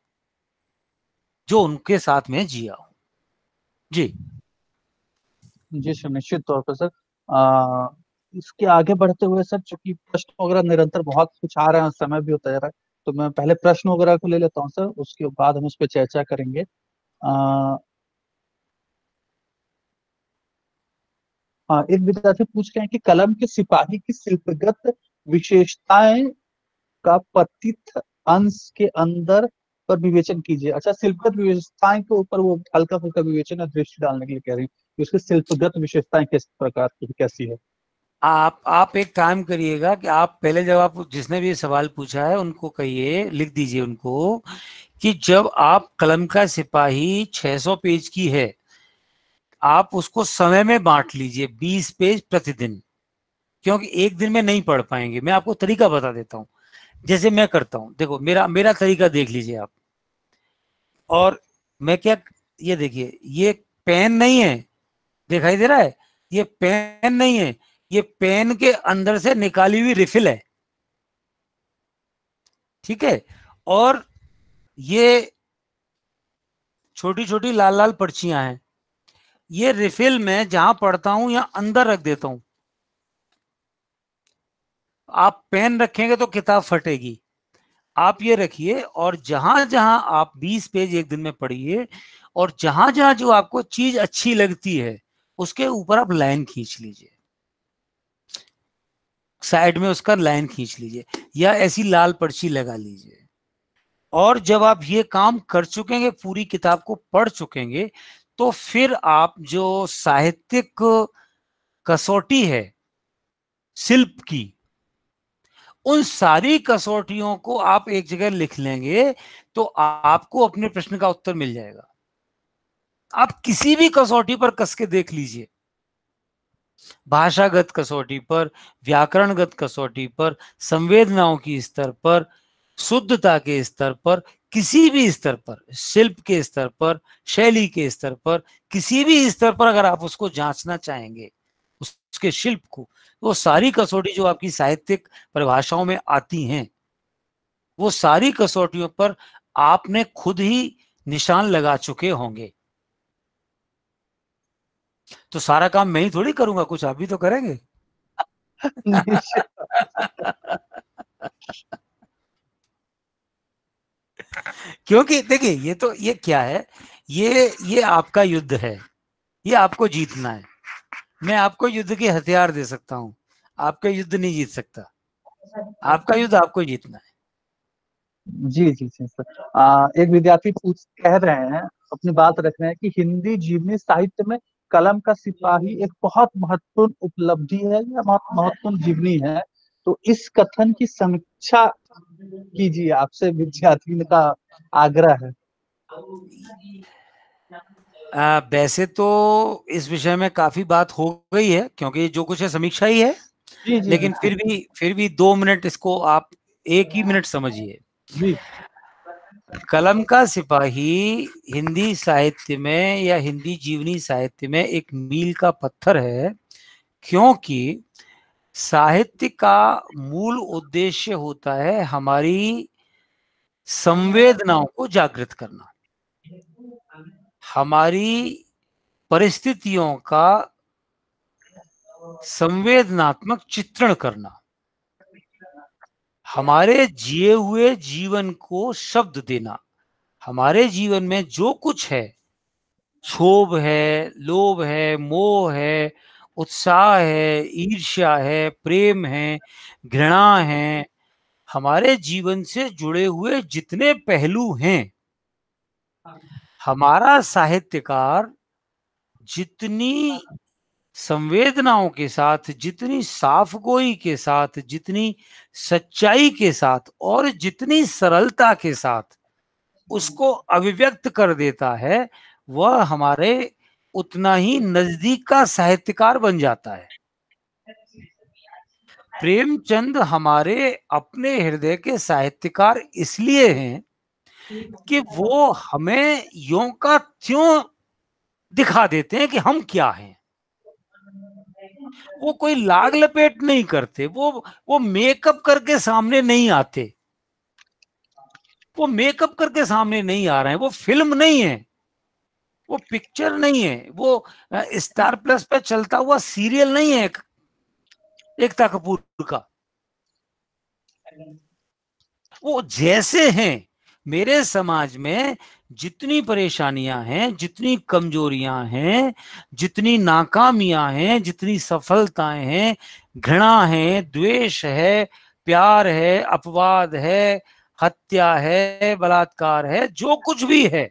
जो उनके साथ में जिया हूं जी जी सर निश्चित तौर पर सर इसके आगे बढ़ते हुए सर चूंकि प्रश्न वगैरह निरंतर बहुत कुछ आ रहे हैं समय भी होता जा रहा है तो मैं पहले प्रश्न वगैरह को ले लेता हूँ सर उसके बाद हम उस पर चर्चा करेंगे हाँ एक विद्यार्थी पूछ रहे हैं कि कलम के सिपाही की शिल्पगत विशेषताएं का पतित अंश के अंदर पर विवेचन कीजिए अच्छा शिल्पगत विशेषताएं के ऊपर वो हल्का फुल्का विवेचन और दृष्टि डालने के लिए कह रही हूँ उसकी शिल्पगत विशेषताएं किस प्रकार की कैसी है आप आप एक काम करिएगा कि आप पहले जब आप जिसने भी सवाल पूछा है उनको कहिए लिख दीजिए उनको कि जब आप कलम का सिपाही 600 पेज की है आप उसको समय में बांट लीजिए 20 पेज प्रतिदिन क्योंकि एक दिन में नहीं पढ़ पाएंगे मैं आपको तरीका बता देता हूं जैसे मैं करता हूं देखो मेरा मेरा तरीका देख लीजिए आप और मैं क्या ये देखिए ये पेन नहीं है दिखाई दे रहा है ये पेन नहीं है ये पेन के अंदर से निकाली हुई रिफिल है ठीक है और ये छोटी छोटी लाल लाल पर्चियां हैं ये रिफिल में जहां पढ़ता हूं या अंदर रख देता हूं आप पेन रखेंगे तो किताब फटेगी आप ये रखिए और जहां जहां आप 20 पेज एक दिन में पढ़िए और जहां जहां जो आपको चीज अच्छी लगती है उसके ऊपर आप लाइन खींच लीजिए साइड में उसका लाइन खींच लीजिए या ऐसी लाल पर्ची लगा लीजिए और जब आप ये काम कर चुकेंगे पूरी किताब को पढ़ चुकेंगे तो फिर आप जो साहित्यिक कसौटी है शिल्प की उन सारी कसौटियों को आप एक जगह लिख लेंगे तो आपको अपने प्रश्न का उत्तर मिल जाएगा आप किसी भी कसौटी पर कस के देख लीजिए भाषागत कसौटी पर व्याकरणगत कसौटी पर संवेदनाओं की स्तर पर शुद्धता के स्तर पर किसी भी स्तर पर शिल्प के स्तर पर शैली के स्तर पर किसी भी स्तर पर अगर आप उसको जांचना चाहेंगे उसके शिल्प को वो सारी कसौटी जो आपकी साहित्यिक परिभाषाओं में आती हैं वो सारी कसौटियों पर आपने खुद ही निशान लगा चुके होंगे तो सारा काम मैं ही थोड़ी करूंगा कुछ आप भी तो करेंगे क्योंकि देखिए ये तो ये क्या है ये ये आपका युद्ध है ये आपको जीतना है मैं आपको युद्ध के हथियार दे सकता हूँ आपका युद्ध नहीं जीत सकता आपका युद्ध आपको जीतना है जी जी जी सर आ, एक विद्यार्थी पूछ कह रहे हैं अपनी बात रख रहे हैं कि हिंदी जीवनी साहित्य में कलम का सिपाही एक बहुत महत्वपूर्ण उपलब्धि है या बहुत महत्वपूर्ण जीवनी है तो इस कथन की समीक्षा कीजिए आपसे विद्यार्थी का आग्रह है आ, वैसे तो इस विषय में काफी बात हो गई है क्योंकि जो कुछ है समीक्षा ही है जी, जी, लेकिन फिर भी फिर भी दो मिनट इसको आप एक ही मिनट समझिए कलम का सिपाही हिंदी साहित्य में या हिंदी जीवनी साहित्य में एक मील का पत्थर है क्योंकि साहित्य का मूल उद्देश्य होता है हमारी संवेदनाओं को जागृत करना हमारी परिस्थितियों का संवेदनात्मक चित्रण करना हमारे जिए हुए जीवन को शब्द देना हमारे जीवन में जो कुछ है क्षोभ है लोभ है मोह है उत्साह है ईर्ष्या है प्रेम है घृणा है हमारे जीवन से जुड़े हुए जितने पहलू हैं हमारा साहित्यकार जितनी संवेदनाओं के साथ जितनी साफ गोई के साथ जितनी सच्चाई के साथ और जितनी सरलता के साथ उसको अभिव्यक्त कर देता है वह हमारे उतना ही नजदीक का साहित्यकार बन जाता है प्रेमचंद हमारे अपने हृदय के साहित्यकार इसलिए हैं कि वो हमें यो का त्यों दिखा देते हैं कि हम क्या हैं वो कोई लाग लपेट नहीं करते वो वो मेकअप करके सामने नहीं आते वो मेकअप करके सामने नहीं आ रहे हैं वो फिल्म नहीं है वो पिक्चर नहीं है वो स्टार प्लस पे चलता हुआ सीरियल नहीं है एकता कपूर का वो जैसे हैं मेरे समाज में जितनी परेशानियां हैं जितनी कमजोरियां हैं जितनी नाकामियां हैं जितनी सफलताएं हैं घृणा है द्वेष है प्यार है अपवाद है हत्या है बलात्कार है जो कुछ भी है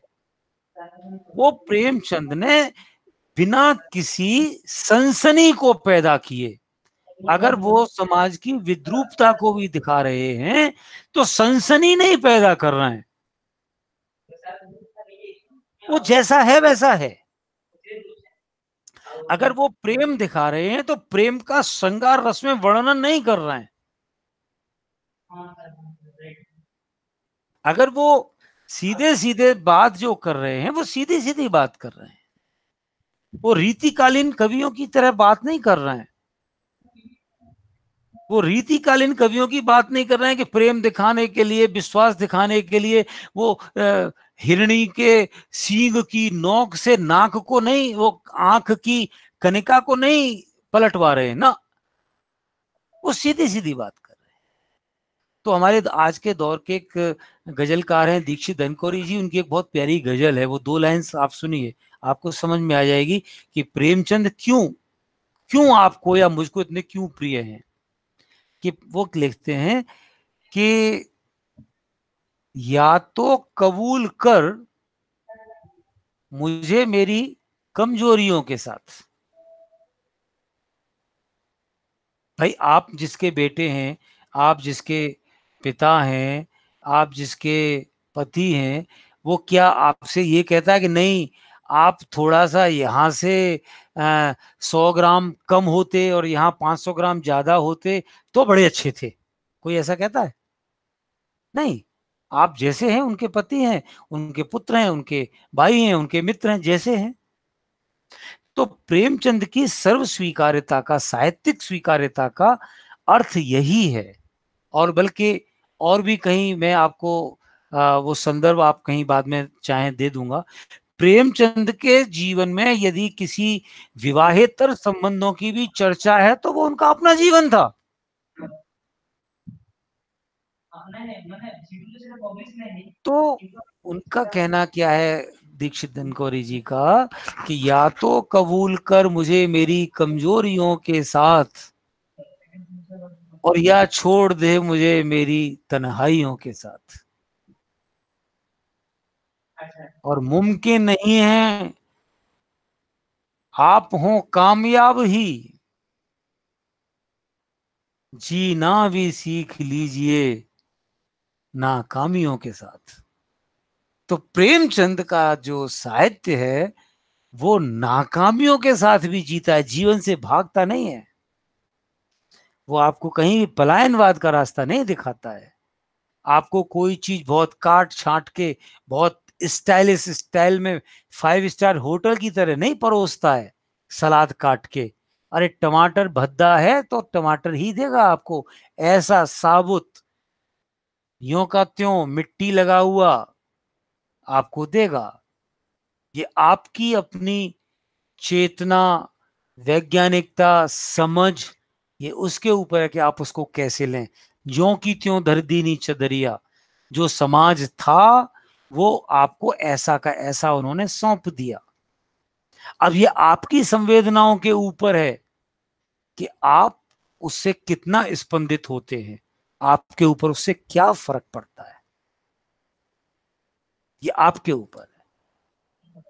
वो प्रेमचंद ने बिना किसी सनसनी को पैदा किए अगर वो समाज की विद्रूपता को भी दिखा रहे हैं तो सनसनी नहीं पैदा कर रहे हैं वो जैसा है वैसा है अगर वो प्रेम दिखा रहे हैं तो प्रेम का श्रृंगार रस में वर्णन नहीं कर रहे हैं अगर वो सीधे सीधे बात जो कर रहे हैं वो सीधी सीधी बात कर रहे हैं वो रीतिकालीन कवियों की तरह बात नहीं कर रहे हैं वो रीतिकालीन कवियों की बात नहीं कर रहे हैं कि प्रेम दिखाने के लिए विश्वास दिखाने के लिए वो हिरणी के सींग की नोक से नाक को नहीं वो आंख की कनिका को नहीं पलटवा रहे हैं ना वो सीधी सीधी बात तो हमारे आज के दौर के एक गजलकार हैं दीक्षित धनकौरी जी उनकी एक बहुत प्यारी गजल है वो दो लाइन आप सुनिए आपको समझ में आ जाएगी कि प्रेमचंद क्यों क्यों आपको या मुझको इतने क्यों प्रिय हैं कि वो लिखते हैं कि या तो कबूल कर मुझे मेरी कमजोरियों के साथ भाई आप जिसके बेटे हैं आप जिसके पिता हैं आप जिसके पति हैं वो क्या आपसे ये कहता है कि नहीं आप थोड़ा सा यहाँ से सौ ग्राम कम होते और यहाँ पाँच सौ ग्राम ज़्यादा होते तो बड़े अच्छे थे कोई ऐसा कहता है नहीं आप जैसे हैं उनके पति हैं उनके पुत्र हैं उनके भाई हैं उनके मित्र हैं जैसे हैं तो प्रेमचंद की सर्व स्वीकार्यता का साहित्यिक स्वीकार्यता का अर्थ यही है और बल्कि और भी कहीं मैं आपको आ, वो संदर्भ आप कहीं बाद में चाहे दे दूंगा प्रेमचंद के जीवन में यदि किसी विवाहेतर संबंधों की भी चर्चा है तो वो उनका अपना जीवन था तो उनका कहना क्या है दीक्षित धनकौरी जी का कि या तो कबूल कर मुझे मेरी कमजोरियों के साथ और या छोड़ दे मुझे मेरी तन्हाइयों के साथ और मुमकिन नहीं है आप हो कामयाब ही जीना भी सीख लीजिए नाकामियों के साथ तो प्रेमचंद का जो साहित्य है वो नाकामियों के साथ भी जीता है जीवन से भागता नहीं है वो आपको कहीं भी पलायनवाद का रास्ता नहीं दिखाता है आपको कोई चीज बहुत काट छाट के बहुत स्टाइलिश स्टाइल में फाइव स्टार होटल की तरह नहीं परोसता है सलाद काट के अरे टमाटर भद्दा है तो टमाटर ही देगा आपको ऐसा साबुत यो का त्यों मिट्टी लगा हुआ आपको देगा ये आपकी अपनी चेतना वैज्ञानिकता समझ ये उसके ऊपर है कि आप उसको कैसे लें जो की त्यों धर दी नीचे दरिया जो समाज था वो आपको ऐसा का ऐसा उन्होंने सौंप दिया अब ये आपकी संवेदनाओं के ऊपर है कि आप उससे कितना स्पंदित होते हैं आपके ऊपर उससे क्या फर्क पड़ता है ये आपके ऊपर है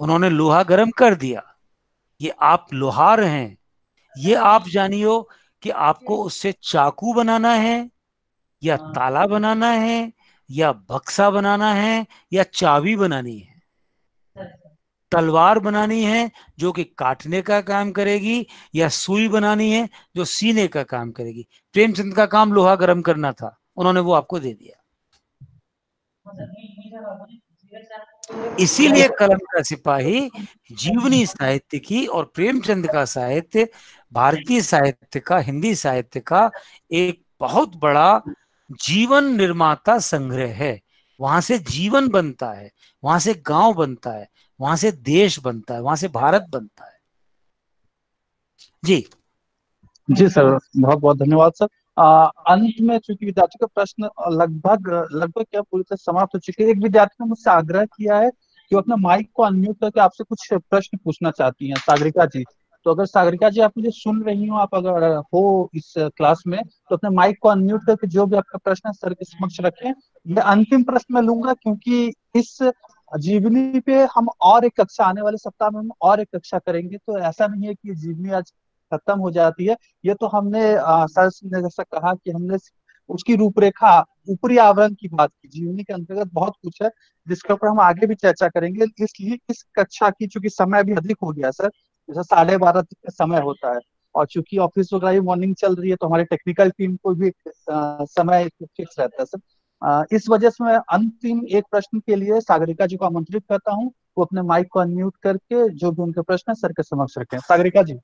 उन्होंने लोहा गर्म कर दिया ये आप लोहार हैं ये आप जानियो कि आपको उससे चाकू बनाना है या हाँ। ताला बनाना है या बक्सा बनाना है या चाबी बनानी है तलवार बनानी है जो कि काटने का काम करेगी या सुई बनानी है जो सीने का काम करेगी प्रेमचंद का काम लोहा गर्म करना था उन्होंने वो आपको दे दिया इसीलिए कलम का सिपाही जीवनी साहित्य की और प्रेमचंद का साहित्य भारतीय साहित्य का हिंदी साहित्य का एक बहुत बड़ा जीवन निर्माता संग्रह है वहां से जीवन बनता है वहां से गांव बनता है वहां से देश बनता है वहां से भारत बनता है जी जी सर बहुत बहुत धन्यवाद सर अंत में चूंकि विद्यार्थियों का प्रश्न लगभग लगभग क्या पूरी तरह समाप्त हो चुके एक विद्यार्थी ने मुझसे आग्रह किया है कि अपना माइक को अनम्यूट करके आपसे कुछ प्रश्न पूछना चाहती हैं सागरिका जी तो अगर सागरिका जी आप मुझे सुन रही हो आप अगर हो इस क्लास में तो अपने माइक को अनम्यूट करके जो भी आपका प्रश्न है सर के समक्ष रखें मैं अंतिम प्रश्न मैं लूंगा क्योंकि इस जीवनी पे हम और एक कक्षा आने वाले सप्ताह में हम और एक कक्षा करेंगे तो ऐसा नहीं है कि जीवनी आज खत्म हो जाती है ये तो हमने सर ने जैसा कहा कि हमने उसकी रूपरेखा ऊपरी आवरण की बात की जीवनी के अंतर्गत बहुत कुछ है जिसके ऊपर हम आगे भी चर्चा करेंगे इसलिए इस कक्षा की चूंकि समय भी अधिक हो गया सर जैसे साढ़े बारह तक का समय होता है और चूंकि ऑफिस वगैरह भी मॉर्निंग चल रही है तो हमारे टेक्निकल टीम को भी आ, समय फिक्स रहता है सर इस वजह से मैं अंतिम एक प्रश्न के लिए सागरिका जी को आमंत्रित करता हूँ वो अपने माइक को अनम्यूट करके जो भी उनके प्रश्न है सर के समक्ष रखें सागरिका जी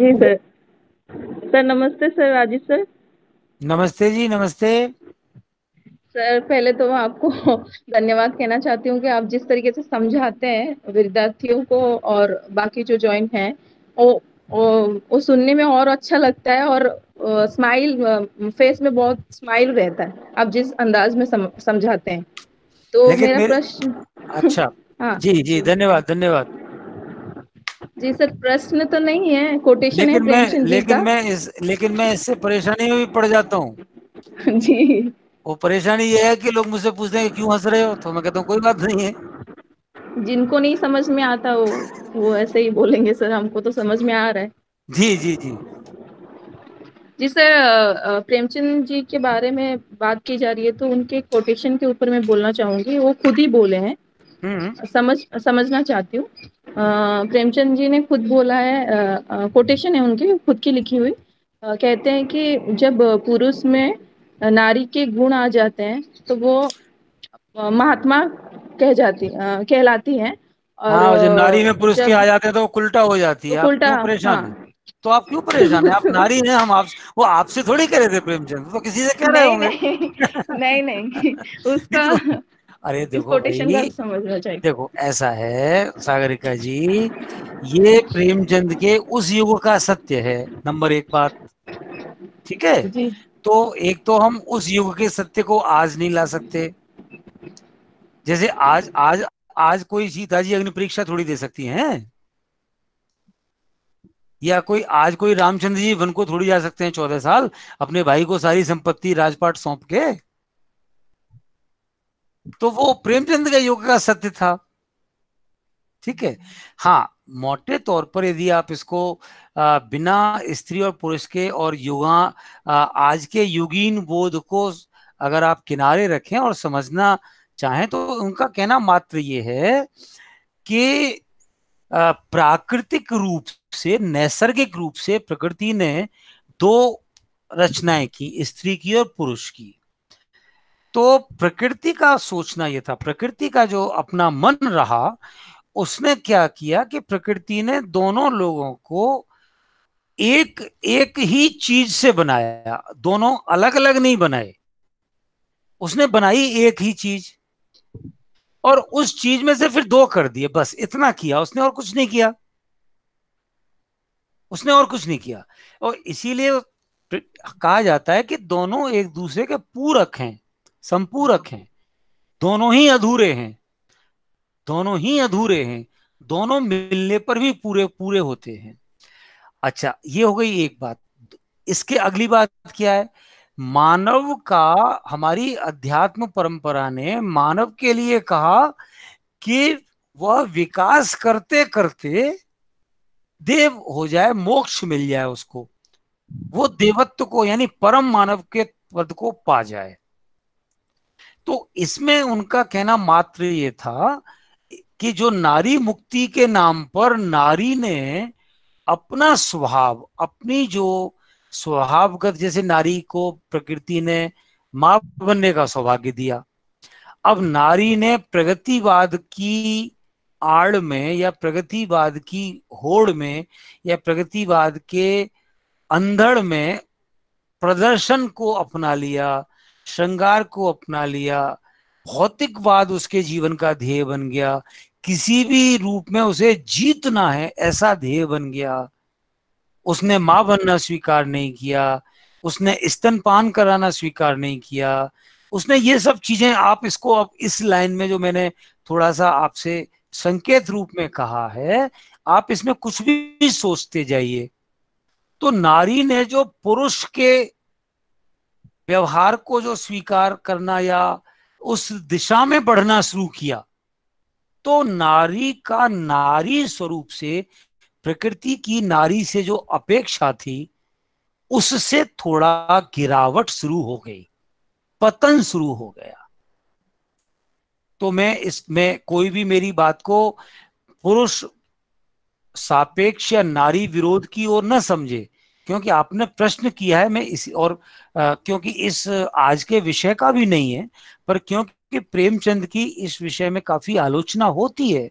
जी सर सर नमस्ते सर राजीव सर नमस्ते जी नमस्ते सर पहले तो मैं आपको धन्यवाद कहना चाहती हूँ कि आप जिस तरीके से समझाते हैं विद्यार्थियों को और बाकी जो ज्वाइन है वो वो सुनने में और अच्छा लगता है और स्माइल फेस में बहुत स्माइल रहता है आप जिस अंदाज में समझाते हैं तो मेरा प्रश्न अच्छा हाँ जी जी धन्यवाद धन्यवाद जी सर प्रश्न तो नहीं है कोटेशन लेकिन है मैं, लेकिन मैं इस लेकिन मैं इससे परेशानी में भी पड़ जाता हूँ जी वो परेशानी ये है कि लोग मुझसे पूछते हैं क्यों हंस रहे हो तो मैं कहता हूँ कोई बात नहीं है जिनको नहीं समझ में आता वो वो ऐसे ही बोलेंगे सर हमको तो समझ में आ रहा है जी जी जी जी सर प्रेमचंद जी के बारे में बात की जा रही है तो उनके कोटेशन के ऊपर मैं बोलना चाहूंगी वो खुद ही बोले हैं हम्म। समझ समझना चाहती हूँ प्रेमचंद जी ने खुद बोला है कोटेशन है उनकी खुद की लिखी हुई आ, कहते हैं कि जब पुरुष में नारी के गुण आ जाते हैं तो वो महात्मा कह जाती कहलाती है और हाँ, नारी में पुरुष के आ जाते हैं तो उल्टा हो जाती है उल्टा परेशान हाँ, तो आप क्यों परेशान है आप नारी हैं हम आप वो आपसे थोड़ी कह रहे थे प्रेमचंद तो किसी से कह रहे होंगे नहीं नहीं नहीं उसका अरे देखो भाई, देखो ऐसा है सागरिका जी ये प्रेमचंद के उस युग का सत्य है नंबर एक बात ठीक है तो एक तो हम उस युग के सत्य को आज नहीं ला सकते जैसे आज आज आज कोई सीता जी अग्नि परीक्षा थोड़ी दे सकती हैं या कोई आज कोई रामचंद्र जी वन को थोड़ी जा सकते हैं चौदह साल अपने भाई को सारी संपत्ति राजपाट सौंप के तो वो प्रेमचंद के युग का सत्य था ठीक है हाँ मोटे तौर पर यदि आप इसको बिना स्त्री और पुरुष के और युगा आज के युगीन बोध को अगर आप किनारे रखें और समझना चाहें तो उनका कहना मात्र ये है कि प्राकृतिक रूप से नैसर्गिक रूप से प्रकृति ने दो रचनाएं की स्त्री की और पुरुष की तो प्रकृति का सोचना यह था प्रकृति का जो अपना मन रहा उसने क्या किया कि प्रकृति ने दोनों लोगों को एक एक ही चीज से बनाया दोनों अलग अलग नहीं बनाए उसने बनाई एक ही चीज और उस चीज में से फिर दो कर दिए बस इतना किया उसने और कुछ नहीं किया उसने और कुछ नहीं किया और इसीलिए कहा जाता है कि दोनों एक दूसरे के पूरक हैं संपूरक हैं दोनों ही अधूरे हैं दोनों ही अधूरे हैं दोनों मिलने पर भी पूरे पूरे होते हैं अच्छा ये हो गई एक बात इसके अगली बात क्या है मानव का हमारी अध्यात्म परंपरा ने मानव के लिए कहा कि वह विकास करते करते देव हो जाए मोक्ष मिल जाए उसको वो देवत्व को यानी परम मानव के पद को पा जाए तो इसमें उनका कहना मात्र ये था कि जो नारी मुक्ति के नाम पर नारी ने अपना स्वभाव अपनी जो स्वभावगत जैसे नारी को प्रकृति ने मां बनने का सौभाग्य दिया अब नारी ने प्रगतिवाद की आड़ में या प्रगतिवाद की होड़ में या प्रगतिवाद के अंधड़ में प्रदर्शन को अपना लिया श्रृंगार को अपना लिया भौतिकवाद उसके जीवन का ध्येय बन गया किसी भी रूप में उसे जीतना है ऐसा ध्येय बन गया उसने मां बनना स्वीकार नहीं किया उसने स्तनपान कराना स्वीकार नहीं किया उसने ये सब चीजें आप इसको अब इस लाइन में जो मैंने थोड़ा सा आपसे संकेत रूप में कहा है आप इसमें कुछ भी सोचते जाइए तो नारी ने जो पुरुष के व्यवहार को जो स्वीकार करना या उस दिशा में बढ़ना शुरू किया तो नारी का नारी स्वरूप से प्रकृति की नारी से जो अपेक्षा थी उससे थोड़ा गिरावट शुरू हो गई पतन शुरू हो गया तो मैं इसमें कोई भी मेरी बात को पुरुष सापेक्ष या नारी विरोध की ओर न समझे क्योंकि आपने प्रश्न किया है मैं इस और आ, क्योंकि इस आज के विषय का भी नहीं है पर क्योंकि कि प्रेमचंद की इस विषय में काफी आलोचना होती है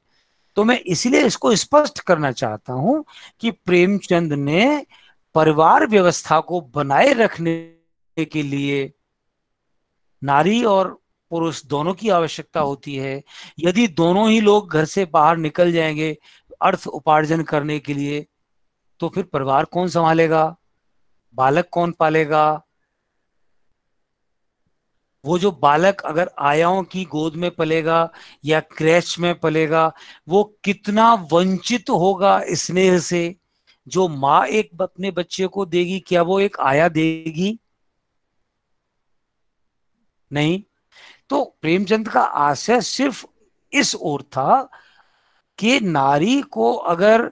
तो मैं इसलिए इसको स्पष्ट करना चाहता हूं कि प्रेमचंद ने परिवार व्यवस्था को बनाए रखने के लिए नारी और पुरुष दोनों की आवश्यकता होती है यदि दोनों ही लोग घर से बाहर निकल जाएंगे अर्थ उपार्जन करने के लिए तो फिर परिवार कौन संभालेगा बालक कौन पालेगा वो जो बालक अगर आयाओं की गोद में पलेगा या क्रैच में पलेगा वो कितना वंचित होगा स्नेह से जो माँ एक अपने बच्चे को देगी क्या वो एक आया देगी नहीं तो प्रेमचंद का आशय सिर्फ इस ओर था कि नारी को अगर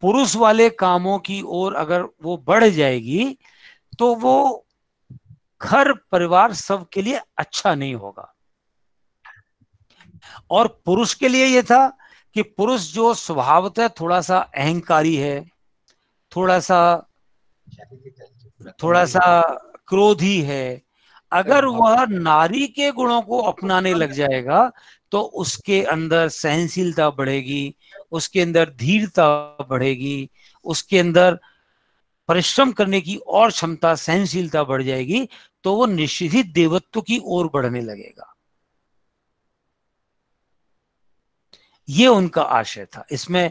पुरुष वाले कामों की ओर अगर वो बढ़ जाएगी तो वो घर परिवार सबके लिए अच्छा नहीं होगा और पुरुष के लिए यह था कि पुरुष जो स्वभावतः थोड़ा सा अहंकारी है थोड़ा सा थोड़ा सा क्रोधी है अगर वह नारी के गुणों को अपनाने लग जाएगा तो उसके अंदर सहनशीलता बढ़ेगी उसके अंदर धीरता बढ़ेगी उसके अंदर परिश्रम करने की और क्षमता सहनशीलता बढ़ जाएगी तो वो निश्चित ही देवत्व की ओर बढ़ने लगेगा ये उनका आशय था इसमें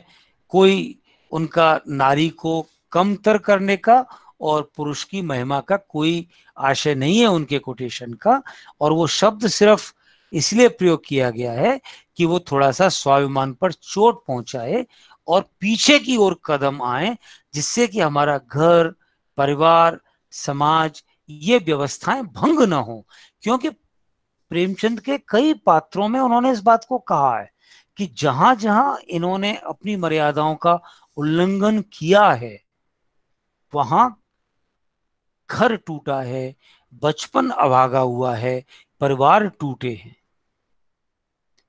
कोई उनका नारी को कमतर करने का और पुरुष की महिमा का कोई आशय नहीं है उनके कोटेशन का और वो शब्द सिर्फ इसलिए प्रयोग किया गया है कि वो थोड़ा सा स्वाभिमान पर चोट पहुंचाए और पीछे की ओर कदम आए जिससे कि हमारा घर परिवार समाज ये व्यवस्थाएं भंग न हो क्योंकि प्रेमचंद के कई पात्रों में उन्होंने इस बात को कहा है कि जहां जहां इन्होंने अपनी मर्यादाओं का उल्लंघन किया है वहां घर टूटा है बचपन अभागा हुआ है परिवार टूटे हैं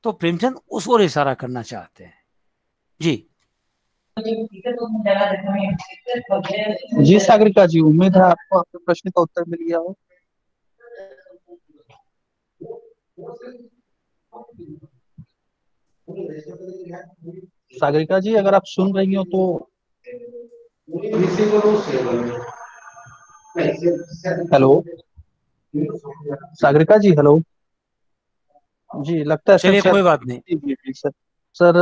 तो प्रेमचंद उस ओर इशारा करना चाहते हैं जी जी सागरिका जी उम्मीद है आपको आपके प्रश्न का उत्तर मिल गया हो सागरिका जी अगर आप सुन रही हो तो हेलो सागरिका जी हेलो जी लगता है चलिए कोई बात नहीं जी जी सर सर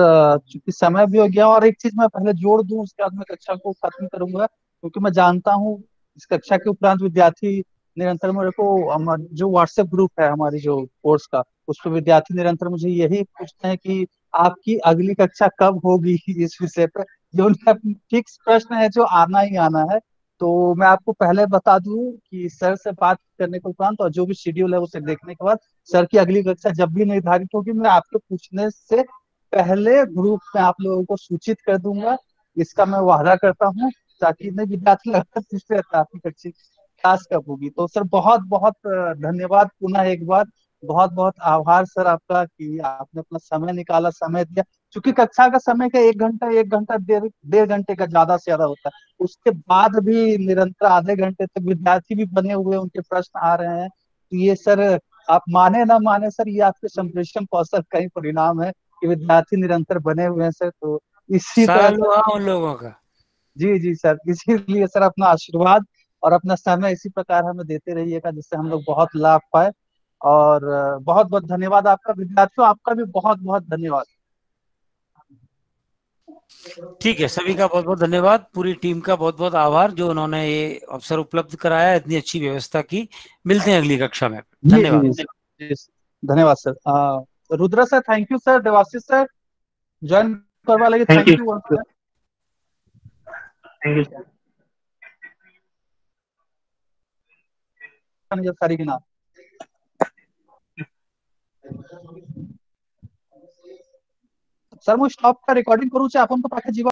चूंकि समय भी हो गया और एक चीज मैं पहले जोड़ दूं उसके बाद मैं कक्षा को खत्म करूंगा क्योंकि मैं जानता हूँ इस कक्षा के उपरांत विद्यार्थी निरंतर मेरे को जो व्हाट्सएप ग्रुप है हमारी जो कोर्स का उस पर विद्यार्थी निरंतर मुझे यही पूछते हैं कि आपकी अगली कक्षा कब होगी इस विषय पर जो उनका फिक्स प्रश्न है जो आना ही आना है तो मैं आपको पहले बता दूं कि सर से बात करने के उपरांत और जो भी शेड्यूल है उसे देखने के बाद सर की अगली कक्षा जब भी निर्धारित होगी मैं आपके पूछने से पहले ग्रुप में आप लोगों को सूचित कर दूंगा इसका मैं वादा करता हूँ ताकि मैं विद्यार्थी लगातार काफी कब होगी तो सर बहुत बहुत धन्यवाद पुनः एक बार बहुत बहुत आभार सर आपका कि आपने अपना समय निकाला समय दिया क्योंकि कक्षा का समय का एक घंटा एक घंटा डेढ़ डेढ़ घंटे का ज्यादा से ज्यादा होता है उसके बाद भी निरंतर आधे घंटे तक विद्यार्थी भी बने हुए उनके प्रश्न आ रहे हैं तो ये सर आप माने ना माने सर ये आपके संप्रेषण कौशल का ही परिणाम है कि विद्यार्थी निरंतर बने हुए हैं सर तो इसी तरह उन लोगों का जी जी सर इसीलिए सर अपना आशीर्वाद और अपना समय इसी प्रकार हमें देते रहिएगा जिससे हम लोग बहुत लाभ पाए और बहुत बहुत धन्यवाद आपका विद्यार्थियों आपका भी बहुत बहुत धन्यवाद ठीक है सभी का बहुत बहुत धन्यवाद पूरी टीम का बहुत बहुत आभार जो उन्होंने ये अवसर उपलब्ध कराया इतनी अच्छी व्यवस्था की मिलते हैं अगली कक्षा में धन्यवाद धन्यवाद sir Rudra sir thank you sir Devashish sir join करवा लगे thank you thank you sir जब सर मु स्टॉप का रिकॉर्डिंग करू छे आपन को पाखे जीवा